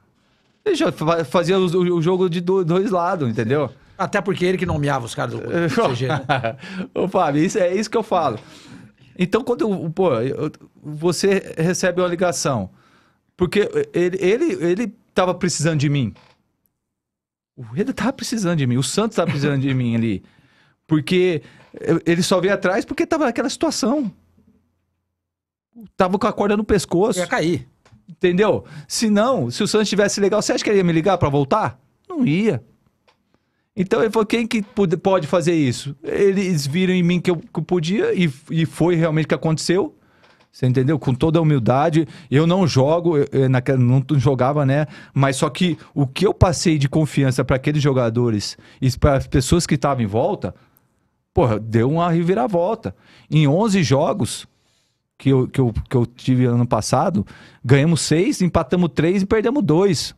Ele já fazia o, o jogo de dois lados, entendeu? Até porque ele que nomeava os caras do, (laughs) do CG. Né? (laughs) Ô, Fábio, isso, é isso que eu falo. Então, quando pô, você recebe uma ligação, porque ele ele ele tava precisando de mim. O Reda tava precisando de mim, o Santos tava precisando de mim ali. Porque ele só veio atrás porque tava naquela situação. Tava com a corda no pescoço. Ia cair. Entendeu? Se não, se o Santos tivesse legal, você acha que ele ia me ligar para voltar? Não ia. Então ele falou: quem que pode fazer isso? Eles viram em mim que eu, que eu podia e, e foi realmente o que aconteceu. Você entendeu? Com toda a humildade. Eu não jogo, eu, eu, naquela, não jogava, né? Mas só que o que eu passei de confiança para aqueles jogadores e para as pessoas que estavam em volta, porra, deu uma reviravolta. Em 11 jogos que eu, que eu, que eu tive ano passado, ganhamos 6, empatamos 3 e perdemos 2.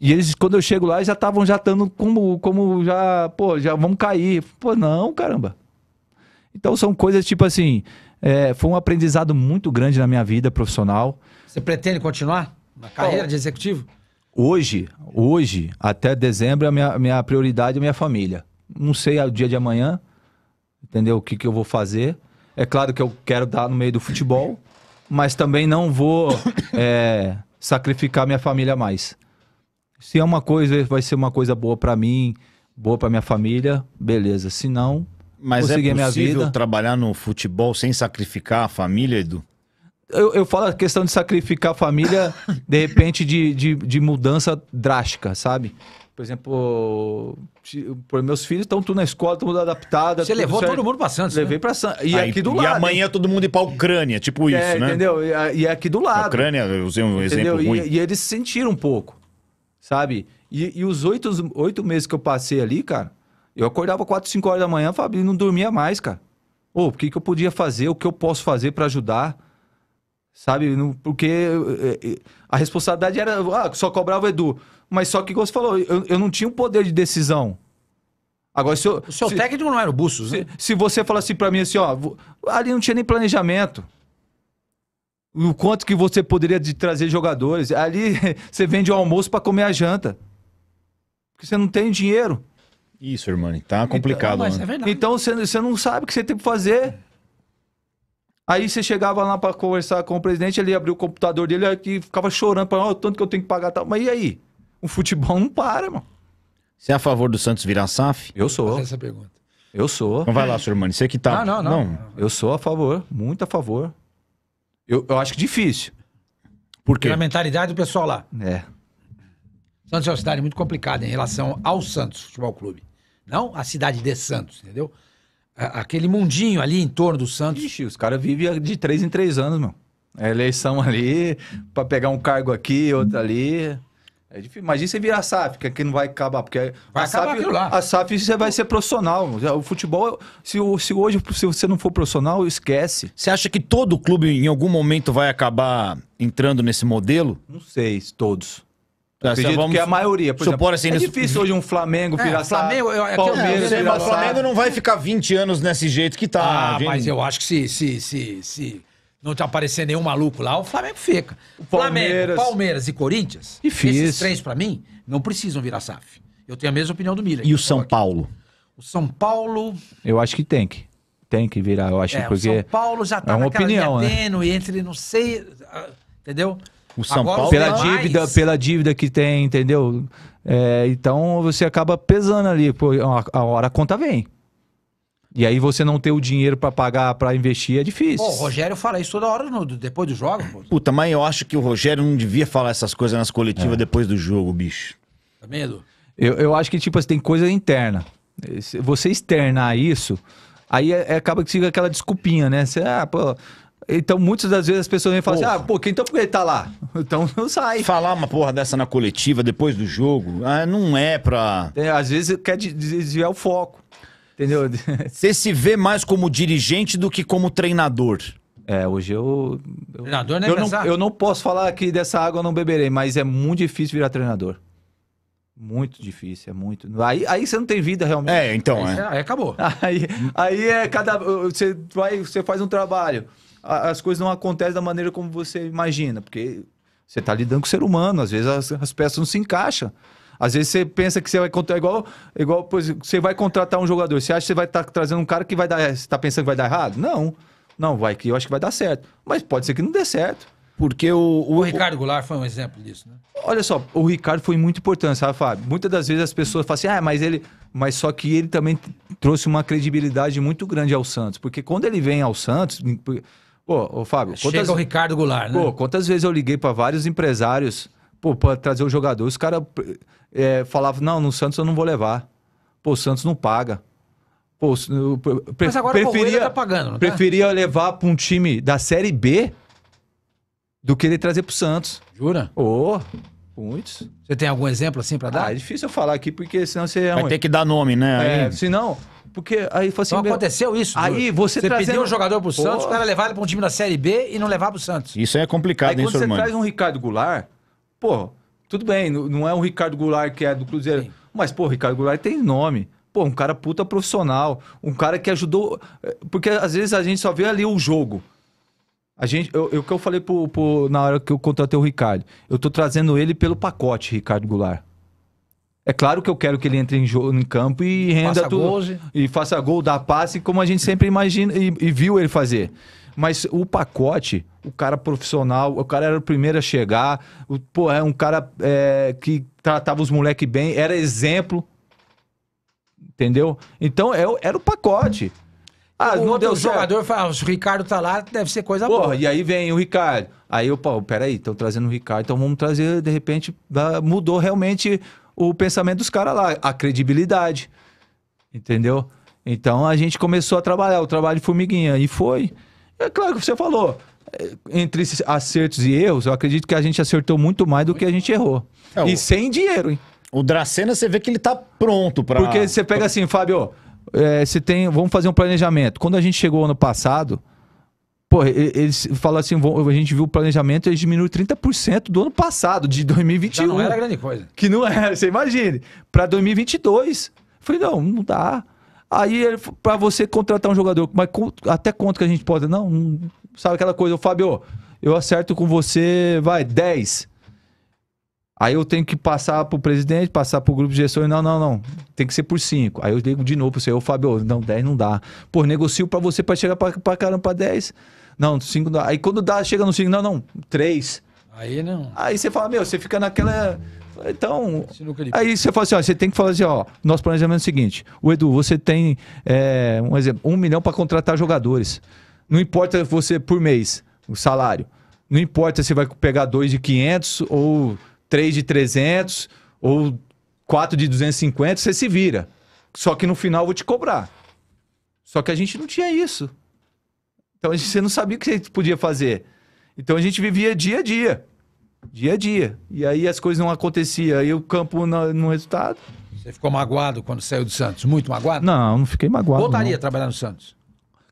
E eles, quando eu chego lá, já estavam já estando como, como já, pô, já vamos cair. Pô, não, caramba. Então são coisas tipo assim, é, foi um aprendizado muito grande na minha vida profissional. Você pretende continuar na carreira de executivo? Hoje, hoje, até dezembro, é a minha, minha prioridade é minha família. Não sei o dia de amanhã, entendeu? O que, que eu vou fazer. É claro que eu quero dar no meio do futebol, mas também não vou é, sacrificar minha família mais. Se é uma coisa, vai ser uma coisa boa para mim, boa para minha família, beleza. Se não, mas é possível trabalhar no futebol sem sacrificar a família, Edu? Eu, eu falo a questão de sacrificar a família, (laughs) de repente, de, de, de, mudança drástica, sabe? Por exemplo, por meus filhos estão tudo na escola, tudo adaptado. Você tudo levou certo. todo mundo pra Santos? Levei né? pra Santos. E Aí, aqui do e lado. E amanhã todo mundo ir pra Ucrânia, tipo é, isso, né? Entendeu? E, e aqui do lado. Ucrânia, eu usei um entendeu? exemplo ruim. E, e eles sentiram um pouco sabe? E, e os oito, oito meses que eu passei ali, cara, eu acordava quatro, cinco horas da manhã, Fabinho, não dormia mais, cara. ou oh, o que, que eu podia fazer? O que eu posso fazer para ajudar? Sabe? Não, porque eh, eh, a responsabilidade era. Ah, só cobrava o Edu. Mas só que, como você falou, eu, eu não tinha o um poder de decisão. Agora, se eu, o seu se, técnico não era o Bussos, se, né? se você falasse para mim assim, ó, ali não tinha nem planejamento o quanto que você poderia de trazer jogadores. Ali (laughs) você vende o almoço para comer a janta. Porque você não tem dinheiro. Isso, irmão, tá então, complicado. Então, é então você, você não sabe o que você tem que fazer. Aí você chegava lá para conversar com o presidente, ele abriu o computador dele e ficava chorando, para oh, tanto que eu tenho que pagar tal. Mas e aí? O futebol não para, mano. Você é a favor do Santos virar SAF? Eu sou. Essa pergunta. Eu sou. Então vai lá, seu Surmani, você que tá. não, não, não. Eu sou a favor, muito a favor. Eu, eu acho que difícil. Por quê? Pela mentalidade do pessoal lá. É. Santos é uma cidade muito complicada em relação ao Santos Futebol Clube. Não a cidade de Santos, entendeu? Aquele mundinho ali em torno do Santos. Ixi, os caras vivem de três em três anos, meu. É eleição ali, pra pegar um cargo aqui, outro ali. É difícil. Imagina você virar SAF, que aqui é não vai acabar, porque vai a, acabar aquilo lá. a SAF você vai ser profissional. É, o futebol, se, se, hoje se você não for profissional, esquece. Você acha que todo clube em algum momento vai acabar entrando nesse modelo? Não sei, todos. Tá, Acredito é vamos... que a maioria. Por Supor, exemplo, assim, é nesse... difícil hoje um Flamengo virar é, Flamengo, eu, Palmeiras é, O Flamengo não vai ficar 20 anos nesse jeito que tá. Ah, gente. mas eu acho que se, se, se, se não te tá aparecer nenhum maluco lá, o Flamengo fica. O Palmeiras. Flamengo, Palmeiras e Corinthians, Difícil. esses três para mim, não precisam virar SAF. Eu tenho a mesma opinião do Miller. E o São Paulo? O São Paulo... Eu acho que tem que. Tem que virar, eu acho, é, porque... O São Paulo já tá é uma opinião, né? entre não sei... Ah, entendeu? O São Agora, Paulo pela dívida, pela dívida que tem, entendeu? É, então você acaba pesando ali, pô, a, a hora a conta vem. E aí você não ter o dinheiro para pagar, para investir, é difícil. Pô, o Rogério fala isso toda hora no, depois do jogo. Pô. Puta, mas eu acho que o Rogério não devia falar essas coisas nas coletivas é. depois do jogo, bicho. Tá medo? Eu, eu acho que, tipo, assim, tem coisa interna. Você externar isso, aí é, é, acaba que fica aquela desculpinha, né? Você, ah, pô... Então, muitas das vezes as pessoas vêm falar assim: ah, pô, então por que ele tá lá? (laughs) Então não sai. Falar uma porra dessa na coletiva depois do jogo, ah, não é pra. É, às vezes quer desviar o foco. Entendeu? (laughs) Você se vê mais como dirigente do que como treinador. É, hoje eu. eu treinador não é eu não, eu não posso falar que dessa água eu não beberei, mas é muito difícil virar treinador. Muito difícil, é muito. Aí, aí você não tem vida realmente. É, então. Aí, é. aí acabou. (laughs) Aí, aí é cada. Você, vai, você faz um trabalho. As coisas não acontecem da maneira como você imagina, porque você está lidando com o ser humano, às vezes as, as peças não se encaixam. Às vezes você pensa que você vai contratar igual, igual pois, você vai contratar um jogador. Você acha que você vai estar tá trazendo um cara que vai dar. Você está pensando que vai dar errado? Não. Não, vai que eu acho que vai dar certo. Mas pode ser que não dê certo. Porque o. O, o Ricardo Goulart foi um exemplo disso, né? Olha só, o Ricardo foi muito importante, sabe, Fábio? Muitas das vezes as pessoas falam assim, ah, mas ele. Mas só que ele também trouxe uma credibilidade muito grande ao Santos. Porque quando ele vem ao Santos. Pô, ô, Fábio. Chega o Ricardo Goulart, né? Pô, quantas vezes eu liguei para vários empresários, pô, trazer o jogador. Os caras é, falava, não, no Santos eu não vou levar. Pô, o Santos não paga. Pô, pre Mas agora preferia, tá pagando, tá? Preferia levar para um time da Série B do que ele trazer pro Santos. Jura? Ô, oh, muitos. Você tem algum exemplo assim para dar? Ah, é difícil eu falar aqui, porque senão você... É Vai um... ter que dar nome, né? É, senão... Porque aí foi assim, Então aconteceu isso. Aí você, você trazendo... pediu um jogador pro Santos, oh. o cara levar ele pra um time da Série B e não levar pro Santos. Isso é complicado, aí, hein, quando você irmão? traz um Ricardo Goulart, pô, tudo bem, não é o Ricardo Goulart que é do Cruzeiro. Sim. Mas, pô, o Ricardo Goulart tem nome. Pô, um cara puta profissional. Um cara que ajudou. Eh, porque às vezes a gente só vê ali o jogo. A gente, eu, eu que eu falei pro, pro, na hora que eu contratei o Ricardo, eu tô trazendo ele pelo pacote, Ricardo Goulart. É claro que eu quero que ele entre em, jogo, em campo e renda faça tudo. Gol, e faça gol, dá passe, como a gente sempre imagina e, e viu ele fazer. Mas o pacote, o cara profissional, o cara era o primeiro a chegar, o, pô, é um cara é, que tratava os moleques bem, era exemplo. Entendeu? Então é, era o pacote. Ah, o, não deu jogador fala, ah, o Ricardo tá lá, deve ser coisa Porra, boa. E aí vem o Ricardo. Aí eu, pô, peraí, estão trazendo o Ricardo, então vamos trazer, de repente, mudou realmente o pensamento dos caras lá, a credibilidade. Entendeu? Então a gente começou a trabalhar o trabalho de formiguinha e foi. É claro que você falou. É, entre acertos e erros, eu acredito que a gente acertou muito mais do que a gente errou. É, e o... sem dinheiro, hein? O Dracena, você vê que ele tá pronto para. Porque você pega assim, Fábio, é, você tem. Vamos fazer um planejamento. Quando a gente chegou ano passado, Pô, eles falam assim, a gente viu o planejamento, eles diminuíram 30% do ano passado, de 2021. Já não era grande coisa. Que não era, é, (laughs) você imagine. Para 2022. Falei, não, não dá. Aí para você contratar um jogador, mas até quanto que a gente pode? Não, sabe aquela coisa, o Fábio, eu acerto com você, vai, 10. Aí eu tenho que passar pro presidente, passar pro grupo de gestão. Não, não, não. Tem que ser por 5. Aí eu ligo de novo pro o Fábio, não, 10 não dá. Pô, negocio para você para chegar pra, caramba pra 10. Não, 5 dá. Aí quando dá, chega no 5, não, não, 3. Aí não. Aí você fala, meu, você fica naquela. Então, aí você fala assim, ó, você tem que falar assim, ó, nosso planejamento é o seguinte, o Edu, você tem é, um exemplo, um milhão para contratar jogadores. Não importa você por mês, o salário. Não importa se vai pegar dois de 500 ou três de 300 ou quatro de 250, você se vira. Só que no final eu vou te cobrar. Só que a gente não tinha isso. Então a gente, você não sabia o que você podia fazer. Então a gente vivia dia a dia dia a dia. E aí as coisas não aconteciam, aí o campo no, no resultado. Você ficou magoado quando saiu do Santos? Muito magoado? Não, não fiquei magoado. Voltaria a trabalhar no Santos?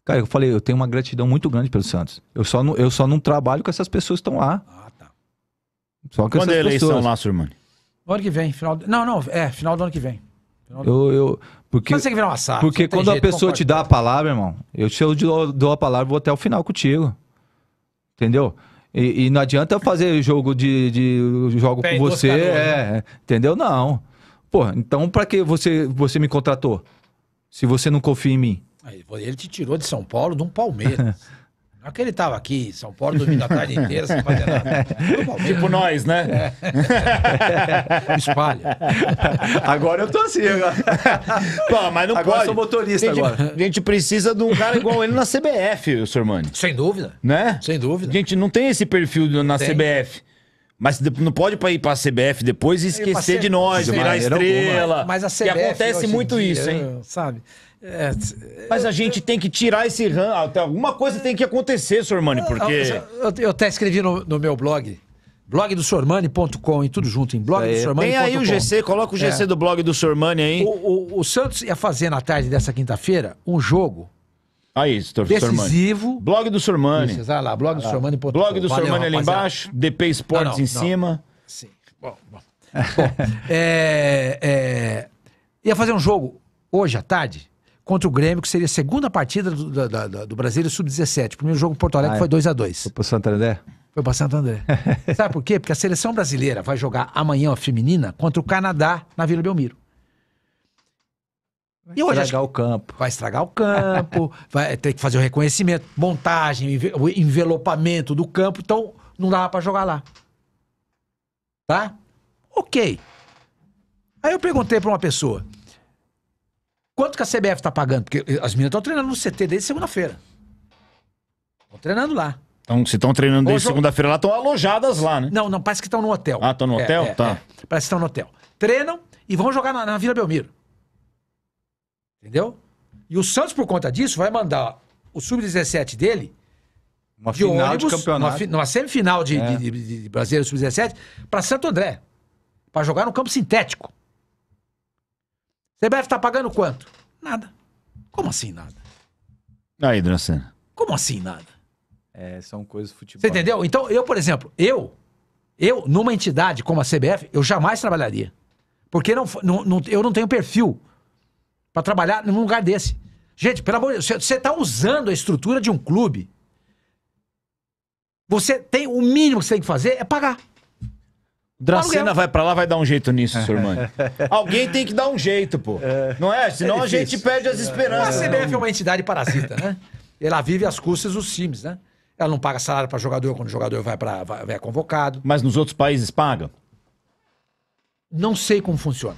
Cara, eu falei, eu tenho uma gratidão muito grande pelo Santos. Eu só não, eu só não trabalho com essas pessoas que estão lá. Ah, tá. Só Quando é a eleição pessoas... lá, Surmani? No ano que vem, final do... Não, não, é, final do ano que vem. Eu, eu, porque, você que virar uma sala, porque quando jeito, a pessoa te dá a palavra, irmão, eu, se eu dou a palavra, vou até o final contigo. Entendeu? E, e, não adianta eu fazer jogo de, de jogo Pé com você, né? é, né? entendeu? Não. Pô, então para que você você me contratou? Se você não confia em mim. Ele te tirou de São Paulo de um Palmeiras. (laughs) Aquele tava aqui em São Paulo dormindo a tarde inteira sem fazer nada. tipo nós, né? É. (laughs) Espalha. Agora eu tô assim. Agora. Pô, mas não agora pode. sou motorista a gente, agora. A gente precisa de um cara igual ele na CBF, senhor Mani. Sem dúvida. Né? Sem dúvida. A gente não tem esse perfil na tem. CBF. Mas não pode ir para a CBF depois e esquecer de nós, virar estrela. Alguma. Mas a CBF. E acontece muito dia, isso, hein? Sabe? É, Mas a gente tem que tirar esse ran. Ah, alguma coisa tem que acontecer, Sormani, ah, porque. Ah, eu, eu até escrevi no, no meu blog, blogdosormani.com e tudo junto em blogdosormani.com. Tem aí o GC, coloca o GC é. do blog do Sormani aí. O, o, o, Santos ia fazer na tarde dessa quinta-feira um jogo. Aí, decisivo. Sormani. Blog do Sormani. Isso, lá, blog do Sormani.com. Blog do Valeu, ali embaixo, DP Sports não, não, em não. cima. Sim. Bom, bom. (laughs) bom é, é, ia fazer um jogo hoje à tarde contra o Grêmio, que seria a segunda partida do, da, da, do Brasileiro Sub-17. O primeiro jogo em Porto Alegre ah, foi 2 é. a 2 Foi pro Santander? Foi pra Santander. (laughs) Sabe por quê? Porque a seleção brasileira vai jogar amanhã a feminina contra o Canadá na Vila Belmiro. Vai e hoje, estragar o campo. Vai estragar o campo, (laughs) vai ter que fazer o reconhecimento, montagem, o envelopamento do campo. Então, não dava para jogar lá. Tá? Ok. Aí eu perguntei para uma pessoa. Quanto que a CBF está pagando? Porque eh, as meninas estão treinando no CT desde segunda-feira. Estão treinando lá. Então, se estão treinando desde segunda-feira lá, estão alojadas lá, né? Não, não, parece que estão no hotel. Ah, estão no é, hotel? É, é, tá. É, parece que estão no hotel. Treinam e vão jogar na, na Vila Belmiro. Entendeu? E o Santos, por conta disso, vai mandar o sub-17 dele uma de final ônibus, de campeonato. Numa, numa semifinal de, é. de, de, de Brasileiro Sub-17, para Santo André. para jogar no campo sintético. CBF tá pagando quanto? Nada. Como assim nada? Aí, Dracena. Como assim nada? É, são coisas do futebol. Você entendeu? Então, eu, por exemplo, eu, eu, numa entidade como a CBF, eu jamais trabalharia. Porque não, não, não eu não tenho perfil para trabalhar num lugar desse. Gente, pelo amor de Deus, você tá usando a estrutura de um clube. Você tem o mínimo que você tem que fazer é pagar. Dracena vai pra lá, vai dar um jeito nisso, (laughs) seu irmão. Alguém tem que dar um jeito, pô. É. Não é? é? Senão a gente perde as é. esperanças. A CBF é uma entidade parasita, né? Ela vive às custas dos times, né? Ela não paga salário para jogador quando o jogador vai para vai convocado. Mas nos outros países paga? Não sei como funciona,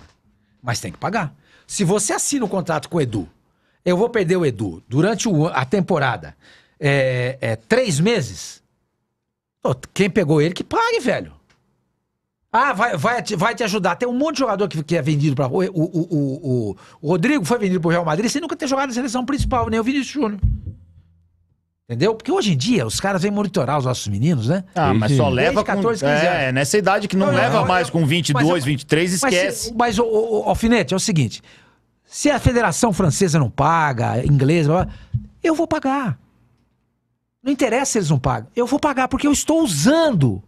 mas tem que pagar. Se você assina o um contrato com o Edu, eu vou perder o Edu durante o, a temporada, é, é, três meses. Pô, quem pegou ele que pague, velho. Ah, vai, vai, te, vai te ajudar. Tem um monte de jogador que, que é vendido para. O, o, o, o, o Rodrigo foi vendido pro Real Madrid sem nunca ter jogado na seleção principal, nem o Vinícius Júnior. Entendeu? Porque hoje em dia os caras vêm monitorar os nossos meninos, né? Ah, mas só leva 14, com... 15 é, anos. É, nessa idade que não, não leva não, mais eu, com 22, mas, 23, esquece. Mas, mas o, o, o, alfinete, é o seguinte. Se a federação francesa não paga, inglesa, eu vou pagar. Não interessa se eles não pagam. Eu vou pagar porque eu estou usando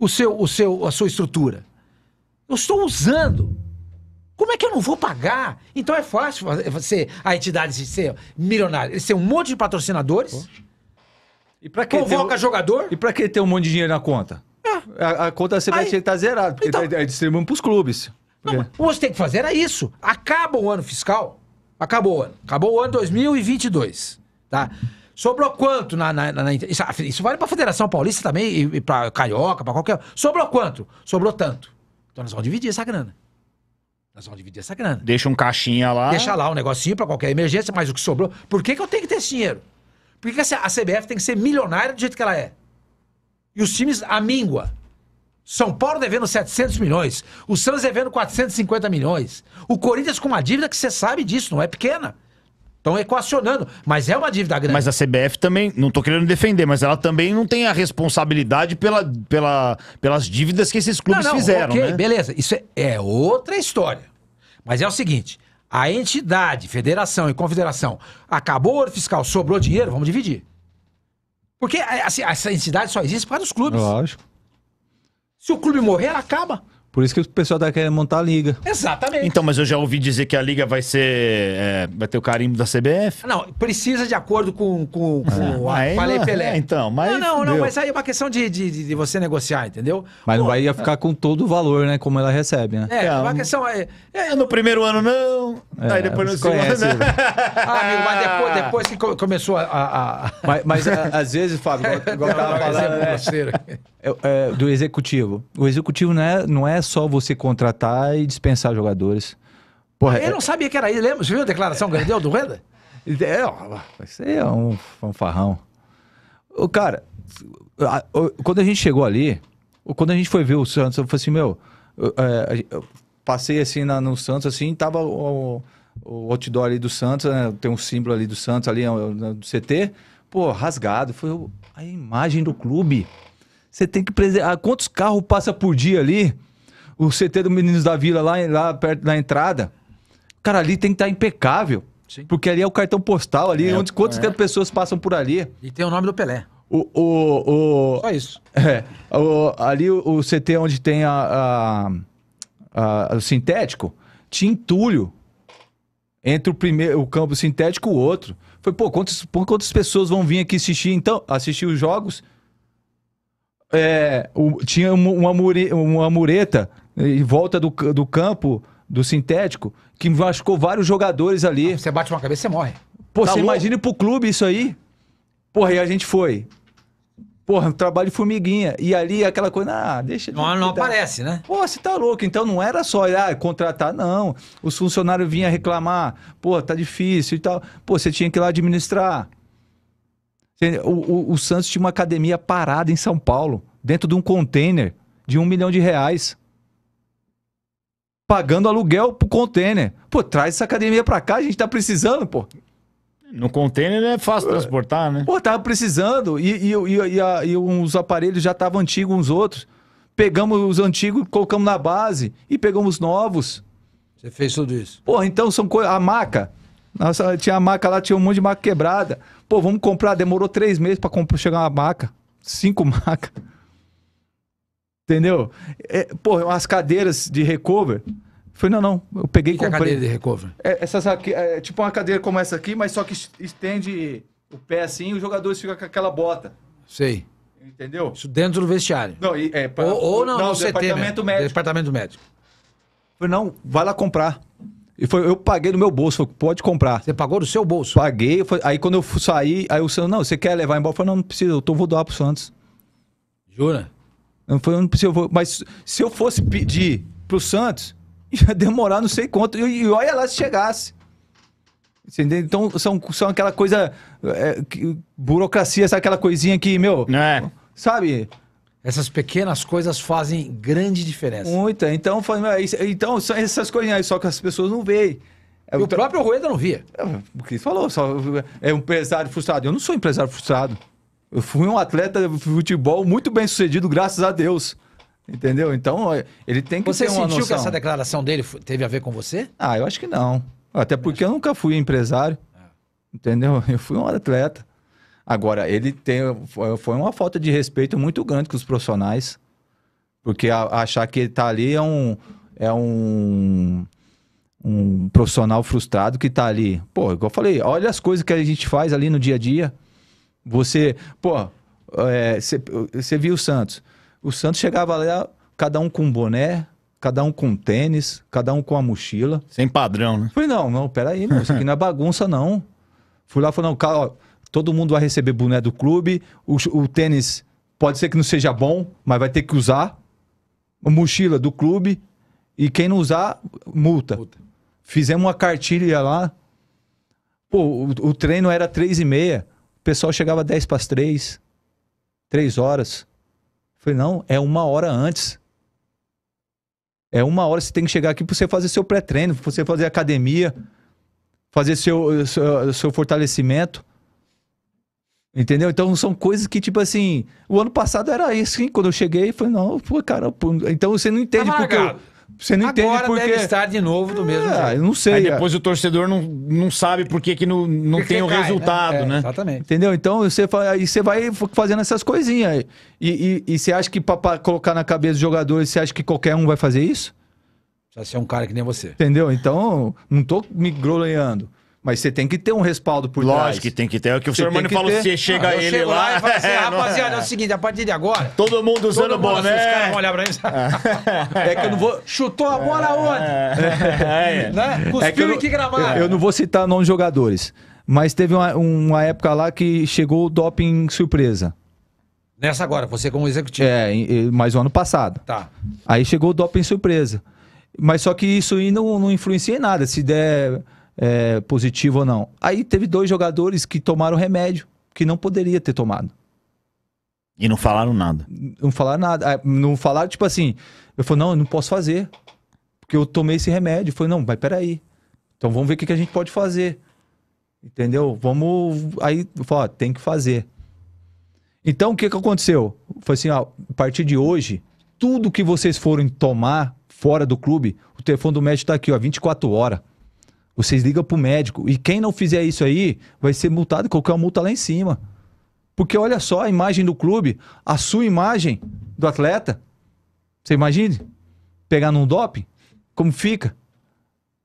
o seu, o seu, a sua estrutura. Eu estou usando. Como é que eu não vou pagar? Então é fácil você, a entidade ser milionária. Eles têm um monte de patrocinadores. E para que convoca um... jogador? E para que ter um monte de dinheiro na conta? É. A, a, conta você vai está estar zerada, porque então... tá, é distribuindo para os clubes. Não, O que você tem que fazer é isso. Acaba o ano fiscal. Acabou o ano. Acabou o ano 2022. Tá? Sobrou quanto na, na, na isso, isso, vale para a Federação Paulista também e, e para Carioca, para qualquer. Sobrou quanto? Sobrou tanto. Então nós vamos dividir essa grana. Nós vamos dividir essa grana. Deixa um caixinha lá. Deixa lá um negocinho para qualquer emergência, mas o que sobrou. Por que, que eu tenho que ter esse dinheiro? Por que, que a CBF tem que ser milionária do jeito que ela é? E os times míngua. São Paulo devendo 700 milhões, o Santos devendo 450 milhões, o Corinthians com uma dívida que você sabe disso, não é pequena. Estão equacionando, mas é uma dívida grande. Mas a CBF também, não estou querendo defender, mas ela também não tem a responsabilidade pela, pela, pelas dívidas que esses clubes não, não, fizeram. Ok, né? beleza. Isso é, é, outra história. Mas é o seguinte: a entidade, federação e confederação, acabou o ouro fiscal, sobrou dinheiro, vamos dividir. Porque é, assim, essa entidade só existe para os clubes. Lógico. Se o clube morrer, ela acaba. Por isso que o pessoal tá querendo montar a liga. Exatamente. Então, mas eu já ouvi dizer que a liga vai ser. é, vai ter o carimbo da CBF. Ah, não, precisa de acordo com, com, com ah, Aí, Falei Pelé. é, então, mas. não, não, não, mas aí é uma questão de, de, de- você negociar, entendeu? Mas não vai ia ficar com todo o valor, né? Como ela recebe, né? É, é uma então. questão. É, é, é, No primeiro ano não. É, aí depois não segundo conhece, né? né? ah, amigo, mas depois, depois que começou a. a, Mas, mas, a- é, às vezes, Fábio, igual, eu tava falando, é, né? é, é, do executivo. O executivo não é, não é é só você contratar e dispensar jogadores. Porra, eu é... não sabia que era isso. Lembra? Você viu a declaração que ele deu do Renda? É, isso é, aí é um fanfarrão. O cara, quando a gente chegou ali, quando a gente foi ver o Santos, eu falei assim, meu, eu, é, eu passei assim na, no Santos, assim, tava o, o outdoor ali do Santos, né? Tem um símbolo ali do Santos, ali é do CT, pô, rasgado. Foi a imagem do clube. Você tem que preservar. Ah, quantos carros passa por dia ali? o CT do Meninos da Vila, lá, lá perto da entrada. Cara, ali tem que estar tá impecável. Sim. Porque ali é o cartão postal, ali, é, onde quantas é. pessoas passam por ali. E tem o nome do Pelé. O, o, o, Só isso. (laughs) É. O, ali o, o, CT onde tem a, a, a, o sintético, tinha entulho entre o primeiro o campo sintético e o outro. Foi, pô, quantas, quantas pessoas vão vir aqui assistir, então, assistir os jogos? É, o, tinha uma, uma, mure, uma mureta em volta do, do campo, do sintético, que machucou vários jogadores ali. Você bate uma cabeça, você morre. Pô, tá você imagina pro clube isso aí? Porra, e a gente foi. Porra, um trabalho de formiguinha. E ali aquela coisa, ah, deixa. Não, não aparece, né? Pô, você tá louco. Então não era só ah, contratar, não. Os funcionários vinham reclamar, pô, tá difícil e tal. Pô, você tinha que ir lá administrar. O, o, o Santos tinha uma academia parada em São Paulo, dentro de um container de um milhão de reais pagando aluguel pro container. Pô, traz essa academia pra cá, a gente tá precisando, pô. No container é fácil é. transportar, né? Pô, tava precisando. E, e, e, e, a, e uns aparelhos já estavam antigos uns outros. Pegamos os antigos, colocamos na base e pegamos novos. Você fez tudo isso? Pô, então são coisas. A maca. Nossa, tinha a maca lá, tinha um monte de maca quebrada. Pô, vamos comprar. Demorou três meses pra chegar uma maca. Cinco (laughs) macas. Entendeu? É, pô, é as cadeiras de recover. Falei, não, não, eu peguei e é comprei. é cadeira de recover? É, essas aqui, é, tipo uma cadeira como essa aqui, mas só que estende o pé assim e os jogadores ficam com aquela bota. Sei. Entendeu? Isso dentro do vestiário. Não, e, é, pra, ou, ou não, não, no departamento né? médico. Departamento médico. Falei, não, vai lá comprar. E foi, eu paguei do meu bolso, falei, pode comprar. Você pagou do seu bolso? Paguei, foi, aí quando eu saí, aí o Santos, não, você quer levar embora? Eu falei, não, não precisa, eu tô, vou doar pro Santos. Jura? Falando se eu vou, mas se eu fosse pedir pro Santos, (laughs) ia demorar não sei quanto. E, e olha lá se chegasse. Entendeu? Então são, são aquela coisa. É, que, burocracia, sabe aquela coisinha que, meu. É. Sabe? Essas pequenas coisas fazem grande diferença. Muita. Então, foi, é então são essas coisinhas aí, só que as pessoas não veem. O próprio Rueda não via. É, o que falou, só, é um empresário frustrado. Eu não sou empresário frustrado. Eu fui um atleta de futebol muito bem sucedido, graças a Deus. Entendeu? Então, é, ele tem que você ter uma noção. Você sentiu que essa declaração dele teve a ver com você? Ah, eu acho que não. Até porque eu nunca fui empresário. É. Entendeu? (laughs) Eu fui um atleta. Agora, ele tem, foi uma falta de respeito muito grande com os profissionais. Porque a, achar que ele tá ali é um, é um, um profissional frustrado que tá ali. Pô, igual eu falei, olha as coisas que a gente faz ali no dia a dia. Você, pô, você é, viu o Santos. O Santos chegava lá, cada um com um boné, cada um com tênis, cada um com a mochila. Sem padrão, né? Falei, não, não, peraí, meu, isso aqui não é bagunça, não. Fui lá e falei, não, cara, ó, todo mundo vai receber boné do clube, o, o, tênis pode ser que não seja bom, mas vai ter que usar, a mochila do clube, e quem não usar, multa. multa. Fizemos uma cartilha lá, pô, o, o treino era três e meia, pessoal chegava 10 para as 3, 3 horas. falei, não, é uma hora antes. É uma hora você tem que chegar aqui para você fazer seu pré-treino, para você fazer academia, fazer seu, seu, seu fortalecimento. Entendeu? Então são coisas que, tipo assim, o ano passado era isso, hein? quando eu cheguei, foi não, pô, cara, pô, então você não entende tá porque eu, você não entende Agora porque... deve estar de novo do mesmo ah, jeito. eu não sei. Aí é. depois o torcedor não, não sabe por que, que não, não tem o cai, né? resultado, né? É, né? Exatamente. Entendeu? Então você, aí você vai fazendo essas coisinhas aí. E, e, e você acha que para colocar na cabeça dos jogadores, você acha que qualquer um vai fazer isso? Já ser um cara que nem você. Entendeu? Então, não tô me groleando. Mas você tem que ter um respaldo por Lógico trás. que tem que ter. É o que o senhor Mano falou, você chega ah, ele lá... lá assim, (laughs) é, rapaziada, é. é o seguinte, a partir de agora... Todo mundo usando todo mundo, boné. Os caras vão olhar pra mim (laughs) É que eu não vou... Chutou a bola é. onde? É, é. Né? Cuspiu é que, que gramado. Eu, não vou citar nomes de jogadores. Mas teve uma, uma época lá que chegou o doping surpresa. Nessa agora, você como executivo. É, mas o ano passado. Tá. Aí chegou o doping surpresa. Mas só que isso aí não, não influencia em nada. Se der é, positivo ou não. Aí teve dois jogadores que tomaram remédio que não poderia ter tomado. E não falaram nada. Não falaram nada. Ah, não falaram, tipo assim, eu falei, não, eu não posso fazer. Porque eu tomei esse remédio. Foi, não, mas peraí. Então vamos ver o que, a gente pode fazer. Entendeu? Vamos. Aí eu falei, ó, tem que fazer. Então o que, que aconteceu? Foi assim, ó, a partir de hoje, tudo que vocês forem tomar fora do clube, o telefone do médico tá aqui, ó, 24 horas. Vocês ligam pro médico. E quem não fizer isso aí vai ser multado e uma multa lá em cima. Porque olha só a imagem do clube, a sua imagem do atleta. Você imagine? Pegar num doping? Como fica?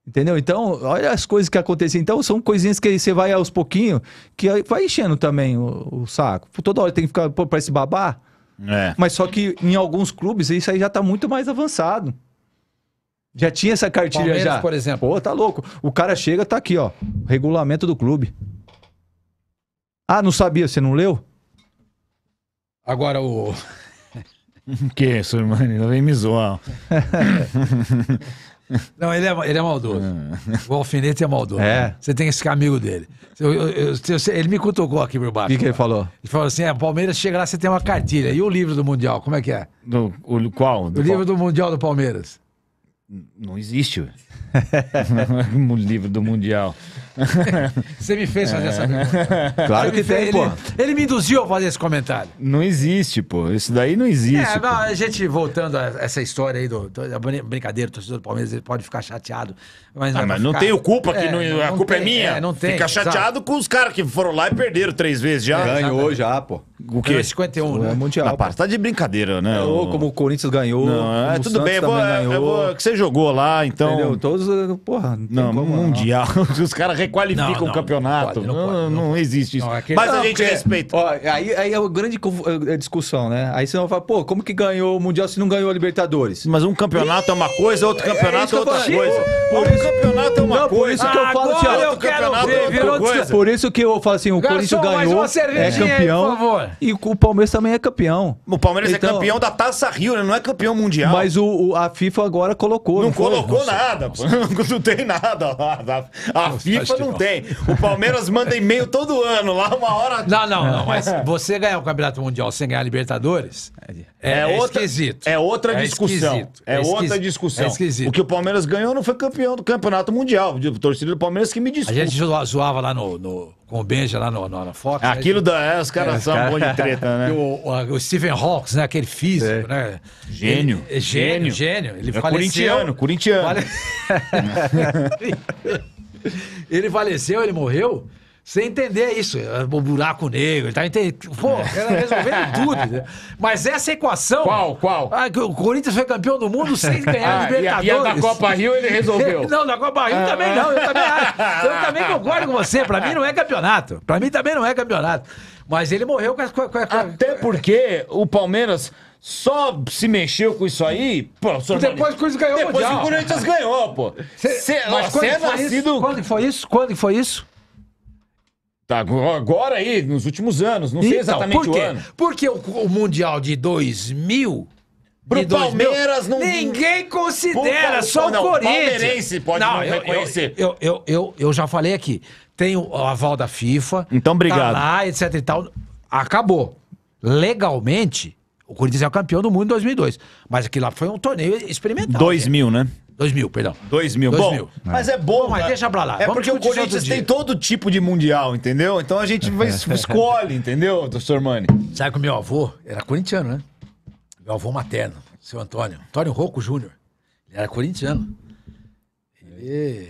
Entendeu? Então, olha as coisas que acontecem. Então, são coisinhas que você vai aos pouquinhos, que vai enchendo também o, o saco. Toda hora tem que ficar, pô, parece babar. É. Mas só que em alguns clubes isso aí já está muito mais avançado. Já tinha essa cartilha Palmeiras, já. por exemplo. Pô, tá louco. O cara chega, tá aqui, ó. Regulamento do clube. Ah, não sabia, você não leu? Agora o. (laughs) que, irmão? Não vem me zoar. (laughs) Não, ele é, ele é maldoso. (laughs) O alfinete é maldoso. É. Né? Você tem que ficar amigo dele. Eu, eu, eu, ele me cutucou aqui por baixo. O que, que, ele falou? Ele falou assim: é, Palmeiras chega lá, você tem uma cartilha. E o livro do Mundial, como é que é? Do, o, qual? Do o livro do Mundial do Palmeiras. Não existe. no (laughs) livro do Mundial. (laughs) Você me fez fazer é. essa pergunta. (laughs) Claro ele que tem, fez, pô. Ele, ele, me induziu a fazer esse comentário. Não existe, pô. Isso daí não existe. É, não, a gente, voltando a essa história aí do, do, brincadeira, o torcedor do Palmeiras ele pode ficar chateado. Mas ah, não, ah, mas ficar... não tenho culpa, que é, não, não, a culpa é tem, é minha. É, não tem, Fica chateado exato. com os caras que foram lá e perderam três vezes já. ganhou já, pô. O quê? 51, é né? É mundial. Na parte, tá de brincadeira, né? Ou como o Corinthians ganhou. Não, é, tudo bem, boa. que você jogou lá, então. Entendeu? Todos, eh, porra, não, não mundial. (laughs) os caras requalifica não, um não, campeonato. Não, pode, não, existe isso. Mas a gente porque... respeita. Ó, aí, aí é uma grande eh, eh, discussão, né? Aí você vai falar, pô, como que ganhou o Mundial se não ganhou a Libertadores? Mas um campeonato é uma coisa, outro é campeonato é, outra coisa. Por isso, um campeonato é uma não, coisa. Por isso que eu falo assim, é eu campeonato ver, é virou coisa. Por isso que eu falo assim, o Corinthians ganhou, é campeão. Aí, e o Palmeiras também é campeão. O Palmeiras então, é campeão da Taça Rio, né? Não é campeão mundial. Mas o, o a FIFA agora colocou. Não, não colocou nada, pô. (laughs) Não tem nada lá. a FIFA não tem. O Palmeiras manda e-mail todo ano, lá uma hora. Não, não, não. (laughs) Mas você ganhar o Campeonato Mundial sem ganhar a Libertadores é, é, é outra, esquisito. É outra é discussão. É, é esquisito. outra é discussão. O que o Palmeiras ganhou não foi campeão do Campeonato Mundial. O torcedor do Palmeiras que me desculpa. A gente zoava lá no, no com o Benja lá no, no, na Fox. Né? Aquilo né? da. É, os caras é, são cara... bons de treta, né? O, o, o, Stephen Hawks, né? Aquele físico, é. né? Gênio. Ele, gênio. Gênio. Ele é faleceu. Corintiano, corintiano. Fale... (laughs) Ele faleceu, ele morreu? sem entender isso, é, o buraco negro, tá entendendo? Pô, é. ela tá resolvendo (laughs) tudo. Né? Mas essa equação. Qual, qual? Ah, o Corinthians foi campeão do mundo sem (laughs) ganhar ah, Libertadores. E a, e a da Copa Rio ele resolveu. (laughs) não, da Copa Rio ah. também não. Eu também, eu também concordo com você. Pra mim não é campeonato. Pra mim também não é campeonato. Mas ele morreu com a. Com a, com a... Até porque o Palmeiras só se mexeu com isso aí, pô, senhor Depois o Corinthians ganhou Depois o Corinthians ganhou, pô. Cê, cê, mas foi nascido... quando foi isso? Quando foi isso? Tá, agora aí, nos últimos anos, não então, sei exatamente por quê? o ano. Porque o, o Mundial de 2000 Pro de Palmeiras mil, não. Ninguém considera, só não, o Corinthians. Palmeirense pode não, não eu, reconhecer. Eu, eu, eu, eu, já falei aqui. Tem o aval da FIFA. Então, tá obrigado. Tá lá, etc e tal. Acabou. Legalmente, o Corinthians é o campeão do mundo em 2002. Mas aquilo lá foi um torneio experimental. 2000, né? né? 2000, perdão. 2000. Bom, 2000. mas é bom. mas deixa pra lá. É Vamos porque o Corinthians tem todo tipo de mundial, entendeu? Então a gente vai- (laughs) escolhe, entendeu, doutor Mani? Sabe que o meu avô era corintiano, né? Meu avô materno, seu Antônio. Antônio Rocco Júnior. Ele era corintiano.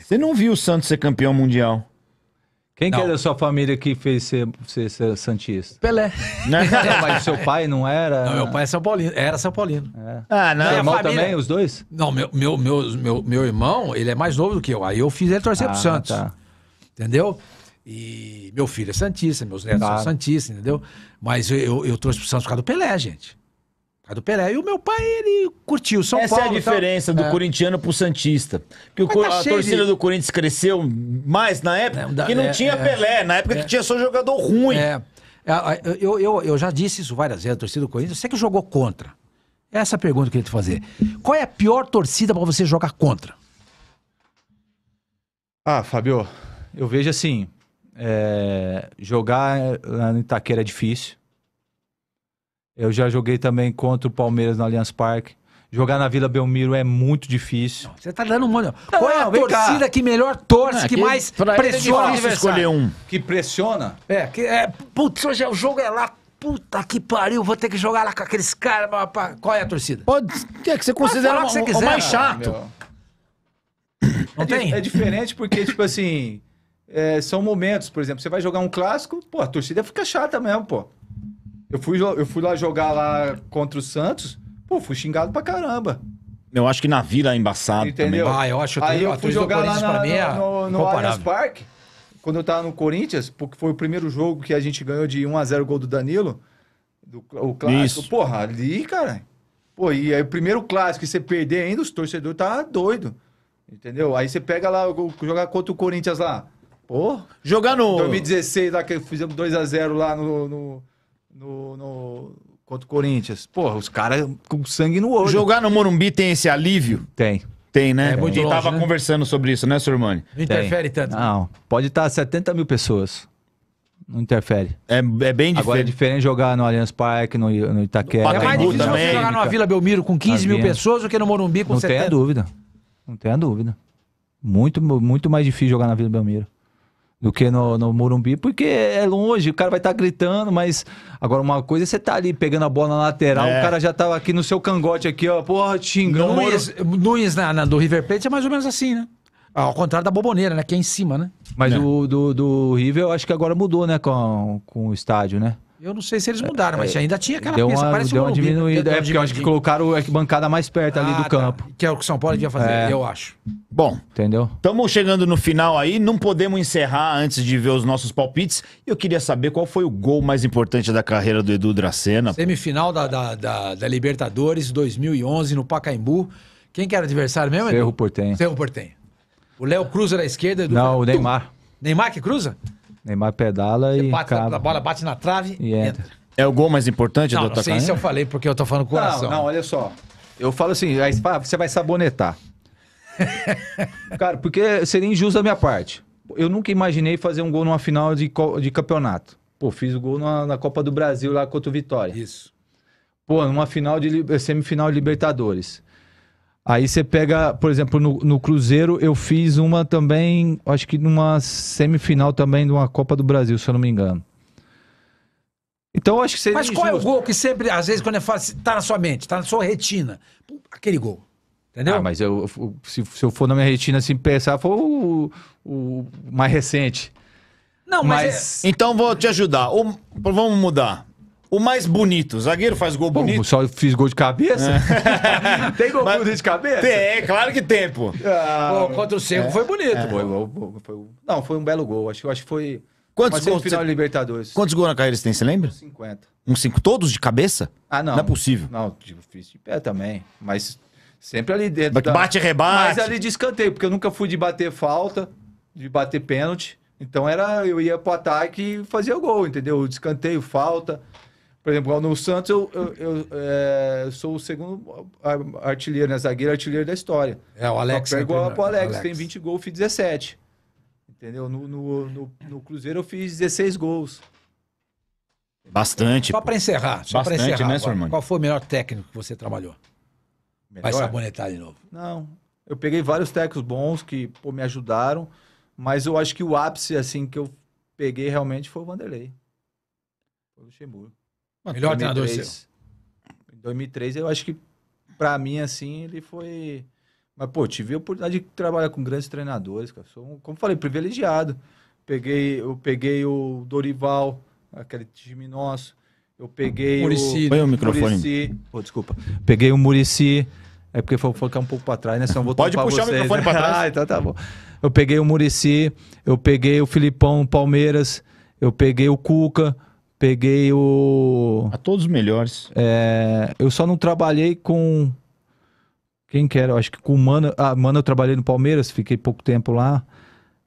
Você não viu o Santos ser campeão mundial? Quem que é da sua família que fez ser, ser, ser Santista? Pelé. (laughs) mas seu pai não era? Não, meu pai é São Paulino. Era São Paulino. É. Ah, não. Seu irmão família... também, os dois? Não, meu, meu, meu, meu, meu irmão, ele é mais novo do que eu. Aí eu fiz ele torcer ah, pro Santos. Tá. Entendeu? E meu filho é Santista, meus netos claro. são Santistas, entendeu? Mas eu, eu, eu trouxe pro Santos por causa do Pelé, gente. A do Pelé. E o meu pai, ele curtiu São Essa Paulo. Essa é a diferença do é. corintiano pro Santista. Porque o, tá a torcida de... do Corinthians cresceu mais na época não, que não é, tinha é, Pelé, na época que é. tinha só jogador ruim. É. é eu, eu, eu já disse isso várias vezes, a torcida do Corinthians, você que jogou contra. Essa é pergunta que eu queria te fazer. Qual é a pior torcida para você jogar contra? Ah, Fabio, eu vejo assim, jogar na Itaquera é difícil eu já joguei também contra o Palmeiras no Allianz Parque. Jogar na Vila Belmiro é muito difícil. Você tá dando mole. Qual é a torcida cá. que melhor torce, não, que, é mais é pressiona? É escolher um. Que pressiona? É, que é. Putz, hoje é, o jogo é lá. Puta que pariu, vou ter que jogar lá com aqueles caras. Qual é a torcida? Pode. É que você considera que você quiser, o mais chato. Ah, não é, tem? É diferente porque, tipo assim. É, são momentos, por exemplo, você vai jogar um clássico, pô, a torcida fica chata mesmo, pô. Eu fui, eu fui lá jogar lá contra o Santos, pô, fui xingado pra caramba. Eu acho que na vila é embaçado Entendeu? também. Ah, eu acho. Aí eu fui jogar lá na, mim é no, no, no Allianz Park, quando eu tava no Corinthians, porque foi o primeiro jogo que a gente ganhou de 1x0 gol do Danilo, do, o clássico. Isso. Porra, ali, cara... Pô, e aí o primeiro clássico que você perder ainda, os torcedores tá doido. Entendeu? Aí você pega lá, jogar contra o Corinthians lá. Pô. Jogar no. 2016, lá que fizemos 2x0 lá no, no, no, no contra o Corinthians. Porra, os caras com sangue no olho. Jogar no Morumbi tem esse alívio? Tem. Tem, né? É muito A gente tava né? conversando sobre isso, né, Surmani? Não interfere tem. tanto. Não, pode estar 70 mil pessoas. Não interfere. É, é bem diferente. Agora é diferente jogar no Allianz Parque, no, no Itaquera. É mais difícil também. jogar numa Vila Belmiro com 15 mil pessoas do que no Morumbi com não 70. Não tenha dúvida. Não a dúvida. Muito, muito mais difícil jogar na Vila Belmiro do que no, no Morumbi, porque é longe, o cara vai estar tá gritando, mas agora uma coisa é você tá ali pegando a bola na lateral, é. o cara já tava tá aqui no seu cangote aqui, ó, porra, xingando. Nunes, Nunes na, na, do River Plate é mais ou menos assim, né? Ao contrário da boboneira, né? Que é em cima, né? Mas é. o do, do River eu acho que agora mudou, né? Com, com o estádio, né? Eu não sei se eles mudaram, mas é, ainda tinha aquela deu pista, parece deu uma diminuída. É, porque eu acho que colocaram a bancada mais perto ali do ah, tá. campo. Que é o que o São Paulo devia fazer, É. eu acho. Bom, Entendeu? estamos chegando no final aí, não podemos encerrar antes de ver os nossos palpites. Eu queria saber qual foi o gol mais importante da carreira do Edu Dracena. Semifinal da, da, da- da Libertadores 2011 no Pacaembu. Quem que era adversário mesmo? Cerro Edu? Portenho. Cerro Portenho. O Léo cruza da esquerda. Edu Não, o Neymar. Neymar que cruza? Neymar pedala Você e. Bate na, a bola bate na trave e entra. entra. É o gol mais importante não, do atacante? Não, sei se eu falei porque eu tô falando coração. Não, não, olha só. Eu falo assim, aí você vai sabonetar. (laughs) Cara, porque seria injusto da minha parte. Eu nunca imaginei fazer um gol numa final de, de campeonato. Pô, fiz o gol na, na Copa do Brasil lá contra o Vitória. Isso. Pô, numa final de semifinal de Libertadores. Aí você pega, por exemplo, no, no, Cruzeiro, eu fiz uma também, acho que numa semifinal também de uma Copa do Brasil, se eu não me engano. Então acho que seria. Mas qual é o gol que sempre, às vezes, quando eu é falo, tá na sua mente, tá na sua retina? Aquele gol. Entendeu? Ah, mas eu, se, se eu for na minha retina assim pensar, foi o, o mais recente. Não, mas. mas... É... Então vou te ajudar. vamos mudar. O mais bonito. Zagueiro faz gol bonito. Bom, só fiz gol de cabeça? É. (laughs) tem gol Mas, bonito de cabeça? Tem, é, claro que tem, pô. Ah, pô contra o Cerro é, foi bonito. É. Foi, foi, não, foi um belo gol. Acho, acho que foi. Quantos gols? Final você... Libertadores. Quantos gols na carreira você tem, você lembra? 50. Um cinco todos de cabeça? Ah, não. Não é possível. Não, tipo, fiz de pé também. Mas sempre ali dentro. Da... Bate, rebate. Mas ali de escanteio, porque eu nunca fui de bater falta, de bater pênalti. Então era, eu ia pro ataque e fazia o gol, entendeu? Descanteio, falta. Por exemplo, no Santos, eu, eu, eu é, sou o segundo artilheiro, né? Zagueiro artilheiro da história. É, o Alex. Eu é né, pro Alex, Alex, tem 20 gols, fiz 17. Entendeu? No, no, no, no Cruzeiro eu fiz 16 gols. Bastante. Só para encerrar, só pra né, encerrar. Né, qual, qual foi o melhor técnico que você trabalhou? Melhor? Vai sabonetar de novo. Não. Eu peguei vários técnicos bons que pô, me ajudaram, mas eu acho que o ápice assim que eu peguei realmente foi o Vanderlei. Foi o Luxemburgo. Melhor 2003, treinador seu. Em 2003, eu acho que, para mim, assim, ele foi. Mas, pô, tive a oportunidade de trabalhar com grandes treinadores, cara. Sou, como falei, privilegiado. Peguei, eu peguei o Dorival, aquele time nosso. Eu peguei Muricy, o. Põe o microfone. Muricy. Pô, desculpa. Peguei o Murici. É porque foi focar um pouco para trás, né? Senão vou Pode puxar vocês, o microfone né? para trás. (laughs) ah, então tá bom. Eu peguei o Murici, eu peguei o Filipão Palmeiras, eu peguei o Cuca, Peguei o. A todos os melhores. É, eu só não trabalhei com. Quem que era? Eu acho que com o Mano. Ah, Mano, eu trabalhei no Palmeiras, fiquei pouco tempo lá.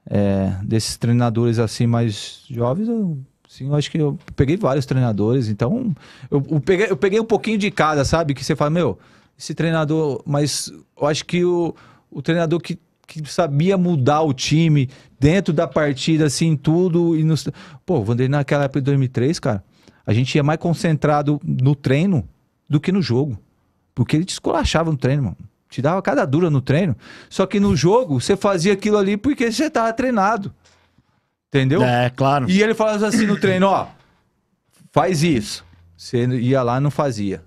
É, desses treinadores assim mais jovens, eu, sim, eu acho que eu peguei vários treinadores. Então, eu, eu, peguei, eu peguei um pouquinho de cada, sabe? Que você fala, meu, esse treinador. Mas eu acho que o, o treinador que que sabia mudar o time dentro da partida, assim, tudo. E nos... Pô, o Vanderlei naquela época de 2003, cara, a gente ia é mais concentrado no treino do que no jogo. Porque ele te esculachava no treino, mano. Te dava cada dura no treino. Só que no jogo, você fazia aquilo ali porque você tava treinado. Entendeu? É, claro. E ele falava assim no treino, ó, faz isso. Você ia lá não fazia.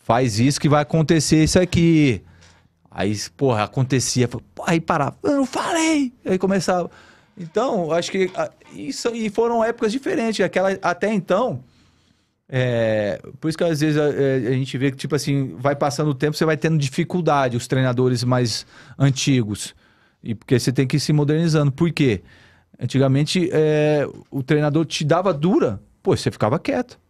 Faz isso que vai acontecer isso aqui. Aí, porra, acontecia. Aí parava. Eu não falei! Aí começava. Então, acho que ah, isso e foram épocas diferentes. Aquela até então, é, por isso que às vezes a, eh, eh, a, gente vê que tipo assim vai passando o tempo, você vai tendo dificuldade os treinadores mais antigos e porque você tem que ir se modernizando. Por quê? Antigamente é, o treinador te dava dura, pô, você ficava quieto,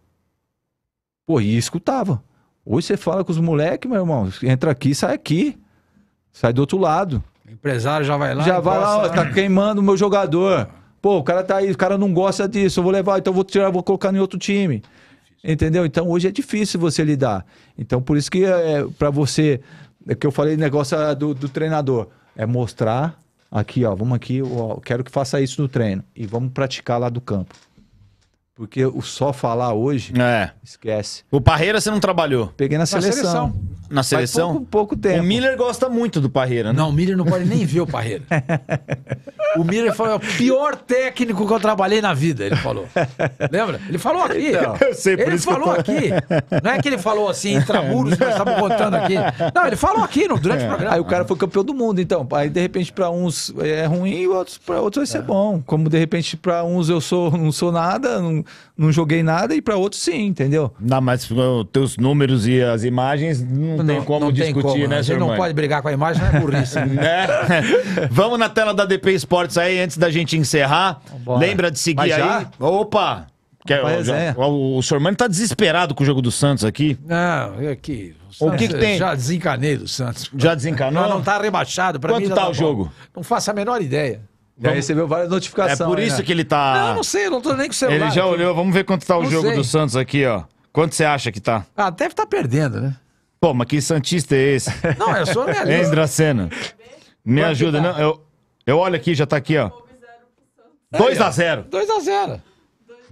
pô, e escutava. Hoje você fala com os moleques, meu irmão, entra aqui, sai aqui. Sai do outro lado. O empresário já vai lá. Já vai lá, ó, tá né? queimando o meu jogador. Pô, o cara tá aí, o cara não gosta disso, eu vou levar, então vou tirar, vou colocar em outro time. Entendeu? Então hoje é difícil você lidar. Então por isso que é, é para você, é que eu falei negócio ah, do, do treinador, é mostrar aqui, ó, vamos aqui, ó, quero que faça isso no treino e vamos praticar lá do campo. Porque o só falar hoje, é. esquece. O Parreira você não trabalhou? Peguei na, na seleção. seleção na seleção. Pouco, pouco tempo. O Miller gosta muito do Parreira, né? Não, o Miller não pode nem ver o Parreira. (laughs) o Miller foi o pior técnico que eu trabalhei na vida, ele falou. Lembra? Ele falou aqui. Então, eu sei, por ele isso falou eu... aqui. Não é que ele falou assim, intramuros, nós estamos contando aqui. Não, ele falou aqui no, durante é. o programa. Aí o cara foi campeão do mundo, então. Aí, de repente, para uns é ruim e outros, para outros vai ser é. bom. Como, de repente, para uns eu sou, não sou nada, não, não joguei nada, e para outros sim, entendeu? Não, mas os teus números e as imagens não, não, tem como não discutir, tem como. Né, né, A gente não pode brigar com a imagem, não é burrice. né? (laughs) né? (laughs) Vamos na tela da DP Esportes aí, antes da gente encerrar. Lembra de seguir Mas aí. Já? Opa! Que, o, já, é. o, tá desesperado com o jogo do Santos aqui. Não, é que. O, que, que, tem? Já desencanei do Santos. Já desencanou? Não, não tá rebaixado. Pra Quanto mim, tá, tá o jogo? Não faço a menor ideia. Já vamos... recebeu várias notificações. É por né? isso né? que ele tá. Não, não sei, não tô nem com o celular. Ele já aqui. olhou, vamos ver quanto tá o não jogo sei. do Santos aqui, ó. Quanto você acha que tá? Ah, deve estar tá perdendo, né? Pô, mas que Santista é esse? (laughs) Não, eu sou realista. É hein, Dracena? Me ajuda. Não, eu, eu olho aqui, já tá aqui, ó. 2x0. 2x0.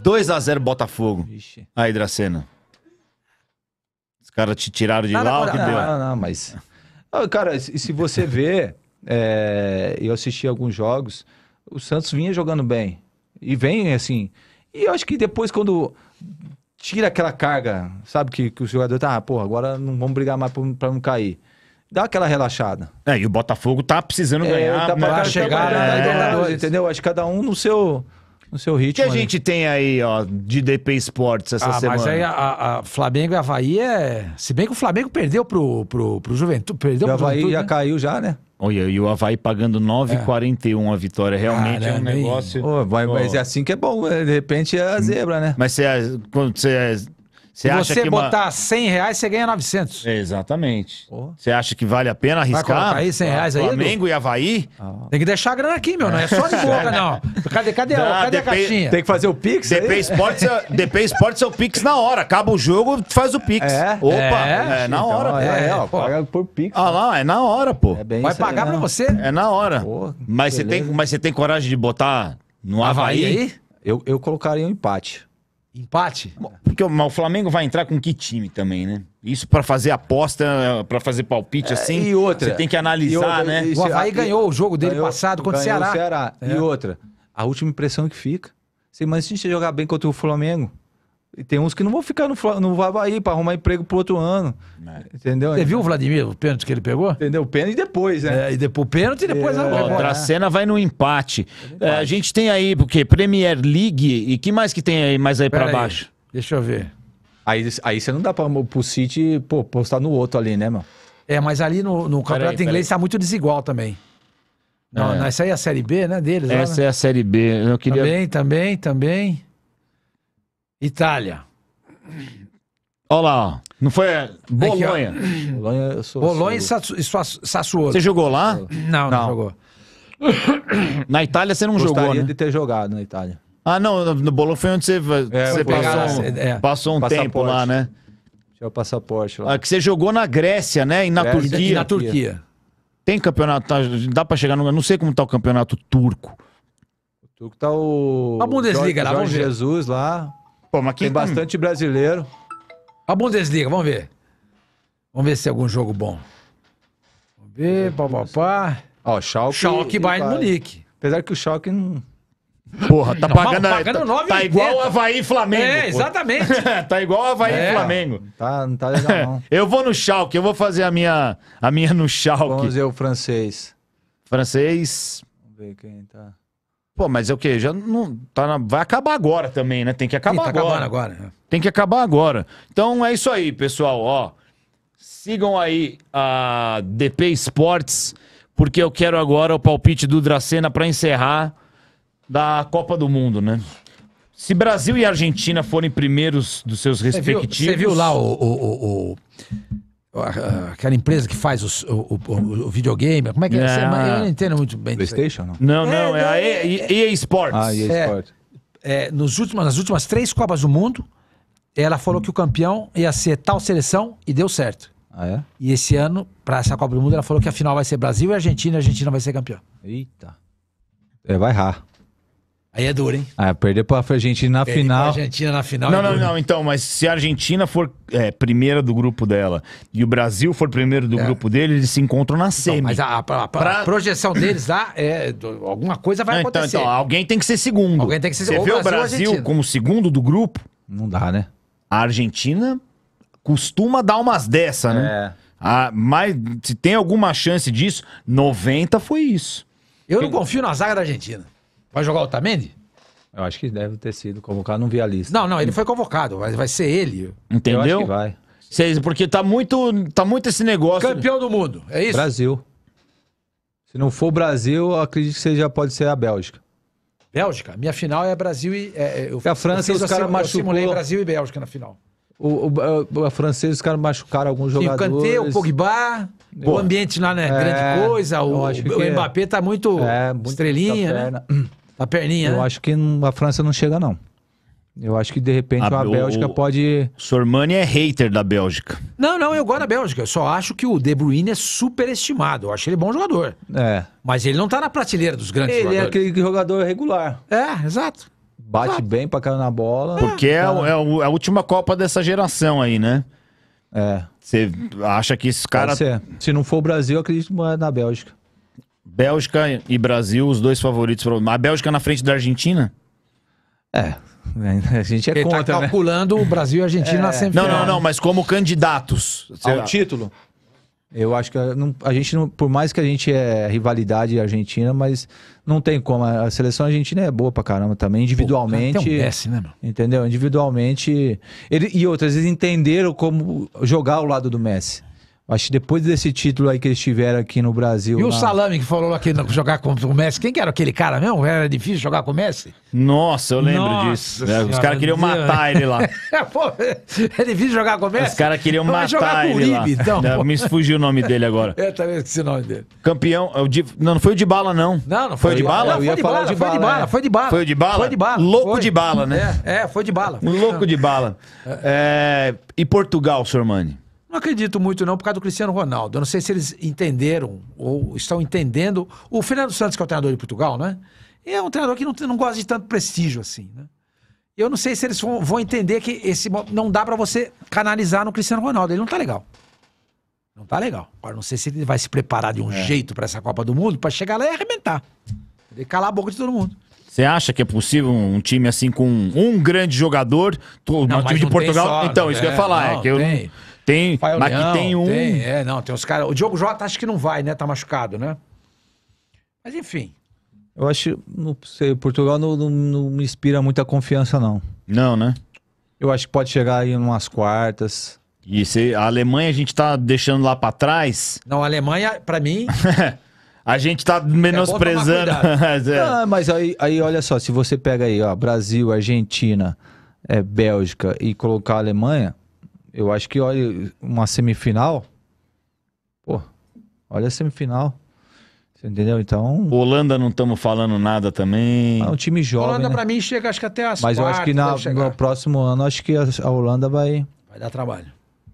2x0 Botafogo. Vixe. Aí, Dracena. Os caras te tiraram de Nada lá, o que não, deu? Não, não, mas... Ah, Cara, se se você vê, é, eu assisti alguns jogos, o Santos vinha jogando bem. E vem, assim... E eu acho que depois, quando tira aquela carga, sabe? Que, que o jogador tá, ah, porra, agora não vamos brigar mais pra, pra não cair dá aquela relaxada. É, e o Botafogo tá precisando é, ganhar tá né? para chegar, é, é, entendeu? Acho que cada um no seu no seu ritmo. O que a gente tem aí, ó, de DP Esportes essa ah, semana? Mas aí a, a Flamengo e Havaí é. Se bem que o Flamengo perdeu pro, pro, pro Juventude. Perdeu o Havaí já né? caiu já, né? Olha, e o Havaí pagando 9,41 é. a vitória. Realmente Caramba, é um negócio. Oh, vai, oh. Mas é assim que é bom. Né? De repente é a zebra, né? Mas você, é, quando você é você Se acha você que botar uma... 100 reais, você ganha 900. exatamente. Porra. Você acha que vale a pena arriscar? Vai aí 100 ah, reais aí, Flamengo Edu? e Havaí? Ah. Tem que deixar a grana aqui, meu. Não é só de (laughs) boca, não. Cadê, cadê, Dá, cadê DP, a caixinha? Tem que fazer o Pix DP aí? Sports, DP Sports é o Pix na hora. Acaba o jogo, faz o Pix. É? Opa, é, é na então, hora. Então, é, é, ó, paga por Pix. Ah né? lá, é na hora, pô. É Vai pagar pra você? É na hora. Porra, mas, você tem, mas você tem coragem de botar no Havaí? Havaí? Eu, eu colocaria um empate. Empate? porque o Flamengo vai entrar com que time também, né? Isso para fazer aposta, para fazer palpite é, assim. E outra. Você tem que analisar, outra, né? Isso, o Havaí ganhou o jogo dele ganhou, passado contra o Ceará. O Ceará. É. E outra. A última impressão que fica. Você imagina se jogar bem contra o Flamengo. E tem uns que não vão ficar no, no Havaí para arrumar emprego pro outro ano. É. Entendeu? Você viu o Vladimir, o pênalti que ele pegou? Entendeu? O pênalti depois, né? É, e depois o pênalti e depois é, a cena né? Dracena vai no empate. É, empate. a gente tem aí, porque Premier League e que mais que tem aí mais aí para baixo? Deixa eu ver. Aí, aí você não dá para o City pô, postar no outro ali, né, mano? É, mas ali no, no campeonato aí, inglês está muito desigual também. Não, é. Essa aí é a Série B, né, deles? Essa lá, é né? é a Série B. Eu queria... Também, também, também. Itália. Olha lá, Não foi Bolonha. Bolonha, eu sou, Bolonha e Sassu... Sassuolo. Você jogou lá? Não, não, não, jogou. (coughs) Na Itália você não Gostaria jogou, Gostaria né? de ter jogado na Itália. Ah, não, no Bolonha foi onde você, é, você passou, um, é. passou um tempo lá, né? Tinha o passaporte lá. Ah, que você jogou na Grécia, né? E na Grécia, Turquia. E na Turquia. Tem campeonato, tá, dá pra chegar no... Não sei como tá o campeonato turco. O turco tá o... A Bundesliga Jorge, lá, vamos ver. Jesus lá... Pô, mas aqui Tem tá- bastante brasileiro. A Bundesliga, vamos ver. Vamos ver se tem é algum jogo bom. Vamos ver, papapá. Ó, Schalke... Schalke Bayern vai. Munique. Apesar que o Schalke não... Porra, tá pagando... Não, pagando tá, 9, tá, tá igual o Havaí e Flamengo. É, exatamente. (laughs) tá igual o Havaí é. e Flamengo. Tá, não tá legal, não. (laughs) eu vou no Schalke, eu vou fazer a minha, a minha no Schalke. Vamos ver o francês. Francês... Vamos ver quem tá... Pô, mas é o quê? Já não. Tá na... Vai acabar agora também, né? Tem que acabar Sim, tá agora. agora. Né? Tem que acabar agora. Então é isso aí, pessoal. Ó, sigam aí a DP Esportes, porque eu quero agora o palpite do Dracena para encerrar da Copa do Mundo, né? Se Brasil e Argentina forem primeiros dos seus respectivos. Você viu, viu, lá o, o, o, o Aquela empresa que faz os, o, o, o, videogame, como é que é? é? Eu ah. não entendo muito bem. PlayStation? Não, não, é, é, a EA, é, Sports. Ah, EA é, Sports. É, nos últimos, nas últimas três Copas do Mundo, ela falou que o campeão ia ser tal seleção e deu certo. Ah, é? E esse ano, para essa Copa do Mundo, ela falou que a final vai ser Brasil e Argentina, e a Argentina vai ser campeão. Eita. É, vai errar. Aí é duro, hein? Ah, perder pra Argentina na perder final. Pra Argentina na final. Não, é não, duro. não. Então, mas se a Argentina for é, primeira do grupo dela e o Brasil for primeiro do é. grupo dele, eles se encontram na então, semi. Então, mas a, a, a, pra... a, projeção deles lá é. Alguma coisa vai é, não, acontecer. Então, então, alguém tem que ser segundo. Alguém tem que ser segundo. Você vê o Brasil como segundo do grupo? Não dá, né? A Argentina costuma dar umas dessa, né? É. Ah, mas se tem alguma chance disso, 90 foi isso. Eu não confio na zaga da Argentina. Vai jogar o Otamendi? Eu acho que deve ter sido convocado, não vi a lista. Não, não, ele foi convocado, mas vai ser ele. Entendeu? Eu acho que vai. Cês, porque tá muito, tá muito esse negócio. Campeão do mundo, é isso? Brasil. Se não for o Brasil, acredito que você já pode ser a Bélgica. Bélgica? Minha final é Brasil e. É, é eu, a França, eu os caras machucou. Eu simulei Brasil e Bélgica na final. O, o, o, a francês, os caras machucaram alguns jogadores. E o Kanté, o Pogba, o ambiente lá não é, é grande coisa. O, o, é. Mbappé tá muito, é, muito estrelinha, né? (clears throat) A perninha, Eu né? acho que a França não chega, não. Eu acho que de repente a, a Bélgica o, pode. Sormani é hater da Bélgica. Não, não, eu gosto da Bélgica. Eu só acho que o De Bruyne é superestimado. Eu acho ele bom jogador. É. Mas ele não tá na prateleira dos grandes ele é jogadores. Ele é aquele jogador regular. É, exato. Bate exato. bem pra caramba na bola. Porque é, tá. é, é a última Copa dessa geração aí, né? É. Você acha que esse cara. Se não for o Brasil, eu acredito na Bélgica. Bélgica e Brasil, os dois favoritos. A Bélgica na frente da Argentina? É. (laughs) A gente é Ele tá contra, tá calculando né? o Brasil e a Argentina é. na semifinal. Não, não, não, mas como candidatos ao lá. título. Eu acho que a, não, a gente não, por mais que a gente é rivalidade argentina, mas não tem como. A seleção argentina é boa pra caramba também, individualmente. Pô, um Messi, né, mano? Entendeu? Individualmente. Ele, e outras, eles entenderam como jogar ao lado do Messi. Acho que depois desse título aí que eles tiveram aqui no Brasil. E na... o Salame que falou aqui jogar contra o Messi. Quem que era aquele cara mesmo? Era difícil jogar com o Messi? Nossa, eu lembro Nossa disso. É, Senhora, Os caras queriam matar ele lá. (laughs) pô, é difícil jogar com o Messi? Os caras queriam matar ele Uribe, lá. Então, é, me fugiu o nome dele agora. (laughs) eu também esqueci o nome dele. Campeão. É Di... Não, não foi o de bala, não. Não, não foi, o de bala? Eu ia falar de bala. Foi de bala, foi de bala. Foi de bala? Foi de bala. Louco de bala, né? É, foi de bala. Um louco de bala. E Portugal, Sormani? Não acredito muito, não, por causa do Cristiano Ronaldo. Eu não sei se eles entenderam ou estão entendendo. O Fernando Santos, que é o treinador de Portugal, né? É um treinador que não, não gosta de tanto prestígio assim, né? Eu não sei se eles vão, vão entender que esse não dá para você canalizar no Cristiano Ronaldo. Ele não tá legal. Não tá legal. Agora, não sei se ele vai se preparar de um é. jeito para essa Copa do Mundo para chegar lá e arrebentar. E calar a boca de todo mundo. Você acha que é possível um time assim com um grande jogador, um time de Portugal? Só, então, isso que eu ia falar. É não, é que eu, tem. Tem, Rafael mas Leão, que tem um. Tem, é, não, tem os caras. O Diogo Jota acho que não vai, né? Tá machucado, né? Mas enfim. Eu acho, não sei, Portugal não, não, não me inspira muita confiança, não. Não, né? Eu acho que pode chegar aí em umas quartas. E se a Alemanha a gente tá deixando lá para trás? Não, a Alemanha, para mim. (laughs) a gente tá é menosprezando. (laughs) É Ah, mas aí, aí, olha só, se você pega aí, ó, Brasil, Argentina, é, Bélgica e colocar a Alemanha, eu acho que olha uma semifinal. Pô, olha a semifinal. Você entendeu? Então. Holanda não estamos falando nada também. É um time jovem. Holanda, né? pra mim, chega acho que até as Mas eu acho que na, no próximo ano, acho que a Holanda vai. Vai dar trabalho.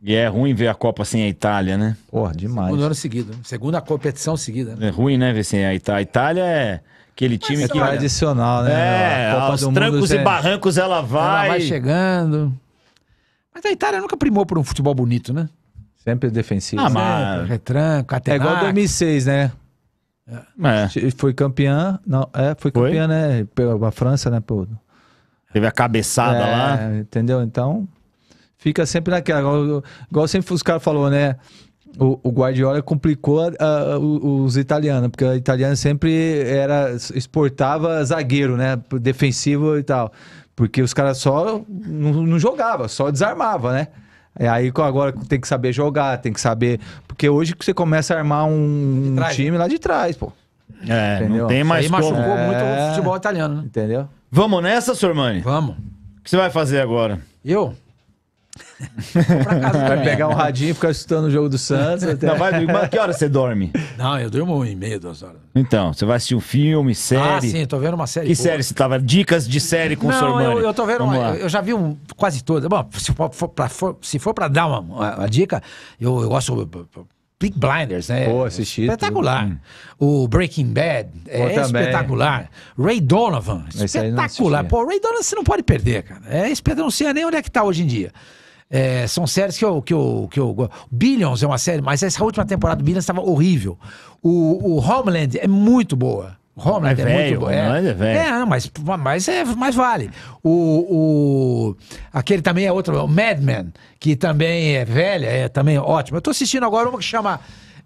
E é ruim ver a Copa sem a Itália, né? Porra, demais. Segundo ano seguido. Né? Segunda competição seguida. Né? É ruim, né, ver sem a Itália. A Itália é aquele time Mas, que. É tradicional, né? É, aos trancos e é- barrancos ela vai. Ela vai chegando. Mas a Itália nunca primou por um futebol bonito, né? Sempre defensivo. Ah, é, mas... Retranco, É igual 2006, né? É. é. Foi campeã, não, é, foi campeã, foi? né? Pela França, né? Teve a cabeçada é, lá. Entendeu? Então, fica sempre naquela. Igual, igual sempre os caras falaram, né? O, o, Guardiola complicou os italianos, porque a italiano sempre era, exportava zagueiro, né? Defensivo e tal. Porque os caras só não, não jogava, só desarmava, né? E aí agora tem que saber jogar, tem que saber. Porque hoje que você começa a armar um time né? lá de trás, pô. É, Entendeu? não tem mais Isso aí como. machucou muito o é. futebol italiano, né? Entendeu? Vamos nessa, Sormani? Vamos. O que você vai fazer agora? Eu? vai pegar um radinho e ficar escutando o jogo do Santos. Até... Não, vai Mas que hora você dorme? Não, eu durmo em e meia, duas horas. Então, você vai assistir um filme, ah, série? Ah, sim, eu tô vendo uma série. Que boa. série você tava? Dicas de série com o seu Não, eu, tô vendo uma, eu já vi um, quase todas. Bom, se for pra, for, se for pra dar uma, uma, uma dica, eu, eu gosto... Big Blinders, né? Pô, assisti. Espetacular. Tudo. Hum. O Breaking Bad é Pô, espetacular. Ray Donovan, espetacular. Pô, Ray Donovan você não pode perder, cara. É espetacular. Não sei nem onde é que tá hoje em dia. É, são séries que eu, que, eu, que eu. Billions é uma série, mas essa última temporada do Billions estava horrível. O, o Homeland é muito boa. Homeland é, é velho, muito boa. É, é, velho. é mas, mas, é, mas vale. O, o, aquele também é outro, o Mad Men, que também é velha, é também ótimo. Eu estou assistindo agora uma que chama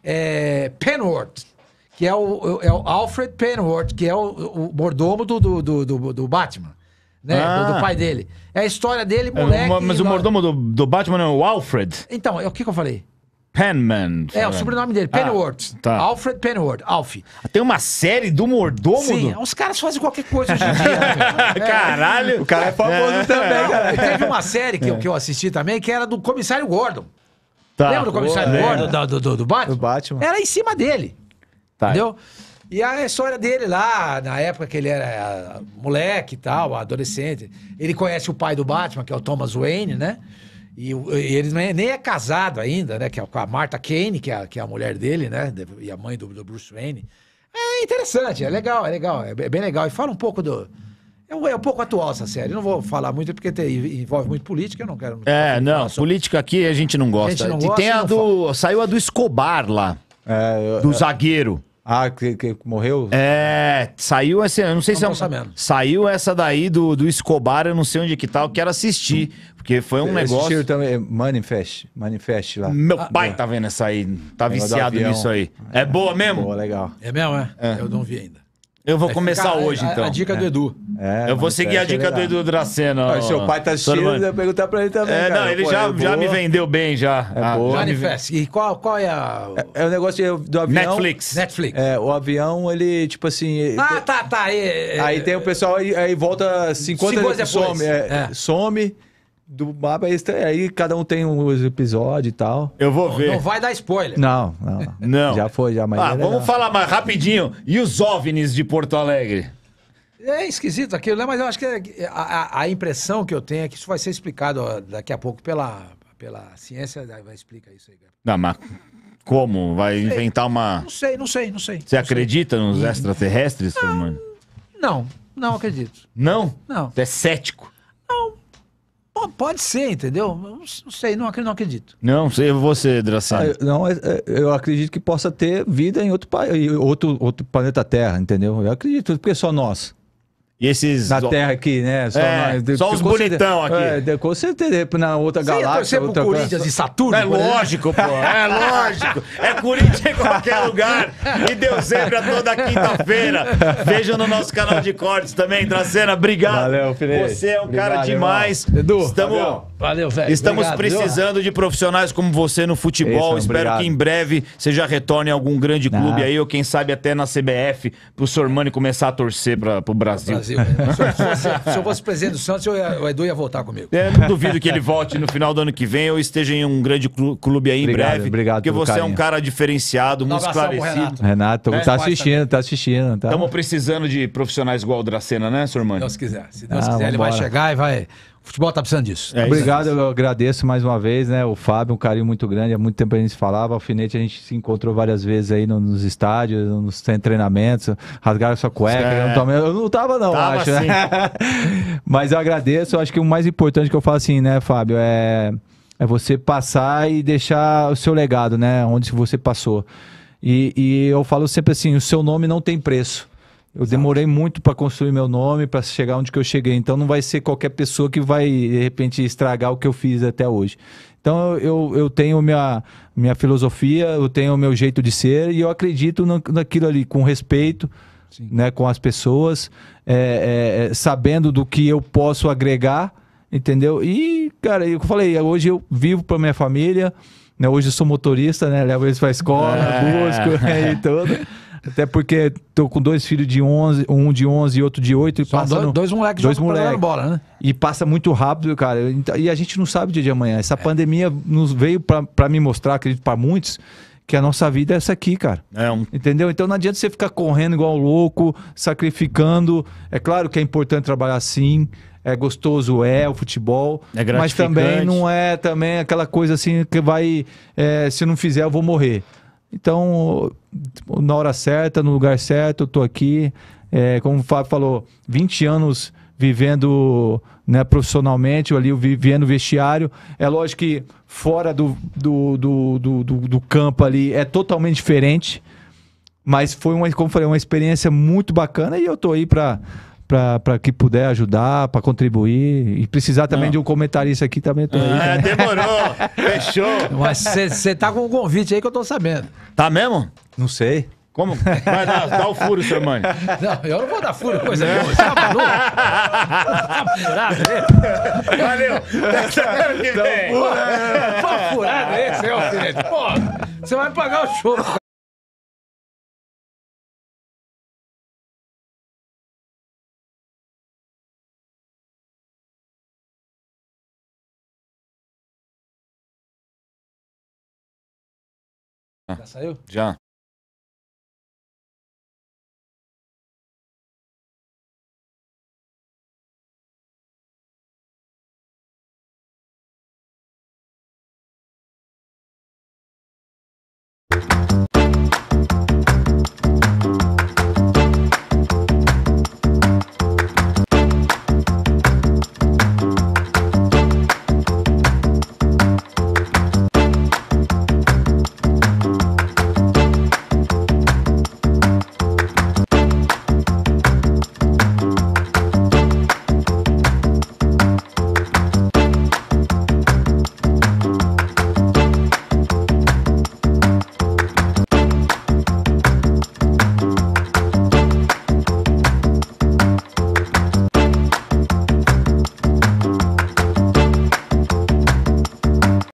é, Penworth que é o, é o Alfred Penworth, que é o, o mordomo do, do, do, do Batman né? Ah. Do, do, ah. pai dele. É a história dele, é, moleque. É, mas o mordomo do, do Batman é o Alfred. Então, é o que, que eu falei? Penman. É, o sobrenome dele, Pennyworth. Ah, tá. Alfred Pennyworth, Alf. Ah, tem uma série do mordomo? Sim, do... os caras fazem qualquer coisa hoje em dia. (laughs) é. Caralho. O cara é famoso é. também, cara. Teve uma série que, é. que eu assisti também, que era do Comissário Gordon. Tá. Lembra do Comissário Boa, é. Gordon, é. do, do, do, Batman? do Batman? Era em cima dele. Tá. Entendeu? E a história dele lá, na época que ele era eh, moleque e tal, adolescente, ele conhece o pai do Batman, que é o Thomas Wayne, né? E, e ele nem é casado ainda, né? Que é com a Martha Kane, que é, que é a mulher dele, né? E a mãe do, do Bruce Wayne. É interessante, é legal, é legal, é, é bem legal. E fala um pouco do. É um, é um pouco atual essa série. Eu não vou falar muito porque tem, envolve muito política, eu não quero. É, não, sobre... política aqui a gente não gosta. A gente não gosta e tem a do. Fala. Saiu a do Escobar lá. É, eu... do é. zagueiro. Ah, que, que morreu? É, saiu essa. Eu não sei não se é um, Saiu essa daí do, do Escobar, eu não sei onde que tá, eu quero assistir. Porque foi um eu negócio. também, é Manifest, Manifest lá. Meu ah, pai é. tá vendo essa aí, tá viciado nisso aí. É boa mesmo? Boa, legal. É mesmo, é? é. Eu não vi ainda. Eu vou é começar hoje, então. A, dica do é. Edu. É, Eu vou seguir a dica do Edu Dracena. Ah, seu pai tá assistindo, eu eu perguntar pra ele também. É, cara. não, ele Pô, já, é já me vendeu bem, já. É boa. Manifest. E qual, qual é a. É, é o negócio do avião. Netflix. Netflix. É, o avião, ele, tipo assim. Ah, tá, tá. é, Aí tem o pessoal, aí, aí volta 50 Cinco anos some, é, É. some, do Baba é estranho. Aí cada um tem um episódio e tal. Eu vou ver. Não vai dar spoiler. Não, não. não. Já foi, já. Mas ah, é vamos falar mais rapidinho. E os OVNIs de Porto Alegre? É esquisito aquilo, né? Mas eu acho que é, a, a, impressão que eu tenho é que isso vai ser explicado daqui a pouco pela, pela ciência. Vai explicar isso aí. Não, mas como? Vai inventar uma... Não sei, não sei, não sei. Você não acredita sei. nos extraterrestres, ah, mano? Não, não acredito. Não? Não. Você é cético? Não, pode ser, entendeu? Não sei, não acredito. Não, acredito. não sei você, Drassano. Ah, é, não, é, eu acredito que possa ter vida em outro, outro, outro planeta Terra, entendeu? Eu acredito, porque só nós. E esses. Na Terra aqui, né? Só, é, nós, só os bonitão aqui. É, com certeza, é na outra galáxia. Você outra pro Corinthians e Saturno? É né? lógico, pô. É lógico. É Corinthians em qualquer lugar. E deu zebra toda quinta-feira. Vejam no nosso canal de cortes também, Dracena. Obrigado. Valeu, Felipe. Você é um obrigado, cara demais. Irmão. Edu, estamos. Valeu. Valeu, velho. Estamos obrigado, precisando viu? de profissionais como você no futebol. Isso, é Espero obrigado. que em breve você já retorne a algum grande clube ah. aí, ou quem sabe até na CBF, pro Sormani começar a torcer pra, pro Brasil. Brasil. Brasil. (laughs) se, eu fosse, se eu fosse presidente do Santos, eu ia, o Edu ia voltar comigo. É, não duvido que ele volte no final do ano que vem ou esteja em um grande clube aí obrigado, em breve. Obrigado, Porque você carinho. é um cara diferenciado, muito esclarecido. Renato, Renato é, tá, assistindo, tá assistindo, tá Estamos precisando de profissionais igual o Dracena, né, seu irmão? Se Deus quiser. Se Deus ah, quiser, ele embora. vai chegar e vai o futebol tá precisando disso. É, Obrigado, eu agradeço mais uma vez, né? O Fábio, um carinho muito grande. Há muito tempo a gente falava. Alfinete, a gente se encontrou várias vezes aí nos estádios, nos treinamentos. Rasgaram sua cueca. É. Eu, não tava, eu, não tava, não, tava acho, assim. né? (laughs) Mas eu agradeço. Eu acho que o mais importante que eu falo assim, né, Fábio, é, é você passar e deixar o seu legado, né? Onde você passou. E, e eu falo sempre assim: o seu nome não tem preço. Eu Exato. demorei muito para construir meu nome, para chegar onde que eu cheguei. Então não vai ser qualquer pessoa que vai, de repente, estragar o que eu fiz até hoje. Então eu, eu tenho minha, minha filosofia, eu tenho o meu jeito de ser e eu acredito naquilo ali, com respeito. Né, com as pessoas, é, é, é, sabendo do que eu posso agregar, entendeu? E, cara, eu falei, hoje eu vivo para minha família, né? hoje eu sou motorista, né? levo eles para escola, é. busco (laughs) né, e tudo. Até porque tô com dois filhos de 11, um de 11 e outro de 8. E passa dois, no... dois moleques dois moleque. bola, né? E passa muito rápido, cara. Então, e a gente não sabe o dia de amanhã. Essa é. pandemia nos veio para me mostrar, acredito, para muitos, que a nossa vida é essa aqui, cara. É um... Entendeu? Então não adianta você ficar correndo igual louco, sacrificando. É claro que é importante trabalhar sim. É gostoso, é, o futebol. É mas também não é também aquela coisa assim que vai. É, se não fizer, eu vou morrer. Então, na hora certa, no lugar certo, eu tô aqui. É, como o Fábio falou, 20 anos vivendo né, profissionalmente, ali vivendo vestiário. É lógico que fora do, do, do, do, do campo ali é totalmente diferente. Mas foi uma, como falei, uma experiência muito bacana e eu tô aí para para que puder ajudar, para contribuir. E precisar também Não. de um comentarista aqui também. Tô aí, é, demorou. Fechou. Mas você tá com um convite aí que eu tô sabendo. Tá mesmo? Não sei. Como? Vai dar, dá o furo, seu mãe. Não, eu não vou dar furo, coisa nenhuma. Você tá maluco? Tá Valeu. Tá furado esse, é o filho. Pô, você vai pagar o show. Já saiu? Já.